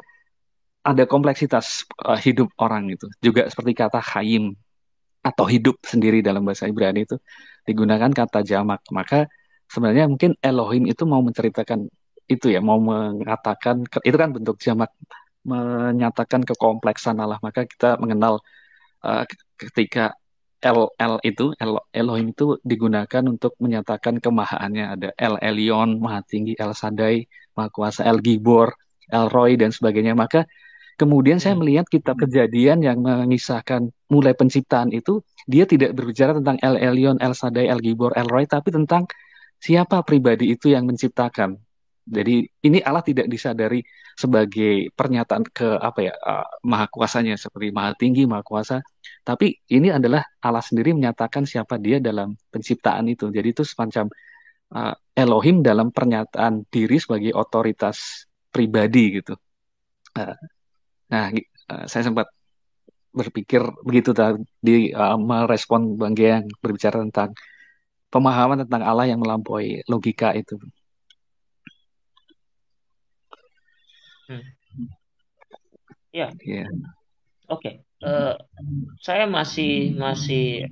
ada kompleksitas uh, hidup orang itu juga seperti kata Khayim atau hidup sendiri dalam bahasa Ibrani itu digunakan kata jamak maka sebenarnya mungkin Elohim itu mau menceritakan itu ya mau mengatakan itu kan bentuk jamak menyatakan kekompleksan Allah maka kita mengenal uh, ketika LL itu El Elohim itu digunakan untuk menyatakan kemahaannya ada El Elyon Maha Tinggi El Sadai Maha Kuasa El Gibor El Roy dan sebagainya maka Kemudian saya hmm. melihat kitab kejadian yang mengisahkan mulai penciptaan itu, dia tidak berbicara tentang El Elyon, El Sadai, El Gibor, El Roy, tapi tentang siapa pribadi itu yang menciptakan. Jadi ini Allah tidak disadari sebagai pernyataan ke apa ya uh, maha kuasanya seperti maha tinggi maha kuasa, tapi ini adalah Allah sendiri menyatakan siapa dia dalam penciptaan itu. Jadi itu semacam uh, Elohim dalam pernyataan diri sebagai otoritas pribadi gitu. Uh, Nah, eh, saya sempat berpikir begitu tadi uh, eh, merespon Bang yang berbicara tentang pemahaman tentang Allah yang melampaui logika itu. Hmm. Ya. Yeah. Oke. Okay. Uh, eh, saya masih masih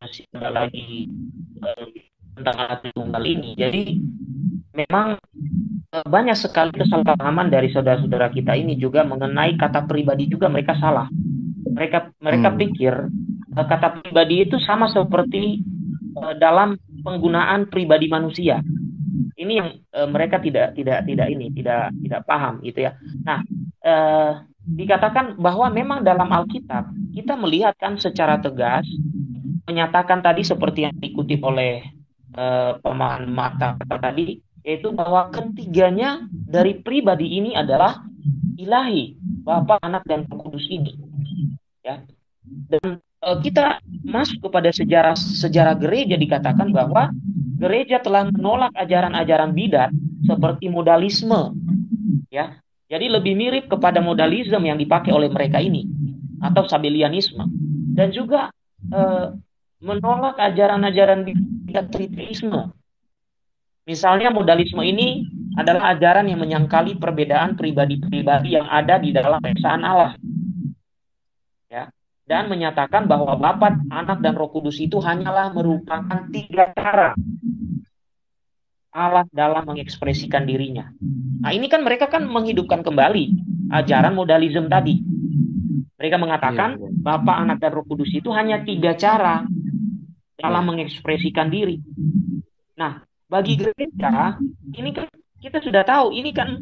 masih lagi uh, tentang alat tunggal ini. Jadi memang eh, banyak sekali kesalahpahaman dari saudara-saudara kita ini juga mengenai kata pribadi juga mereka salah. Mereka mereka hmm. pikir eh, kata pribadi itu sama seperti eh, dalam penggunaan pribadi manusia. Ini yang mereka tidak tidak tidak ini tidak tidak paham gitu ya. Nah, eh, dikatakan bahwa memang dalam Alkitab kita melihatkan secara tegas menyatakan tadi seperti yang dikutip oleh eh, pemahaman mata tadi yaitu bahwa ketiganya dari pribadi ini adalah ilahi, Bapa, Anak dan Roh Kudus ini. Ya. Dan e, kita masuk kepada sejarah sejarah gereja dikatakan bahwa gereja telah menolak ajaran-ajaran bidat seperti modalisme. Ya. Jadi lebih mirip kepada modalisme yang dipakai oleh mereka ini atau sabelianisme dan juga e, menolak ajaran-ajaran bidat triteisme Misalnya modalisme ini adalah ajaran yang menyangkali perbedaan pribadi-pribadi yang ada di dalam esaan Allah. Ya, dan menyatakan bahwa Bapa, Anak dan Roh Kudus itu hanyalah merupakan tiga cara Allah dalam mengekspresikan dirinya. Nah, ini kan mereka kan menghidupkan kembali ajaran modalisme tadi. Mereka mengatakan iya, iya. Bapa, Anak dan Roh Kudus itu hanya tiga cara dalam iya. mengekspresikan diri. Nah, bagi gereja ini kan kita sudah tahu ini kan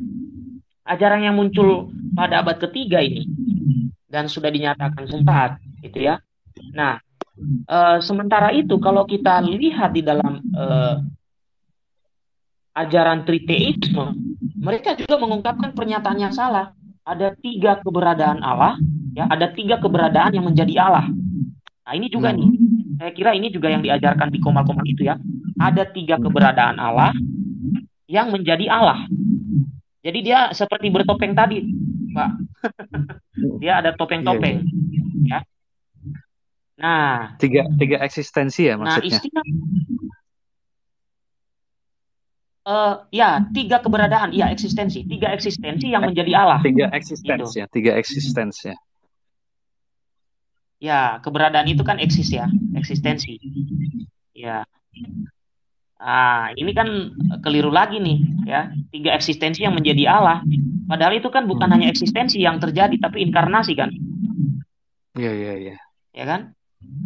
ajaran yang muncul pada abad ketiga ini dan sudah dinyatakan sesat gitu ya. Nah, e, sementara itu kalau kita lihat di dalam e, ajaran triteisme, mereka juga mengungkapkan pernyataan yang salah. Ada tiga keberadaan Allah, ya, ada tiga keberadaan yang menjadi Allah. Nah, ini juga hmm. nih saya kira ini juga yang diajarkan di komal-komal itu ya. Ada tiga keberadaan Allah yang menjadi Allah. Jadi dia seperti bertopeng tadi, Pak. dia ada topeng-topeng, iya, iya. ya. Nah, tiga tiga eksistensi ya nah, maksudnya. Nah, istilah uh, ya tiga keberadaan, ya eksistensi, tiga eksistensi yang menjadi Allah. Tiga gitu. eksistensi, gitu. ya, tiga eksistensi. ya. Ya, keberadaan itu kan eksis ya eksistensi. Mm-hmm. Ya. Ah, ini kan keliru lagi nih, ya. Tiga eksistensi yang menjadi Allah. Padahal itu kan bukan hmm. hanya eksistensi yang terjadi, tapi inkarnasi kan. Iya, iya, iya. Ya kan?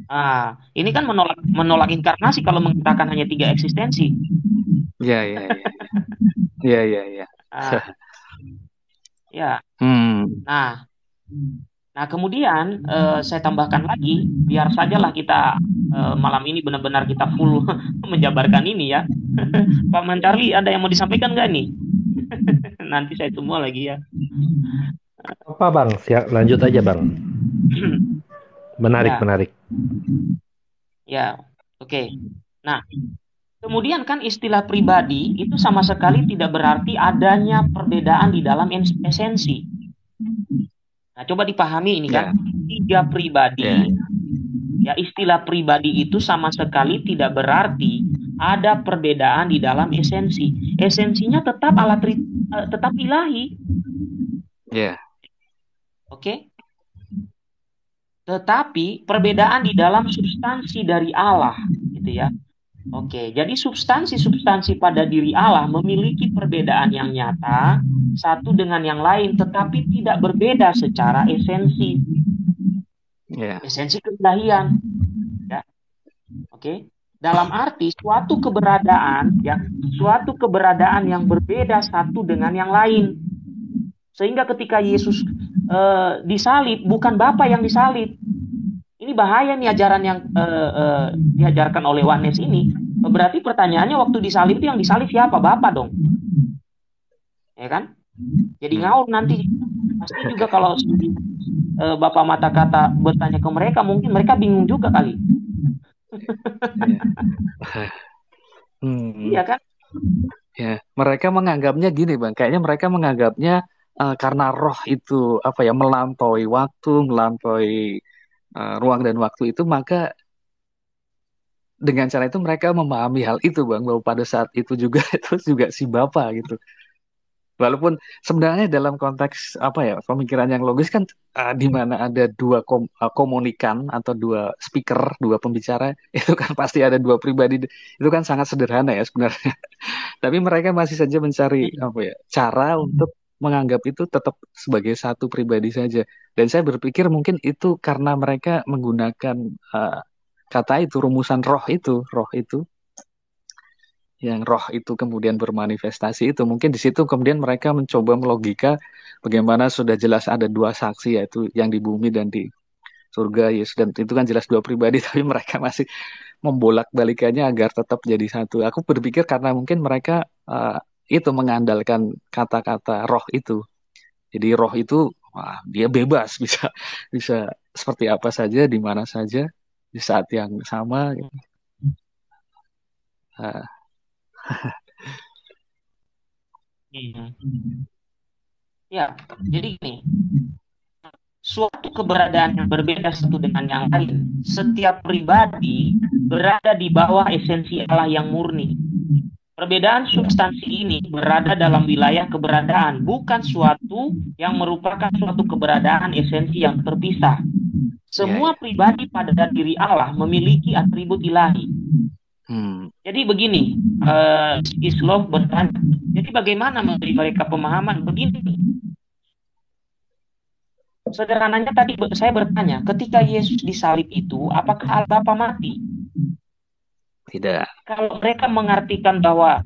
Ah, ini kan menolak menolak inkarnasi kalau mengatakan hanya tiga eksistensi. Iya, iya, iya. Iya, iya, iya. Ah. Ya. Hmm. Nah, Nah, kemudian uh, saya tambahkan lagi, biar sajalah kita uh, malam ini benar-benar kita full menjabarkan ini ya. Pak Mancarli, ada yang mau disampaikan nggak nih? Nanti saya semua lagi ya. Apa bang? Siap, lanjut aja bang. menarik, ya. menarik. Ya, oke. Okay. Nah, kemudian kan istilah pribadi itu sama sekali tidak berarti adanya perbedaan di dalam esensi Nah, coba dipahami ini kan yeah. tiga pribadi. Yeah. Ya, istilah pribadi itu sama sekali tidak berarti ada perbedaan di dalam esensi. Esensinya tetap alat eh, tetap ilahi. Ya. Yeah. Oke. Okay? Tetapi perbedaan di dalam substansi dari Allah, gitu ya. Oke, jadi substansi-substansi pada diri Allah memiliki perbedaan yang nyata satu dengan yang lain, tetapi tidak berbeda secara esensi. Yeah. Esensi keilahian. Ya. Oke. Dalam arti suatu keberadaan ya, suatu keberadaan yang berbeda satu dengan yang lain. Sehingga ketika Yesus uh, disalib, bukan Bapa yang disalib, ini bahaya nih ajaran yang uh, uh, diajarkan oleh Wanes ini. Berarti pertanyaannya waktu disalib itu yang disalib siapa? Bapak dong. Ya kan? Jadi ngawur nanti. Pasti juga kalau uh, Bapak mata kata bertanya ke mereka, mungkin mereka bingung juga kali. hmm. Iya kan? Ya, mereka menganggapnya gini, Bang. Kayaknya mereka menganggapnya uh, karena roh itu apa ya melampaui waktu, melampaui Eh, ruang dan waktu itu maka dengan cara itu mereka memahami hal itu bang bahwa pada saat itu juga itu juga si bapak gitu walaupun sebenarnya dalam konteks apa ya pemikiran yang logis kan uh, di mana ada dua kom eh, komunikan atau dua speaker dua pembicara itu kan pasti ada dua pribadi itu kan sangat sederhana ya sebenarnya tapi mereka masih saja mencari iya. apa ya cara untuk menganggap itu tetap sebagai satu pribadi saja. Dan saya berpikir mungkin itu karena mereka menggunakan uh, kata itu rumusan roh itu, roh itu yang roh itu kemudian bermanifestasi itu mungkin di situ kemudian mereka mencoba melogika bagaimana sudah jelas ada dua saksi yaitu yang di bumi dan di surga Yesus dan itu kan jelas dua pribadi tapi mereka masih membolak balikannya agar tetap jadi satu aku berpikir karena mungkin mereka uh, itu mengandalkan kata-kata roh itu. Jadi roh itu wah, dia bebas bisa bisa seperti apa saja di mana saja di saat yang sama. Gitu. Uh. ya, jadi gini, suatu keberadaan yang berbeda satu dengan yang lain. Setiap pribadi berada di bawah esensi Allah yang murni. Perbedaan substansi ini berada dalam wilayah keberadaan, bukan suatu yang merupakan suatu keberadaan esensi yang terpisah. Semua yeah. Ya. pribadi pada diri Allah memiliki atribut ilahi. Hmm. Jadi begini, uh, eh, Islam bertanya. Jadi bagaimana memberi mereka pemahaman begini? Sederhananya tadi saya bertanya, ketika Yesus disalib itu, apakah Allah Bapa mati? Tidak. Kalau mereka mengartikan bahwa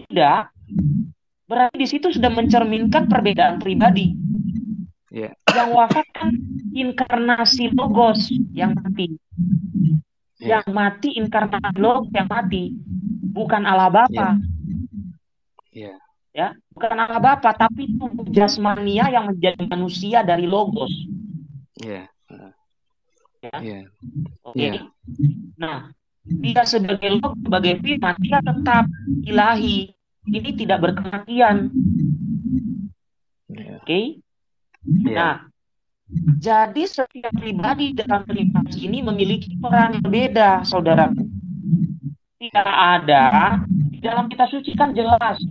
tidak, berarti di situ sudah mencerminkan perbedaan pribadi. Yeah. Yang wafat kan inkarnasi logos yang mati. Yeah. Yang mati inkarnasi logos yang mati, bukan Allah Bapa. Yeah. Yeah. Ya, bukan Allah Bapa, tapi tubuh jasmania yang menjadi manusia dari logos. Yeah. Ya, Ya. Yeah. Oke. Okay. Iya. Yeah. Nah, dia sebagai log sebagai firman dia tetap ilahi. Ini tidak berkematian. Yeah. Oke. Okay? Iya. Yeah. Nah, jadi setiap pribadi dalam pribadi ini memiliki peran yang berbeda, saudara. Tidak ada di dalam kita suci kan jelas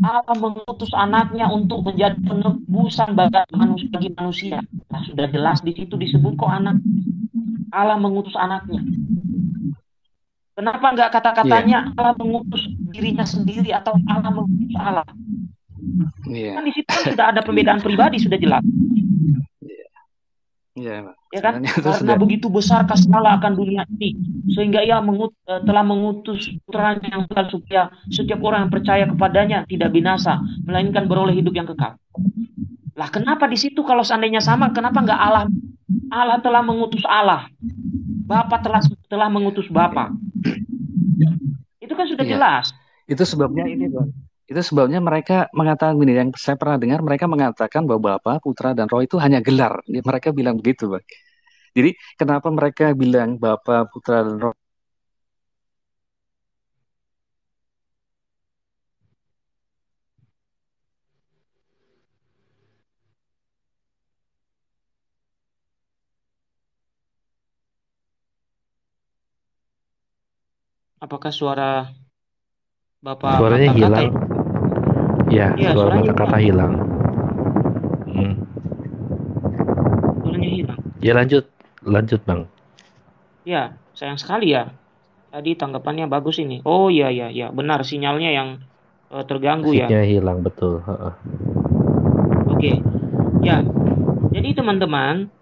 Allah mengutus anaknya untuk menjadi penebusan bagi manusia. Bagi manusia. Nah, sudah jelas di situ disebut kok anak Allah mengutus anaknya? Kenapa nggak kata-katanya yeah. Allah mengutus dirinya sendiri atau Allah mengutus Allah? Yeah. Kan di situ kan sudah ada pembedaan pribadi sudah jelas. Yeah. Yeah, ya kan? Karena sudah... begitu besar kasih Allah akan dunia ini sehingga ia mengut eh, telah mengutus putranya yang bukan supaya setiap orang yang percaya kepadanya tidak binasa melainkan beroleh hidup yang kekal. Lah kenapa di situ kalau seandainya sama kenapa nggak Allah Allah telah mengutus Allah. Bapa telah telah mengutus Bapa. Itu kan sudah iya. jelas. Itu sebabnya ini, Bang. Itu sebabnya mereka mengatakan gini, yang saya pernah dengar mereka mengatakan bahwa Bapa, Putra dan Roh itu hanya gelar. Mereka bilang begitu, Bang. Jadi kenapa mereka bilang Bapa, Putra dan Roh Apakah suara Bapak Suaranya kata-kata hilang. Ya, Ya, suara kata-kata hilang. hilang. Hmm. Suaranya hilang. Ya lanjut, lanjut Bang. Ya, sayang sekali ya. Tadi tanggapannya bagus ini. Oh iya iya iya, benar sinyalnya yang uh, terganggu ya. Sinyalnya hilang betul. Heeh. Oke. Ya. Jadi teman-teman,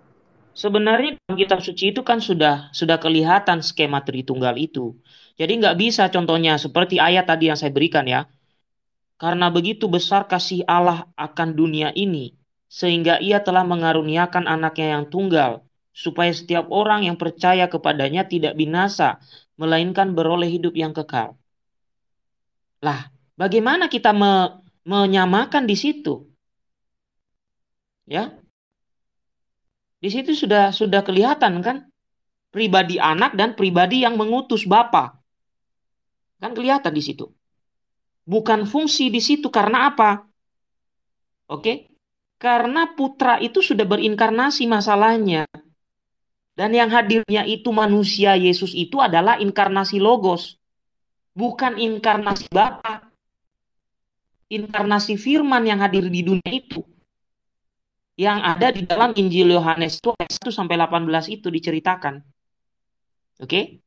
sebenarnya dalam kitab suci itu kan sudah sudah kelihatan skema Tritunggal itu. Jadi nggak bisa contohnya seperti ayat tadi yang saya berikan ya. Karena begitu besar kasih Allah akan dunia ini, sehingga ia telah mengaruniakan anaknya yang tunggal, supaya setiap orang yang percaya kepadanya tidak binasa, melainkan beroleh hidup yang kekal. Lah, bagaimana kita me menyamakan di situ? Ya, di situ sudah sudah kelihatan kan pribadi anak dan pribadi yang mengutus Bapa. Kan kelihatan di situ. Bukan fungsi di situ karena apa? Oke? Karena putra itu sudah berinkarnasi masalahnya. Dan yang hadirnya itu manusia Yesus itu adalah inkarnasi logos. Bukan inkarnasi Bapa. Inkarnasi firman yang hadir di dunia itu yang ada di dalam Injil Yohanes itu 1 sampai 18 itu diceritakan. Oke?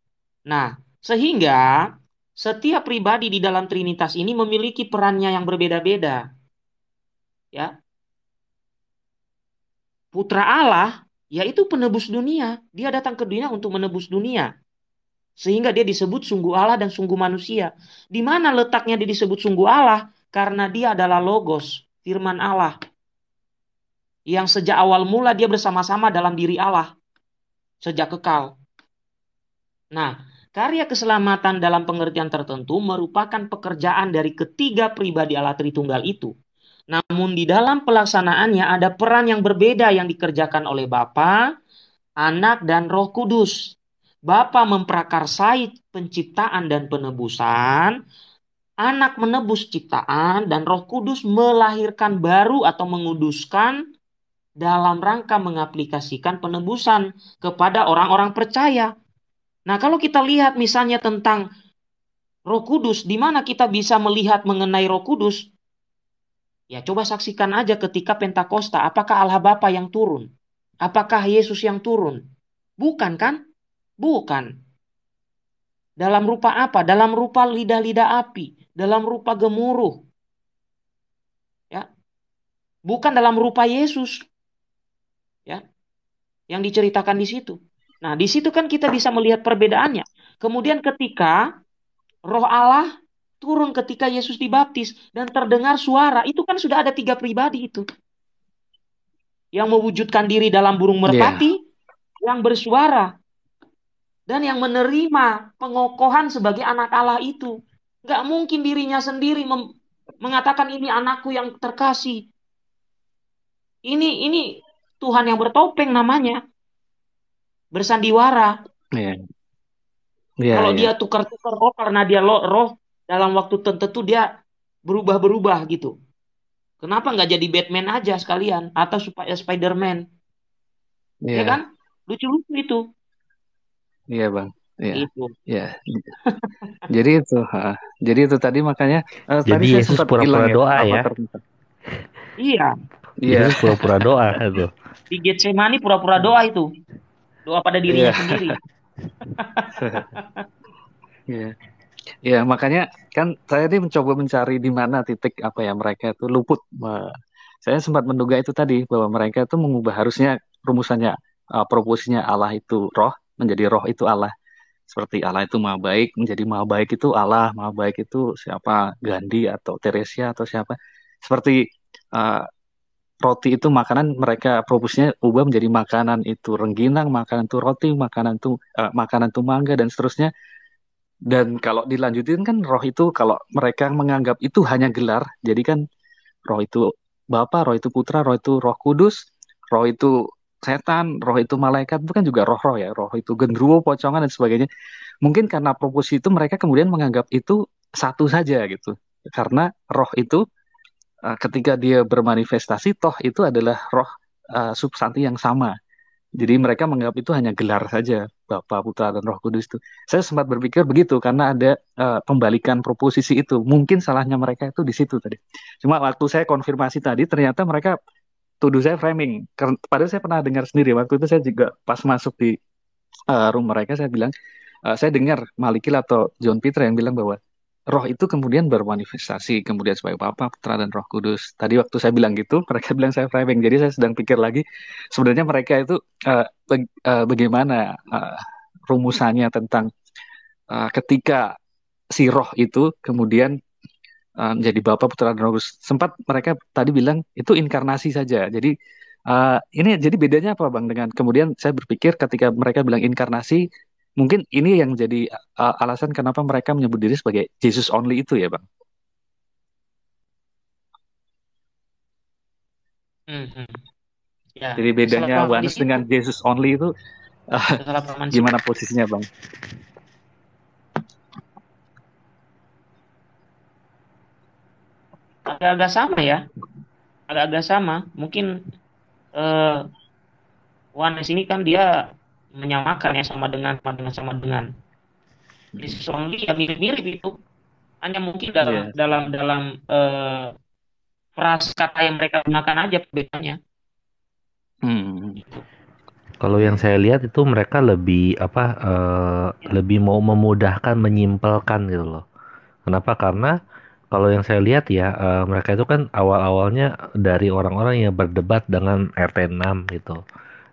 Nah, sehingga setiap pribadi di dalam Trinitas ini memiliki perannya yang berbeda-beda. Ya. Putra Allah yaitu penebus dunia. Dia datang ke dunia untuk menebus dunia. Sehingga dia disebut sungguh Allah dan sungguh manusia. Di mana letaknya dia disebut sungguh Allah? Karena dia adalah logos, firman Allah yang sejak awal mula dia bersama-sama dalam diri Allah sejak kekal. Nah, karya keselamatan dalam pengertian tertentu merupakan pekerjaan dari ketiga pribadi Allah Tritunggal itu. Namun di dalam pelaksanaannya ada peran yang berbeda yang dikerjakan oleh Bapa, Anak dan Roh Kudus. Bapa memprakarsai penciptaan dan penebusan, Anak menebus ciptaan dan Roh Kudus melahirkan baru atau menguduskan dalam rangka mengaplikasikan penebusan kepada orang-orang percaya. Nah, kalau kita lihat misalnya tentang Roh Kudus, di mana kita bisa melihat mengenai Roh Kudus? Ya, coba saksikan aja ketika Pentakosta, apakah Allah Bapa yang turun? Apakah Yesus yang turun? Bukan kan? Bukan. Dalam rupa apa? Dalam rupa lidah-lidah api, dalam rupa gemuruh. Ya. Bukan dalam rupa Yesus yang diceritakan di situ. Nah, di situ kan kita bisa melihat perbedaannya. Kemudian ketika roh Allah turun ketika Yesus dibaptis dan terdengar suara, itu kan sudah ada tiga pribadi itu. Yang mewujudkan diri dalam burung iya. merpati, yeah. yang bersuara, dan yang menerima pengokohan sebagai anak Allah itu. Gak mungkin dirinya sendiri mengatakan ini anakku yang terkasih. Ini ini Tuhan yang bertopeng namanya. Bersandiwara. Yeah. Yeah, Kalau yeah. dia tukar-tukar roh karena dia roh dalam waktu tertentu dia berubah-berubah gitu. Kenapa nggak jadi Batman aja sekalian atau supaya Spiderman? man Yeah. Ya kan? Lucu-lucu itu. Iya, yeah, Bang. Iya. Gitu. Iya. jadi itu, ha. Jadi itu tadi makanya uh, jadi tadi Yesus pura -pura ya, doa ya. Iya. Iya. Yeah. pura-pura doa itu. Di Getsemani pura-pura doa itu. Doa pada dirinya yeah. sendiri. Iya. yeah. Ya, makanya kan saya ini mencoba mencari di mana titik apa ya mereka itu luput. Saya sempat menduga itu tadi bahwa mereka itu mengubah harusnya rumusannya uh, proposinya Allah itu roh menjadi roh itu Allah seperti Allah itu maha baik menjadi maha baik itu Allah maha baik itu siapa Gandhi atau Teresia atau siapa seperti uh, roti itu makanan mereka propusnya ubah menjadi makanan itu rengginang, makanan itu roti, makanan itu uh, makanan itu mangga dan seterusnya. Dan kalau dilanjutin kan roh itu kalau mereka menganggap itu hanya gelar, jadi kan roh itu Bapa, roh itu Putra, roh itu Roh Kudus, roh itu setan, roh itu malaikat, bukan juga roh-roh ya, roh itu gendruwo, pocongan dan sebagainya. Mungkin karena propus itu mereka kemudian menganggap itu satu saja gitu. Karena roh itu uh, ketika dia bermanifestasi toh itu adalah roh uh, eh, substansi yang sama. Jadi mereka menganggap itu hanya gelar saja Bapa, Putra dan Roh Kudus itu. Saya sempat berpikir begitu karena ada uh, pembalikan proposisi itu. Mungkin salahnya mereka itu di situ tadi. Cuma waktu saya konfirmasi tadi ternyata mereka tuduh saya framing. Padahal saya pernah dengar sendiri waktu itu saya juga pas masuk di uh, room mereka saya bilang uh, saya dengar Malikil atau John Peter yang bilang bahwa roh itu kemudian bermanifestasi kemudian sebagai Bapa, Putra dan Roh Kudus. Tadi waktu saya bilang gitu, mereka bilang saya framing. Jadi saya sedang pikir lagi sebenarnya mereka itu uh, uh, bagaimana uh, rumusannya tentang uh, ketika si roh itu kemudian uh, menjadi Bapa, Putra dan Roh Kudus. Sempat mereka tadi bilang itu inkarnasi saja. Jadi uh, ini jadi bedanya apa Bang dengan kemudian saya berpikir ketika mereka bilang inkarnasi Mungkin ini yang jadi uh, alasan kenapa mereka menyebut diri sebagai Jesus only itu ya, Bang. Mm-hmm. Ya. Jadi bedanya Oneness dengan Jesus Only itu uh, gimana posisinya bang? Agak-agak sama ya, agak-agak sama. Mungkin uh, eh, Oneness ini kan dia menyamakan ya sama dengan sama dengan sama dengan di Songli ya mirip-mirip itu hanya mungkin dalam iya. yeah. dalam dalam uh, eh, frasa kata yang mereka gunakan aja perbedaannya. Hmm. Gitu. Kalau yang saya lihat itu mereka lebih apa uh, lebih mau memudahkan menyimpelkan gitu loh. Kenapa? Karena kalau yang saya lihat ya uh, mereka itu kan awal-awalnya dari orang-orang yang berdebat dengan RT6 gitu.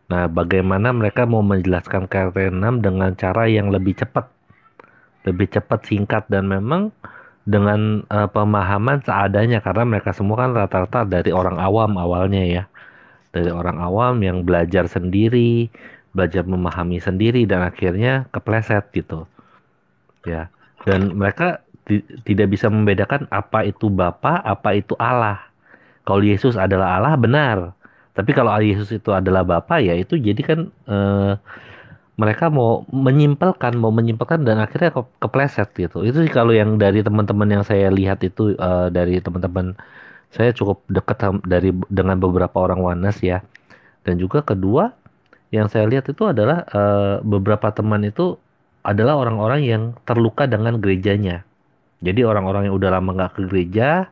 Nah, bagaimana mereka mau menjelaskan KRT6 dengan cara yang lebih cepat, lebih cepat, singkat, dan memang dengan uh, pemahaman seadanya karena mereka semua kan rata-rata dari orang awam awalnya ya, dari orang awam yang belajar sendiri, belajar memahami sendiri dan akhirnya kepleset gitu, ya. Dan mereka tidak bisa membedakan apa itu Bapa, apa itu Allah. Kalau Yesus adalah Allah benar, tapi kalau Yesus itu adalah Bapa ya itu jadi kan eh, mereka mau menyimpelkan, mau menyimpelkan dan akhirnya ke kepleset gitu. Itu sih kalau yang dari teman-teman yang saya lihat itu eh, dari teman-teman saya cukup dekat dari dengan beberapa orang wanas ya. Dan juga kedua yang saya lihat itu adalah eh, beberapa teman itu adalah orang-orang yang terluka dengan gerejanya. Jadi orang-orang yang udah lama nggak ke gereja,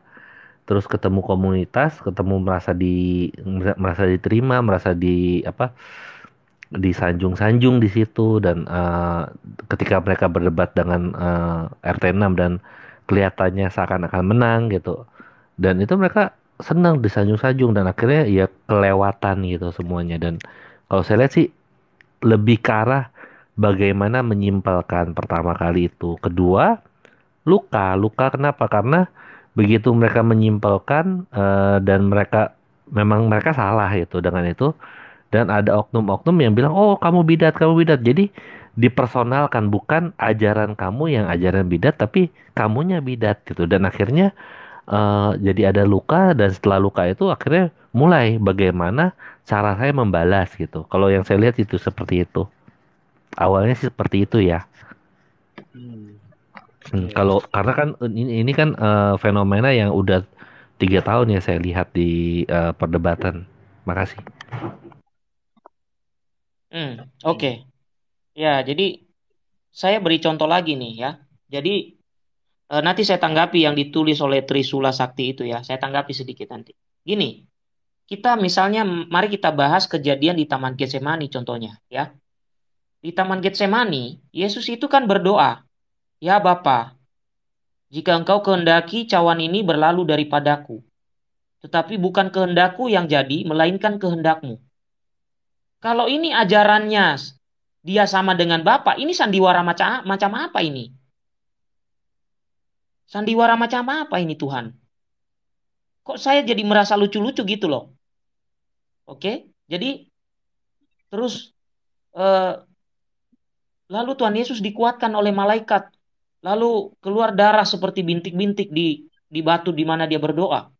terus ketemu komunitas, ketemu merasa di merasa diterima, merasa di apa disanjung-sanjung di situ dan uh, ketika mereka berdebat dengan uh, eh, RT6 dan kelihatannya seakan-akan menang gitu. Dan itu mereka senang disanjung-sanjung dan akhirnya ya kelewatan gitu semuanya dan kalau saya lihat sih lebih ke arah bagaimana menyimpulkan pertama kali itu. Kedua, luka, luka kenapa? Karena begitu mereka menyimpulkan uh, dan mereka memang mereka salah itu dengan itu dan ada oknum-oknum yang bilang oh kamu bidat kamu bidat jadi dipersonalkan bukan ajaran kamu yang ajaran bidat tapi kamunya bidat gitu dan akhirnya uh, jadi ada luka dan setelah luka itu akhirnya mulai bagaimana cara saya membalas gitu kalau yang saya lihat itu seperti itu awalnya sih seperti itu ya hmm. Hmm, iya. kalau karena kan eh, ini, ini kan uh, fenomena yang udah tiga tahun ya saya lihat di uh, perdebatan. Makasih. Hmm, oke. Okay. Ya, jadi saya beri contoh lagi nih ya. Jadi uh, nanti saya tanggapi yang ditulis oleh Trisula Sakti itu ya. Saya tanggapi sedikit nanti. Gini, kita misalnya mari kita bahas kejadian di Taman Getsemani contohnya ya. Di Taman Getsemani, Yesus itu kan berdoa Ya Bapa, jika engkau kehendaki cawan ini berlalu daripadaku, tetapi bukan kehendakku yang jadi, melainkan kehendakmu. Kalau ini ajarannya dia sama dengan Bapak, ini sandiwara macam, macam apa ini? Sandiwara macam apa ini Tuhan? Kok saya jadi merasa lucu-lucu gitu loh? Oke, jadi terus eh, lalu Tuhan Yesus dikuatkan oleh malaikat lalu keluar darah seperti bintik-bintik di di batu di mana dia berdoa.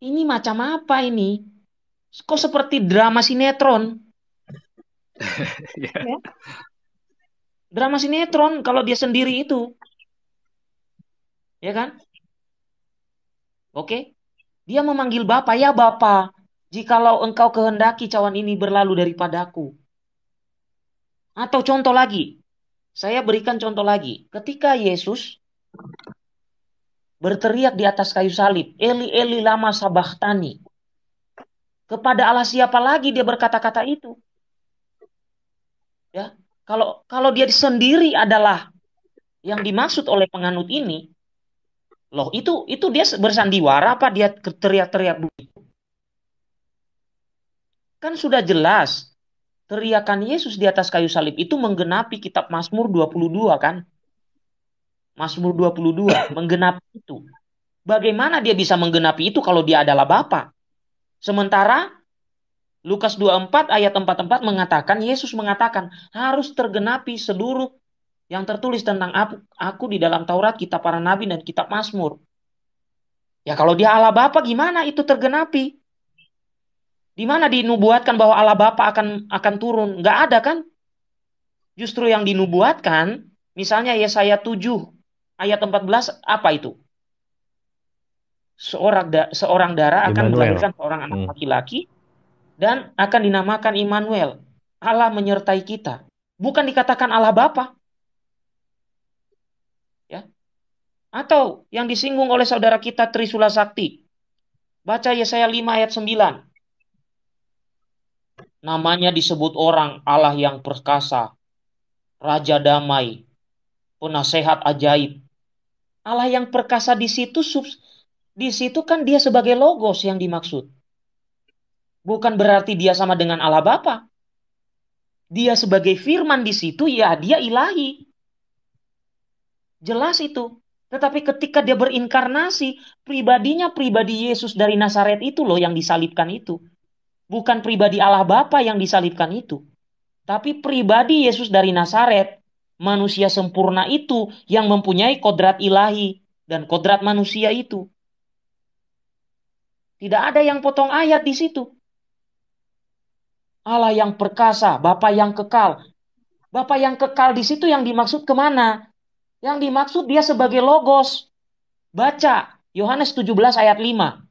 Ini macam apa ini? Kok seperti drama sinetron? yeah. ya? Drama sinetron kalau dia sendiri itu. Ya kan? Oke. Dia memanggil Bapak, "Ya Bapak, jikalau engkau kehendaki cawan ini berlalu daripadaku." Atau contoh lagi, saya berikan contoh lagi. Ketika Yesus berteriak di atas kayu salib, Eli Eli lama sabachthani. Kepada Allah siapa lagi dia berkata-kata itu? Ya, kalau kalau dia sendiri adalah yang dimaksud oleh penganut ini, loh itu itu dia bersandiwara apa dia teriak-teriak begitu? Kan sudah jelas teriakan Yesus di atas kayu salib itu menggenapi kitab Mazmur 22 kan? Mazmur 22 menggenapi itu. Bagaimana dia bisa menggenapi itu kalau dia adalah Bapa? Sementara Lukas 24 ayat 44 mengatakan Yesus mengatakan harus tergenapi seluruh yang tertulis tentang aku, aku di dalam Taurat, kitab para nabi dan kitab Mazmur. Ya kalau dia Allah Bapa gimana itu tergenapi? Di mana dinubuatkan bahwa Allah Bapa akan akan turun? Nggak ada kan? Justru yang dinubuatkan, misalnya Yesaya 7 ayat 14 apa itu? Seorang da, seorang darah akan melahirkan seorang anak hmm. laki-laki hmm. dan akan dinamakan Immanuel. Allah menyertai kita. Bukan dikatakan Allah Bapa. Ya. Atau yang disinggung oleh saudara kita Trisula Sakti. Baca Yesaya 5 ayat 9. Namanya disebut orang Allah yang perkasa, Raja Damai, penasehat ajaib. Allah yang perkasa di situ di situ kan dia sebagai logos yang dimaksud. Bukan berarti dia sama dengan Allah Bapa. Dia sebagai firman di situ ya dia ilahi. Jelas itu. Tetapi ketika dia berinkarnasi, pribadinya pribadi Yesus dari Nazaret itu loh yang disalibkan itu bukan pribadi Allah Bapa yang disalibkan itu, tapi pribadi Yesus dari Nazaret, manusia sempurna itu yang mempunyai kodrat ilahi dan kodrat manusia itu. Tidak ada yang potong ayat di situ. Allah yang perkasa, Bapa yang kekal. Bapa yang kekal di situ yang dimaksud kemana? Yang dimaksud dia sebagai logos. Baca Yohanes 17 ayat 5.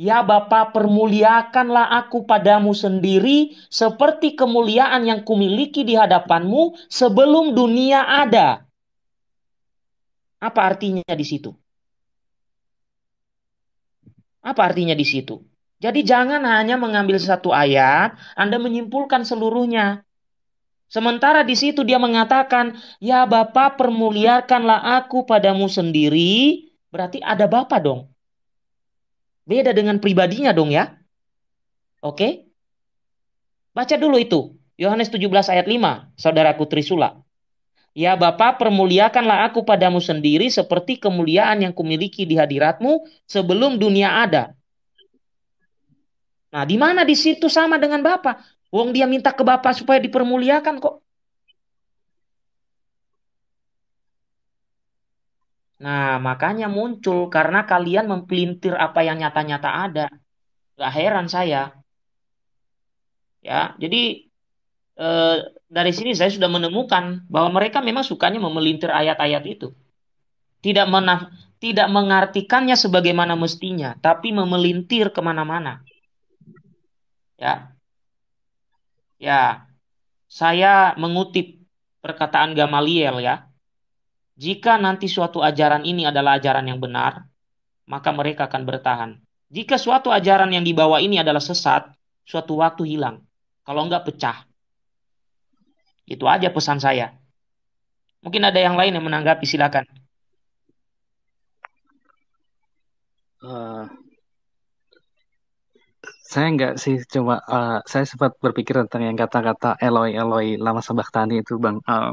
Ya Bapa, permuliakanlah aku padamu sendiri seperti kemuliaan yang kumiliki di hadapanmu sebelum dunia ada. Apa artinya di situ? Apa artinya di situ? Jadi jangan hanya mengambil satu ayat, Anda menyimpulkan seluruhnya. Sementara di situ dia mengatakan, "Ya Bapa, permuliakanlah aku padamu sendiri." Berarti ada Bapa dong. Beda dengan pribadinya dong ya. Oke? Baca dulu itu. Yohanes 17 ayat 5, saudaraku Trisula. Ya Bapa, permuliakanlah aku padamu sendiri seperti kemuliaan yang kumiliki di hadiratmu sebelum dunia ada. Nah, di mana di situ sama dengan Bapa? Wong dia minta ke Bapa supaya dipermuliakan kok. Nah, makanya muncul karena kalian mempelintir apa yang nyata-nyata ada. Gak heran saya. Ya, jadi e, dari sini saya sudah menemukan bahwa mereka memang sukanya memelintir ayat-ayat itu. Tidak menaf tidak mengartikannya sebagaimana mestinya, tapi memelintir kemana-mana. Ya, ya, saya mengutip perkataan Gamaliel ya, jika nanti suatu ajaran ini adalah ajaran yang benar, maka mereka akan bertahan. Jika suatu ajaran yang dibawa ini adalah sesat, suatu waktu hilang. Kalau enggak pecah. Itu aja pesan saya. Mungkin ada yang lain yang menanggapi, silakan. Uh, saya enggak sih coba uh, eh, saya sempat berpikir tentang yang kata-kata Eloi Eloi lama Tani itu bang uh,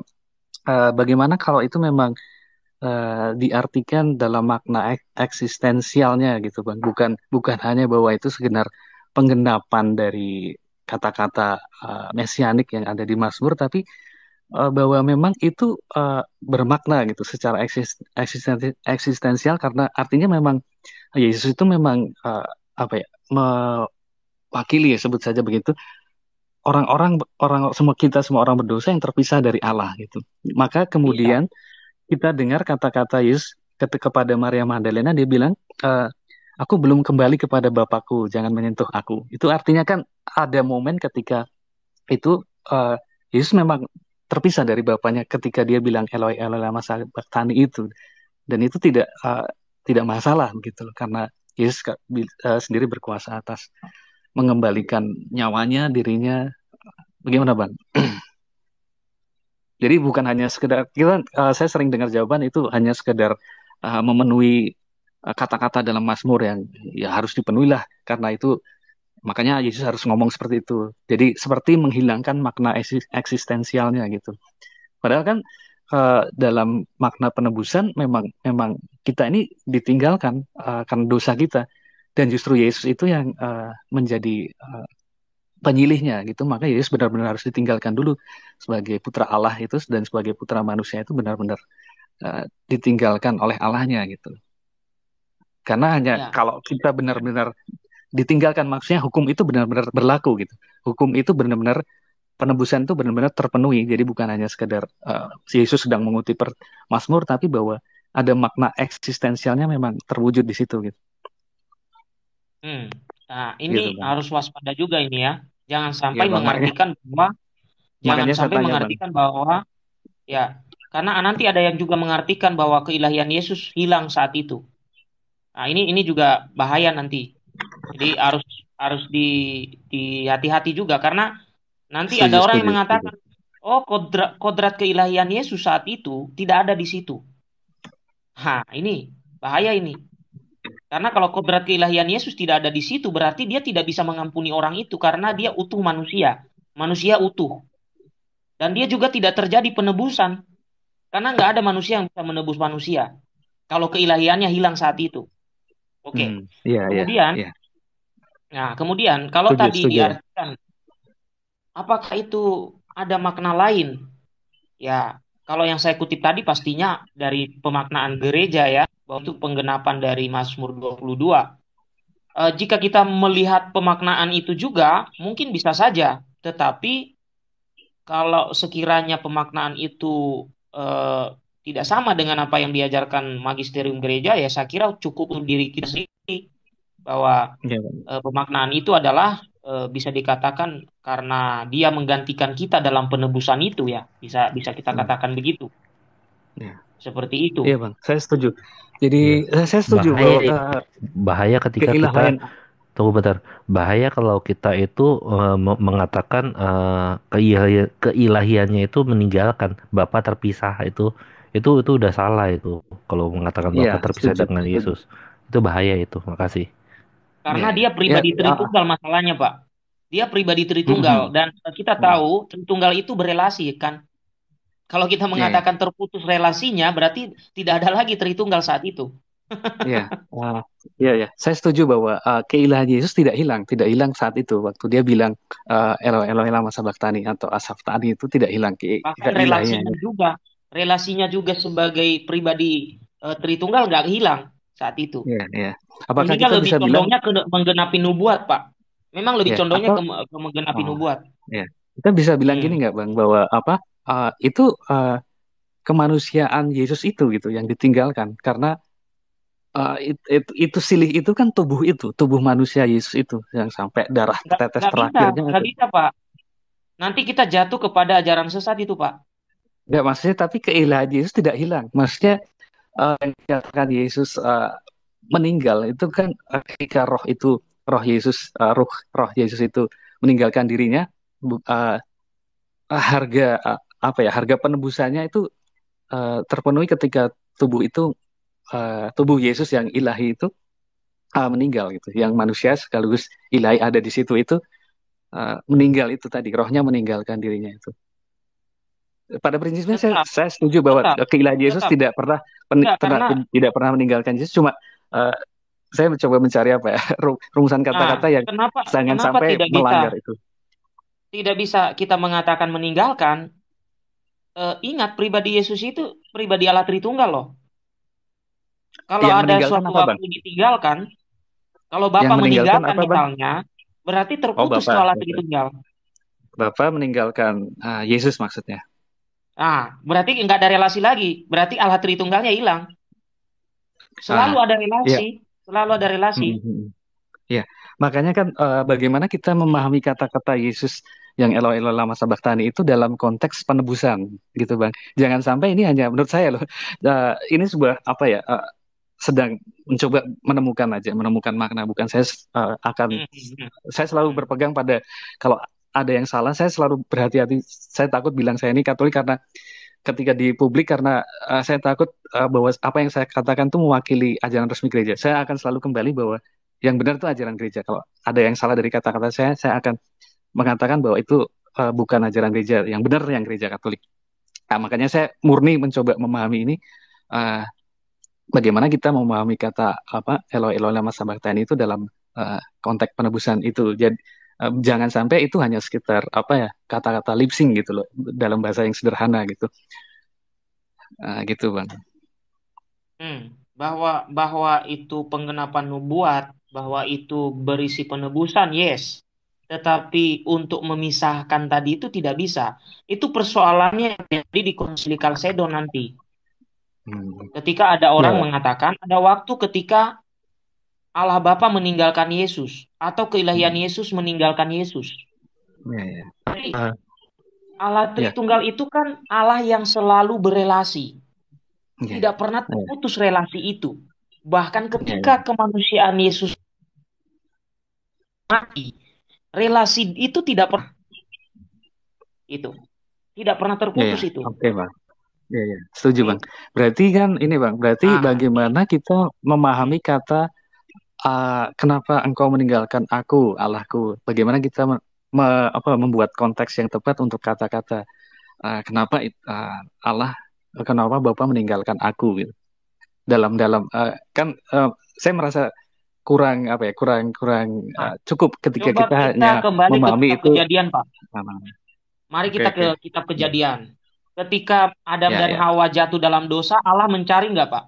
Eh, bagaimana kalau itu memang uh, diartikan dalam makna ek eksistensialnya gitu bang, bukan bukan hanya bahwa itu sekedar penggenapan dari kata-kata uh, mesianik yang ada di Mazmur, tapi uh, bahwa memang itu uh, bermakna gitu secara eksis eksisten eksistensial karena artinya memang Yesus itu memang uh, apa ya mewakili ya sebut saja begitu orang-orang orang semua kita semua orang berdosa yang terpisah dari Allah gitu. Maka kemudian iya. kita dengar kata-kata Yesus ketika kepada Maria Magdalena dia bilang e, aku belum kembali kepada Bapakku, jangan menyentuh aku. Itu artinya kan ada momen ketika itu uh, eh, Yesus memang terpisah dari Bapaknya ketika dia bilang Eloi Eloi lama sabachthani itu. Dan itu tidak uh, tidak masalah gitu loh karena Yesus uh, sendiri berkuasa atas mengembalikan nyawanya, dirinya. Bagaimana, Bang? Jadi bukan hanya sekedar kita uh, saya sering dengar jawaban itu hanya sekedar uh, memenuhi eh, kata-kata uh, dalam Mazmur yang ya harus dipenuhi lah karena itu makanya Yesus harus ngomong seperti itu. Jadi seperti menghilangkan makna eksistensialnya gitu. Padahal kan uh, dalam makna penebusan memang memang kita ini ditinggalkan uh, karena dosa kita dan justru Yesus itu yang uh, menjadi uh, penyilihnya gitu maka Yesus benar-benar harus ditinggalkan dulu sebagai putra Allah itu dan sebagai putra manusia itu benar-benar uh, ditinggalkan oleh Allahnya gitu karena hanya ya. kalau kita benar-benar ditinggalkan maksudnya hukum itu benar-benar berlaku gitu hukum itu benar-benar penebusan itu benar-benar terpenuhi jadi bukan hanya sekedar uh, Yesus sedang mengutip Mazmur tapi bahwa ada makna eksistensialnya memang terwujud di situ gitu Hmm. Nah, ini gitu, harus waspada juga ini ya. Jangan sampai ya, mengartikan makanya, bahwa jangan sampai mengartikan bang. bahwa ya karena nanti ada yang juga mengartikan bahwa keilahian Yesus hilang saat itu. Nah, ini ini juga bahaya nanti. Jadi harus harus di di hati-hati juga karena nanti ada orang yang mengatakan oh kodrat kodrat keilahian Yesus saat itu tidak ada di situ. ha ini bahaya ini. Karena kalau kodrat keilahian Yesus tidak ada di situ, berarti dia tidak bisa mengampuni orang itu karena dia utuh manusia. Manusia utuh. Dan dia juga tidak terjadi penebusan. Karena nggak ada manusia yang bisa menebus manusia. Kalau keilahiannya hilang saat itu. Oke. Okay. Hmm, yeah, iya. kemudian, yeah, yeah. nah kemudian kalau studio, tadi studio. diartikan, apakah itu ada makna lain? Ya, kalau yang saya kutip tadi pastinya dari pemaknaan gereja ya, bahwa itu penggenapan dari Mazmur 22. E, jika kita melihat pemaknaan itu juga, mungkin bisa saja. Tetapi kalau sekiranya pemaknaan itu e, tidak sama dengan apa yang diajarkan magisterium gereja, ya saya kira cukup diri kita sendiri bahwa iya, e, pemaknaan itu adalah e, bisa dikatakan karena dia menggantikan kita dalam penebusan itu ya bisa bisa kita hmm. katakan begitu ya. seperti itu iya bang saya setuju jadi ya. Eh, saya setuju bahaya, bahwa uh, bahaya ketika kita tunggu bentar bahaya kalau kita itu uh, mengatakan uh, keilahian, keilahiannya itu meninggalkan bapak terpisah itu itu itu udah salah itu kalau mengatakan bapak ya, terpisah setuju. dengan Yesus itu bahaya itu makasih karena yeah. dia pribadi yeah. Ya. tritunggal masalahnya, Pak. Dia pribadi tritunggal mm -hmm. dan kita iya. tahu tritunggal itu berelasi kan. Kalau kita iya, iya. mengatakan yeah. terputus relasinya berarti tidak ada lagi tritunggal saat itu. Iya, uh, yeah, yeah. Saya setuju bahwa uh, ah, keilahan Yesus tidak hilang, tidak hilang saat itu waktu dia bilang ah, Elo Elo elo masa baktani atau asaf tani itu tidak hilang. Ke, relasinya juga, relasinya juga sebagai pribadi uh, Tritunggal nggak hilang saat itu. Iya, iya. Apakah Ini kan lebih bisa condongnya bilang... ke menggenapi nubuat, Pak. Memang lebih ya, condongnya apa, ke, menggenapi oh, nubuat. Ya. Kita bisa bilang hmm. gini nggak, Bang, bahwa apa uh, itu uh, kemanusiaan Yesus itu gitu yang ditinggalkan karena uh, eh, itu, itu, itu silih itu kan tubuh itu, tubuh manusia Yesus itu yang sampai darah gak, tetes gak terakhirnya. Bisa, gak bisa, Pak. Nanti kita jatuh kepada ajaran sesat itu, Pak. Enggak, maksudnya tapi keilahan Yesus tidak hilang. Maksudnya uh, yang dikatakan Yesus uh, meninggal itu kan eh, ketika roh itu roh Yesus uh, roh roh Yesus itu meninggalkan dirinya uh, harga uh, apa ya harga penebusannya itu uh, terpenuhi ketika tubuh itu uh, tubuh Yesus yang ilahi itu uh, meninggal gitu yang manusia sekaligus ilahi ada di situ itu uh, meninggal itu tadi rohnya meninggalkan dirinya itu pada prinsipnya saya, saya setuju bahwa tetap, keilahian Yesus tetap. tidak pernah pen, nah, pernah karena, tidak pernah meninggalkan Yesus cuma uh, saya mencoba mencari apa ya rumusan nah, kata-kata yang kenapa, jangan kenapa sampai tidak melanggar kita, itu tidak bisa kita mengatakan meninggalkan uh, ingat pribadi Yesus itu pribadi Allah Tritunggal loh kalau yang ada suatu apa, waktu bang? ditinggalkan kalau Bapak yang meninggalkan, meninggalkan apa, misalnya bang? berarti oh, terputus oh, Bapak, Allah Tritunggal Bapak meninggalkan uh, Yesus maksudnya Ah, berarti nggak ada relasi lagi. Berarti alat tritunggalnya hilang. Selalu ah, ada relasi, yeah. selalu ada relasi. Mm -hmm. Ya, makanya kan uh, bagaimana kita memahami kata-kata Yesus yang elo elo lama tani itu dalam konteks penebusan gitu bang. Jangan sampai ini hanya menurut saya loh. Uh, ini sebuah apa ya? Uh, sedang mencoba menemukan aja menemukan makna bukan saya uh, akan hmm, saya selalu berpegang pada kalau ada yang salah saya selalu berhati-hati saya takut bilang saya ini Katolik karena ketika di publik karena uh, saya takut uh, bahwa apa yang saya katakan itu mewakili ajaran resmi gereja. Saya akan selalu kembali bahwa yang benar itu ajaran gereja. Kalau ada yang salah dari kata-kata saya, saya akan mengatakan bahwa itu uh, bukan ajaran gereja. Yang benar yang gereja Katolik. Nah, makanya saya murni mencoba memahami ini uh, bagaimana kita memahami kata apa Eloi Eloi lama Tani itu dalam uh, konteks penebusan itu. Jadi uh, jangan sampai itu hanya sekitar apa ya kata-kata lipsing gitu loh dalam bahasa yang sederhana gitu uh, gitu bang hmm, bahwa bahwa itu penggenapan nubuat bahwa itu berisi penebusan yes tetapi untuk memisahkan tadi itu tidak bisa itu persoalannya jadi di konsili Kalsedo nanti hmm. ketika ada orang ya. mengatakan ada waktu ketika Allah Bapa meninggalkan Yesus atau keilahian hmm. Yesus meninggalkan Yesus. Ya, ya. Jadi, uh, Allah ya. Tritunggal ya. itu kan Allah yang selalu berelasi. Ya. Tidak pernah ya. terputus ya. relasi itu. Bahkan ketika ya, ya. kemanusiaan Yesus mati, relasi itu tidak pernah itu. Tidak pernah terputus ya, ya. itu. Oke, Bang. Ya, ya. Setuju, Bang. Berarti kan ini, Bang. Berarti ah. bagaimana kita memahami kata uh, kenapa engkau meninggalkan aku, Allahku? Bagaimana kita me, me, apa, membuat konteks yang tepat untuk kata-kata uh, kenapa uh, Allah, kenapa Bapak meninggalkan aku? Gitu. Dalam dalam uh, kan uh, saya merasa kurang apa ya kurang kurang uh, cukup ketika kita, kita hanya memahami ke itu kejadian pak nah, nah, nah. mari kita okay, ke okay. kitab kejadian ketika Adam yeah, dan yeah. Hawa jatuh dalam dosa Allah mencari nggak pak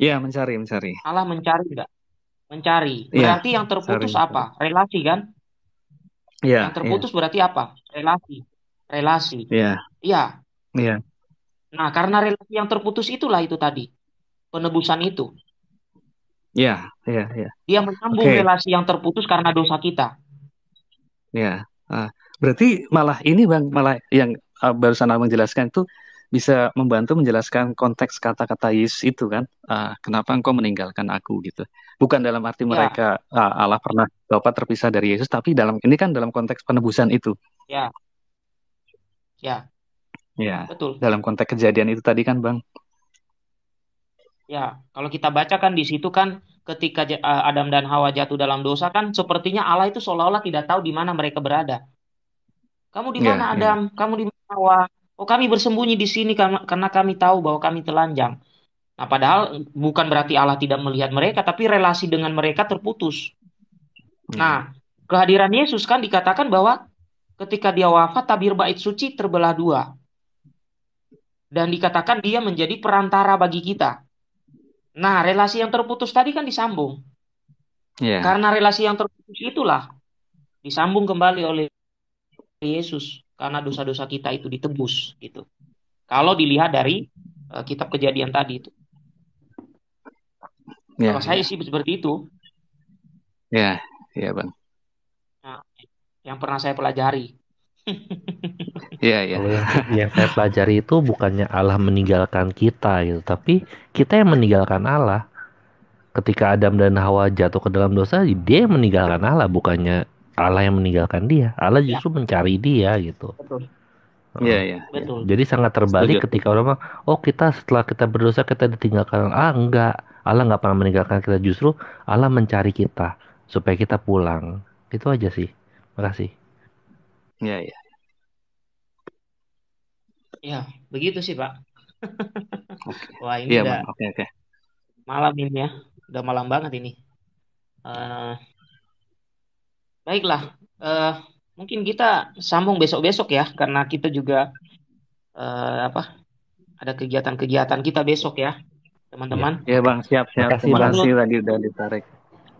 Iya, mencari, mencari. Allah mencari enggak? Mencari. Iya, berarti ya, yang terputus mencari. apa? Relasi kan? Iya. Yang terputus ya. berarti apa? Relasi. Relasi. Iya. Iya. Iya. Nah, karena relasi yang terputus itulah itu tadi. Penebusan itu. Iya, iya, iya. Dia menyambung okay. relasi yang terputus karena dosa kita. Iya. Uh, berarti malah ini Bang, malah yang uh, barusan Abang jelaskan itu bisa membantu menjelaskan konteks kata-kata Yesus itu kan, uh, kenapa engkau meninggalkan aku gitu. Bukan dalam arti ya. mereka ya. uh, Allah pernah Bapa terpisah dari Yesus, tapi dalam ini kan dalam konteks penebusan itu. Ya. Ya. Ya. Betul. Dalam konteks kejadian itu tadi kan, Bang. Ya, kalau kita baca kan di situ kan ketika ah, Adam dan Hawa jatuh dalam dosa kan sepertinya Allah itu seolah-olah tidak tahu di mana mereka berada. Kamu di ya, mana ya, Adam? Ya. Kamu di mana Hawa? Oh kami bersembunyi di sini karena kami tahu bahwa kami telanjang. Nah padahal bukan berarti Allah tidak melihat mereka, tapi relasi dengan mereka terputus. Hmm. Nah kehadiran Yesus kan dikatakan bahwa ketika dia wafat tabir bait suci terbelah dua. Dan dikatakan dia menjadi perantara bagi kita. Nah, relasi yang terputus tadi kan disambung. Yeah. Karena relasi yang terputus itulah disambung kembali oleh Yesus karena dosa-dosa kita itu ditebus gitu. Kalau dilihat dari uh, kitab kejadian tadi itu. Ya, Kalau ya. saya sih seperti itu. Ya, ya Bang. Nah, yang pernah saya pelajari. Iya, iya. Yang saya pelajari itu bukannya Allah meninggalkan kita gitu, tapi kita yang meninggalkan Allah. Ketika Adam dan Hawa jatuh ke dalam dosa, dia yang meninggalkan Allah, bukannya Allah yang meninggalkan dia. Allah ya. justru ya. mencari dia gitu. Betul. Iya, iya, iya. Betul. Jadi sangat terbalik Setuju. ketika orang bilang, "Oh, kita setelah kita berdosa kita ditinggalkan." Ah, enggak. Allah enggak pernah meninggalkan kita, justru Allah mencari kita supaya kita pulang. Itu aja sih. Makasih. Iya, iya. Ya, begitu sih, Pak. okay. Wah, ini ya, udah Malam ini ya. Udah malam banget ini. Uh, Baiklah, uh, mungkin kita sambung besok-besok ya, karena kita juga uh, apa ada kegiatan-kegiatan kita besok ya, teman-teman. Ya, ya bang, siap siap. Terima kasih tadi udah ditarik.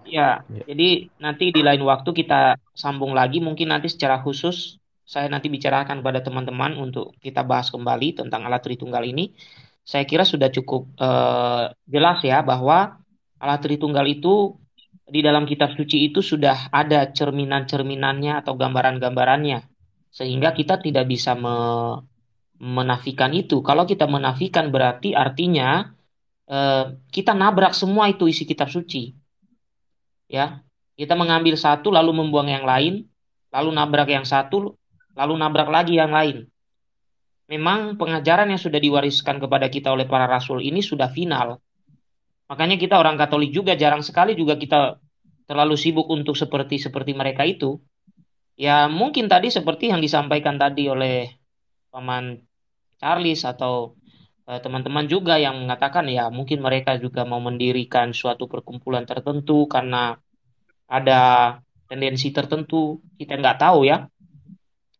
Ya, ya, jadi nanti di lain waktu kita sambung lagi, mungkin nanti secara khusus saya nanti bicarakan pada teman-teman untuk kita bahas kembali tentang alat Tritunggal ini. Saya kira sudah cukup uh, jelas ya bahwa alat Tritunggal itu di dalam kitab suci itu sudah ada cerminan-cerminannya atau gambaran-gambarannya sehingga kita tidak bisa me menafikan itu. Kalau kita menafikan berarti artinya eh, kita nabrak semua itu isi kitab suci. Ya. Kita mengambil satu lalu membuang yang lain, lalu nabrak yang satu, lalu nabrak lagi yang lain. Memang pengajaran yang sudah diwariskan kepada kita oleh para rasul ini sudah final. Makanya kita orang Katolik juga jarang sekali juga kita terlalu sibuk untuk seperti seperti mereka itu. Ya mungkin tadi seperti yang disampaikan tadi oleh paman Charles atau eh, teman-teman uh, juga yang mengatakan ya mungkin mereka juga mau mendirikan suatu perkumpulan tertentu karena ada tendensi tertentu kita nggak tahu ya.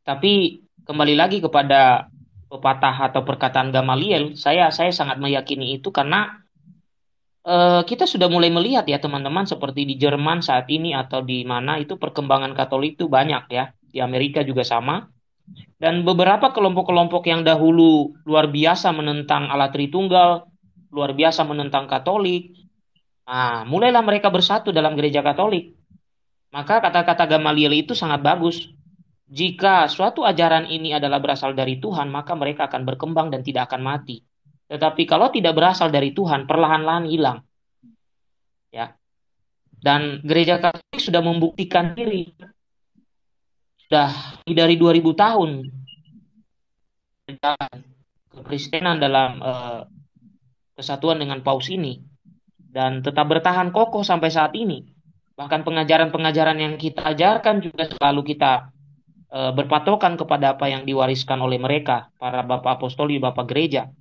Tapi kembali lagi kepada pepatah atau perkataan Gamaliel, saya saya sangat meyakini itu karena Uh, kita sudah mulai melihat ya teman-teman seperti di Jerman saat ini atau di mana itu perkembangan Katolik itu banyak ya di Amerika juga sama dan beberapa kelompok-kelompok yang dahulu luar biasa menentang alat Tritunggal luar biasa menentang Katolik nah mulailah mereka bersatu dalam gereja Katolik maka kata-kata Gamaliel itu sangat bagus jika suatu ajaran ini adalah berasal dari Tuhan maka mereka akan berkembang dan tidak akan mati tetapi kalau tidak berasal dari Tuhan, perlahan-lahan hilang. Ya. Dan gereja Katolik sudah membuktikan diri sudah dari 2000 tahun kekristenan dalam uh, kesatuan dengan Paus ini dan tetap bertahan kokoh sampai saat ini. Bahkan pengajaran-pengajaran yang kita ajarkan juga selalu kita uh, berpatokan kepada apa yang diwariskan oleh mereka, para bapak apostoli, bapak gereja.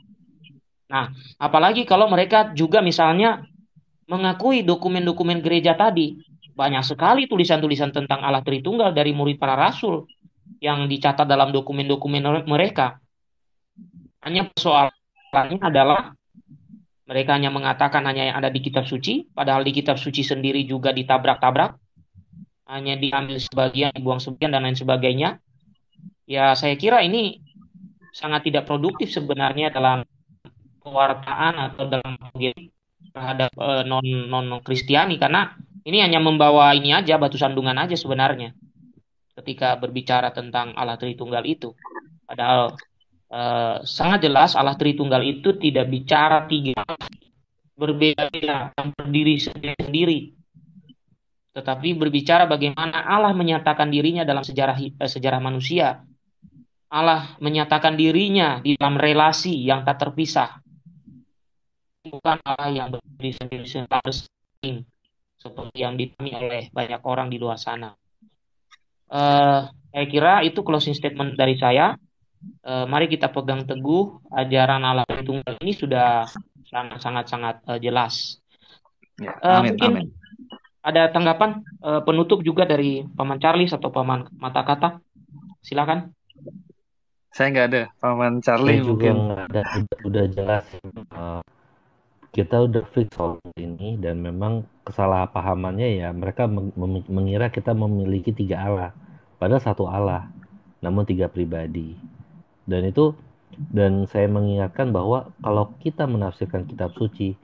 Nah, apalagi kalau mereka juga misalnya mengakui dokumen-dokumen gereja tadi. Banyak sekali tulisan-tulisan tentang Allah Tritunggal dari murid para rasul yang dicatat dalam dokumen-dokumen mereka. Hanya persoalannya adalah mereka hanya mengatakan hanya yang ada di kitab suci, padahal di kitab suci sendiri juga ditabrak-tabrak. Hanya diambil sebagian, dibuang sebagian, dan lain sebagainya. Ya, saya kira ini sangat tidak produktif sebenarnya dalam pewartaan atau dalam bagian terhadap uh, non non Kristiani karena ini hanya membawa ini aja batu sandungan aja sebenarnya ketika berbicara tentang Allah Tritunggal itu padahal uh, sangat jelas Allah Tritunggal itu tidak bicara tiga berbeda-beda yang berdiri sendiri tetapi berbicara bagaimana Allah menyatakan dirinya dalam sejarah uh, sejarah manusia Allah menyatakan dirinya di dalam relasi yang tak terpisah bukan Allah yang berdiri sendiri harus seperti yang dipahami oleh banyak orang di luar sana. Uh, saya kira itu closing statement dari saya. Uh, mari kita pegang teguh ajaran Allah tunggal ini sudah sangat-sangat uh, eh, jelas. Ya, amin, mungkin amin. ada tanggapan penutup juga dari paman Charles atau paman mata kata. Silakan. Saya nggak ada, paman Charlie saya mungkin. Juga ada, sudah jelas. Uh, kita udah fix soal ini dan memang kesalahpahamannya ya mereka mengira kita memiliki tiga Allah pada satu Allah namun tiga pribadi dan itu dan saya mengingatkan bahwa kalau kita menafsirkan kitab suci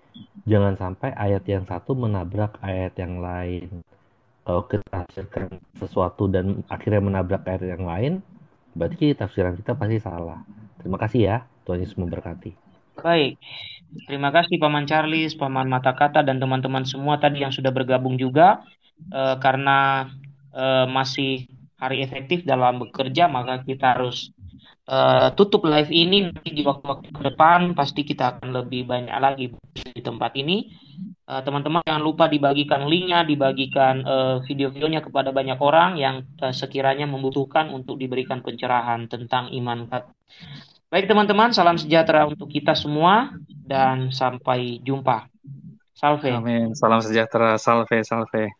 jangan sampai ayat yang satu menabrak ayat yang lain kalau kita tafsirkan sesuatu dan akhirnya menabrak ayat yang lain berarti tafsiran kita pasti salah terima kasih ya Tuhan Yesus memberkati baik Terima kasih Paman Charles, Paman Mata Kata dan teman-teman semua tadi yang sudah bergabung juga e, karena e, masih hari efektif dalam bekerja maka kita harus e, tutup live ini nanti di waktu-waktu ke depan pasti kita akan lebih banyak lagi di tempat ini. Teman-teman jangan lupa dibagikan linknya, dibagikan video-videonya kepada banyak orang yang sekiranya membutuhkan untuk diberikan pencerahan tentang iman. Baik teman-teman, salam sejahtera untuk kita semua dan sampai jumpa. Salve. Amin. Salam sejahtera. Salve, salve.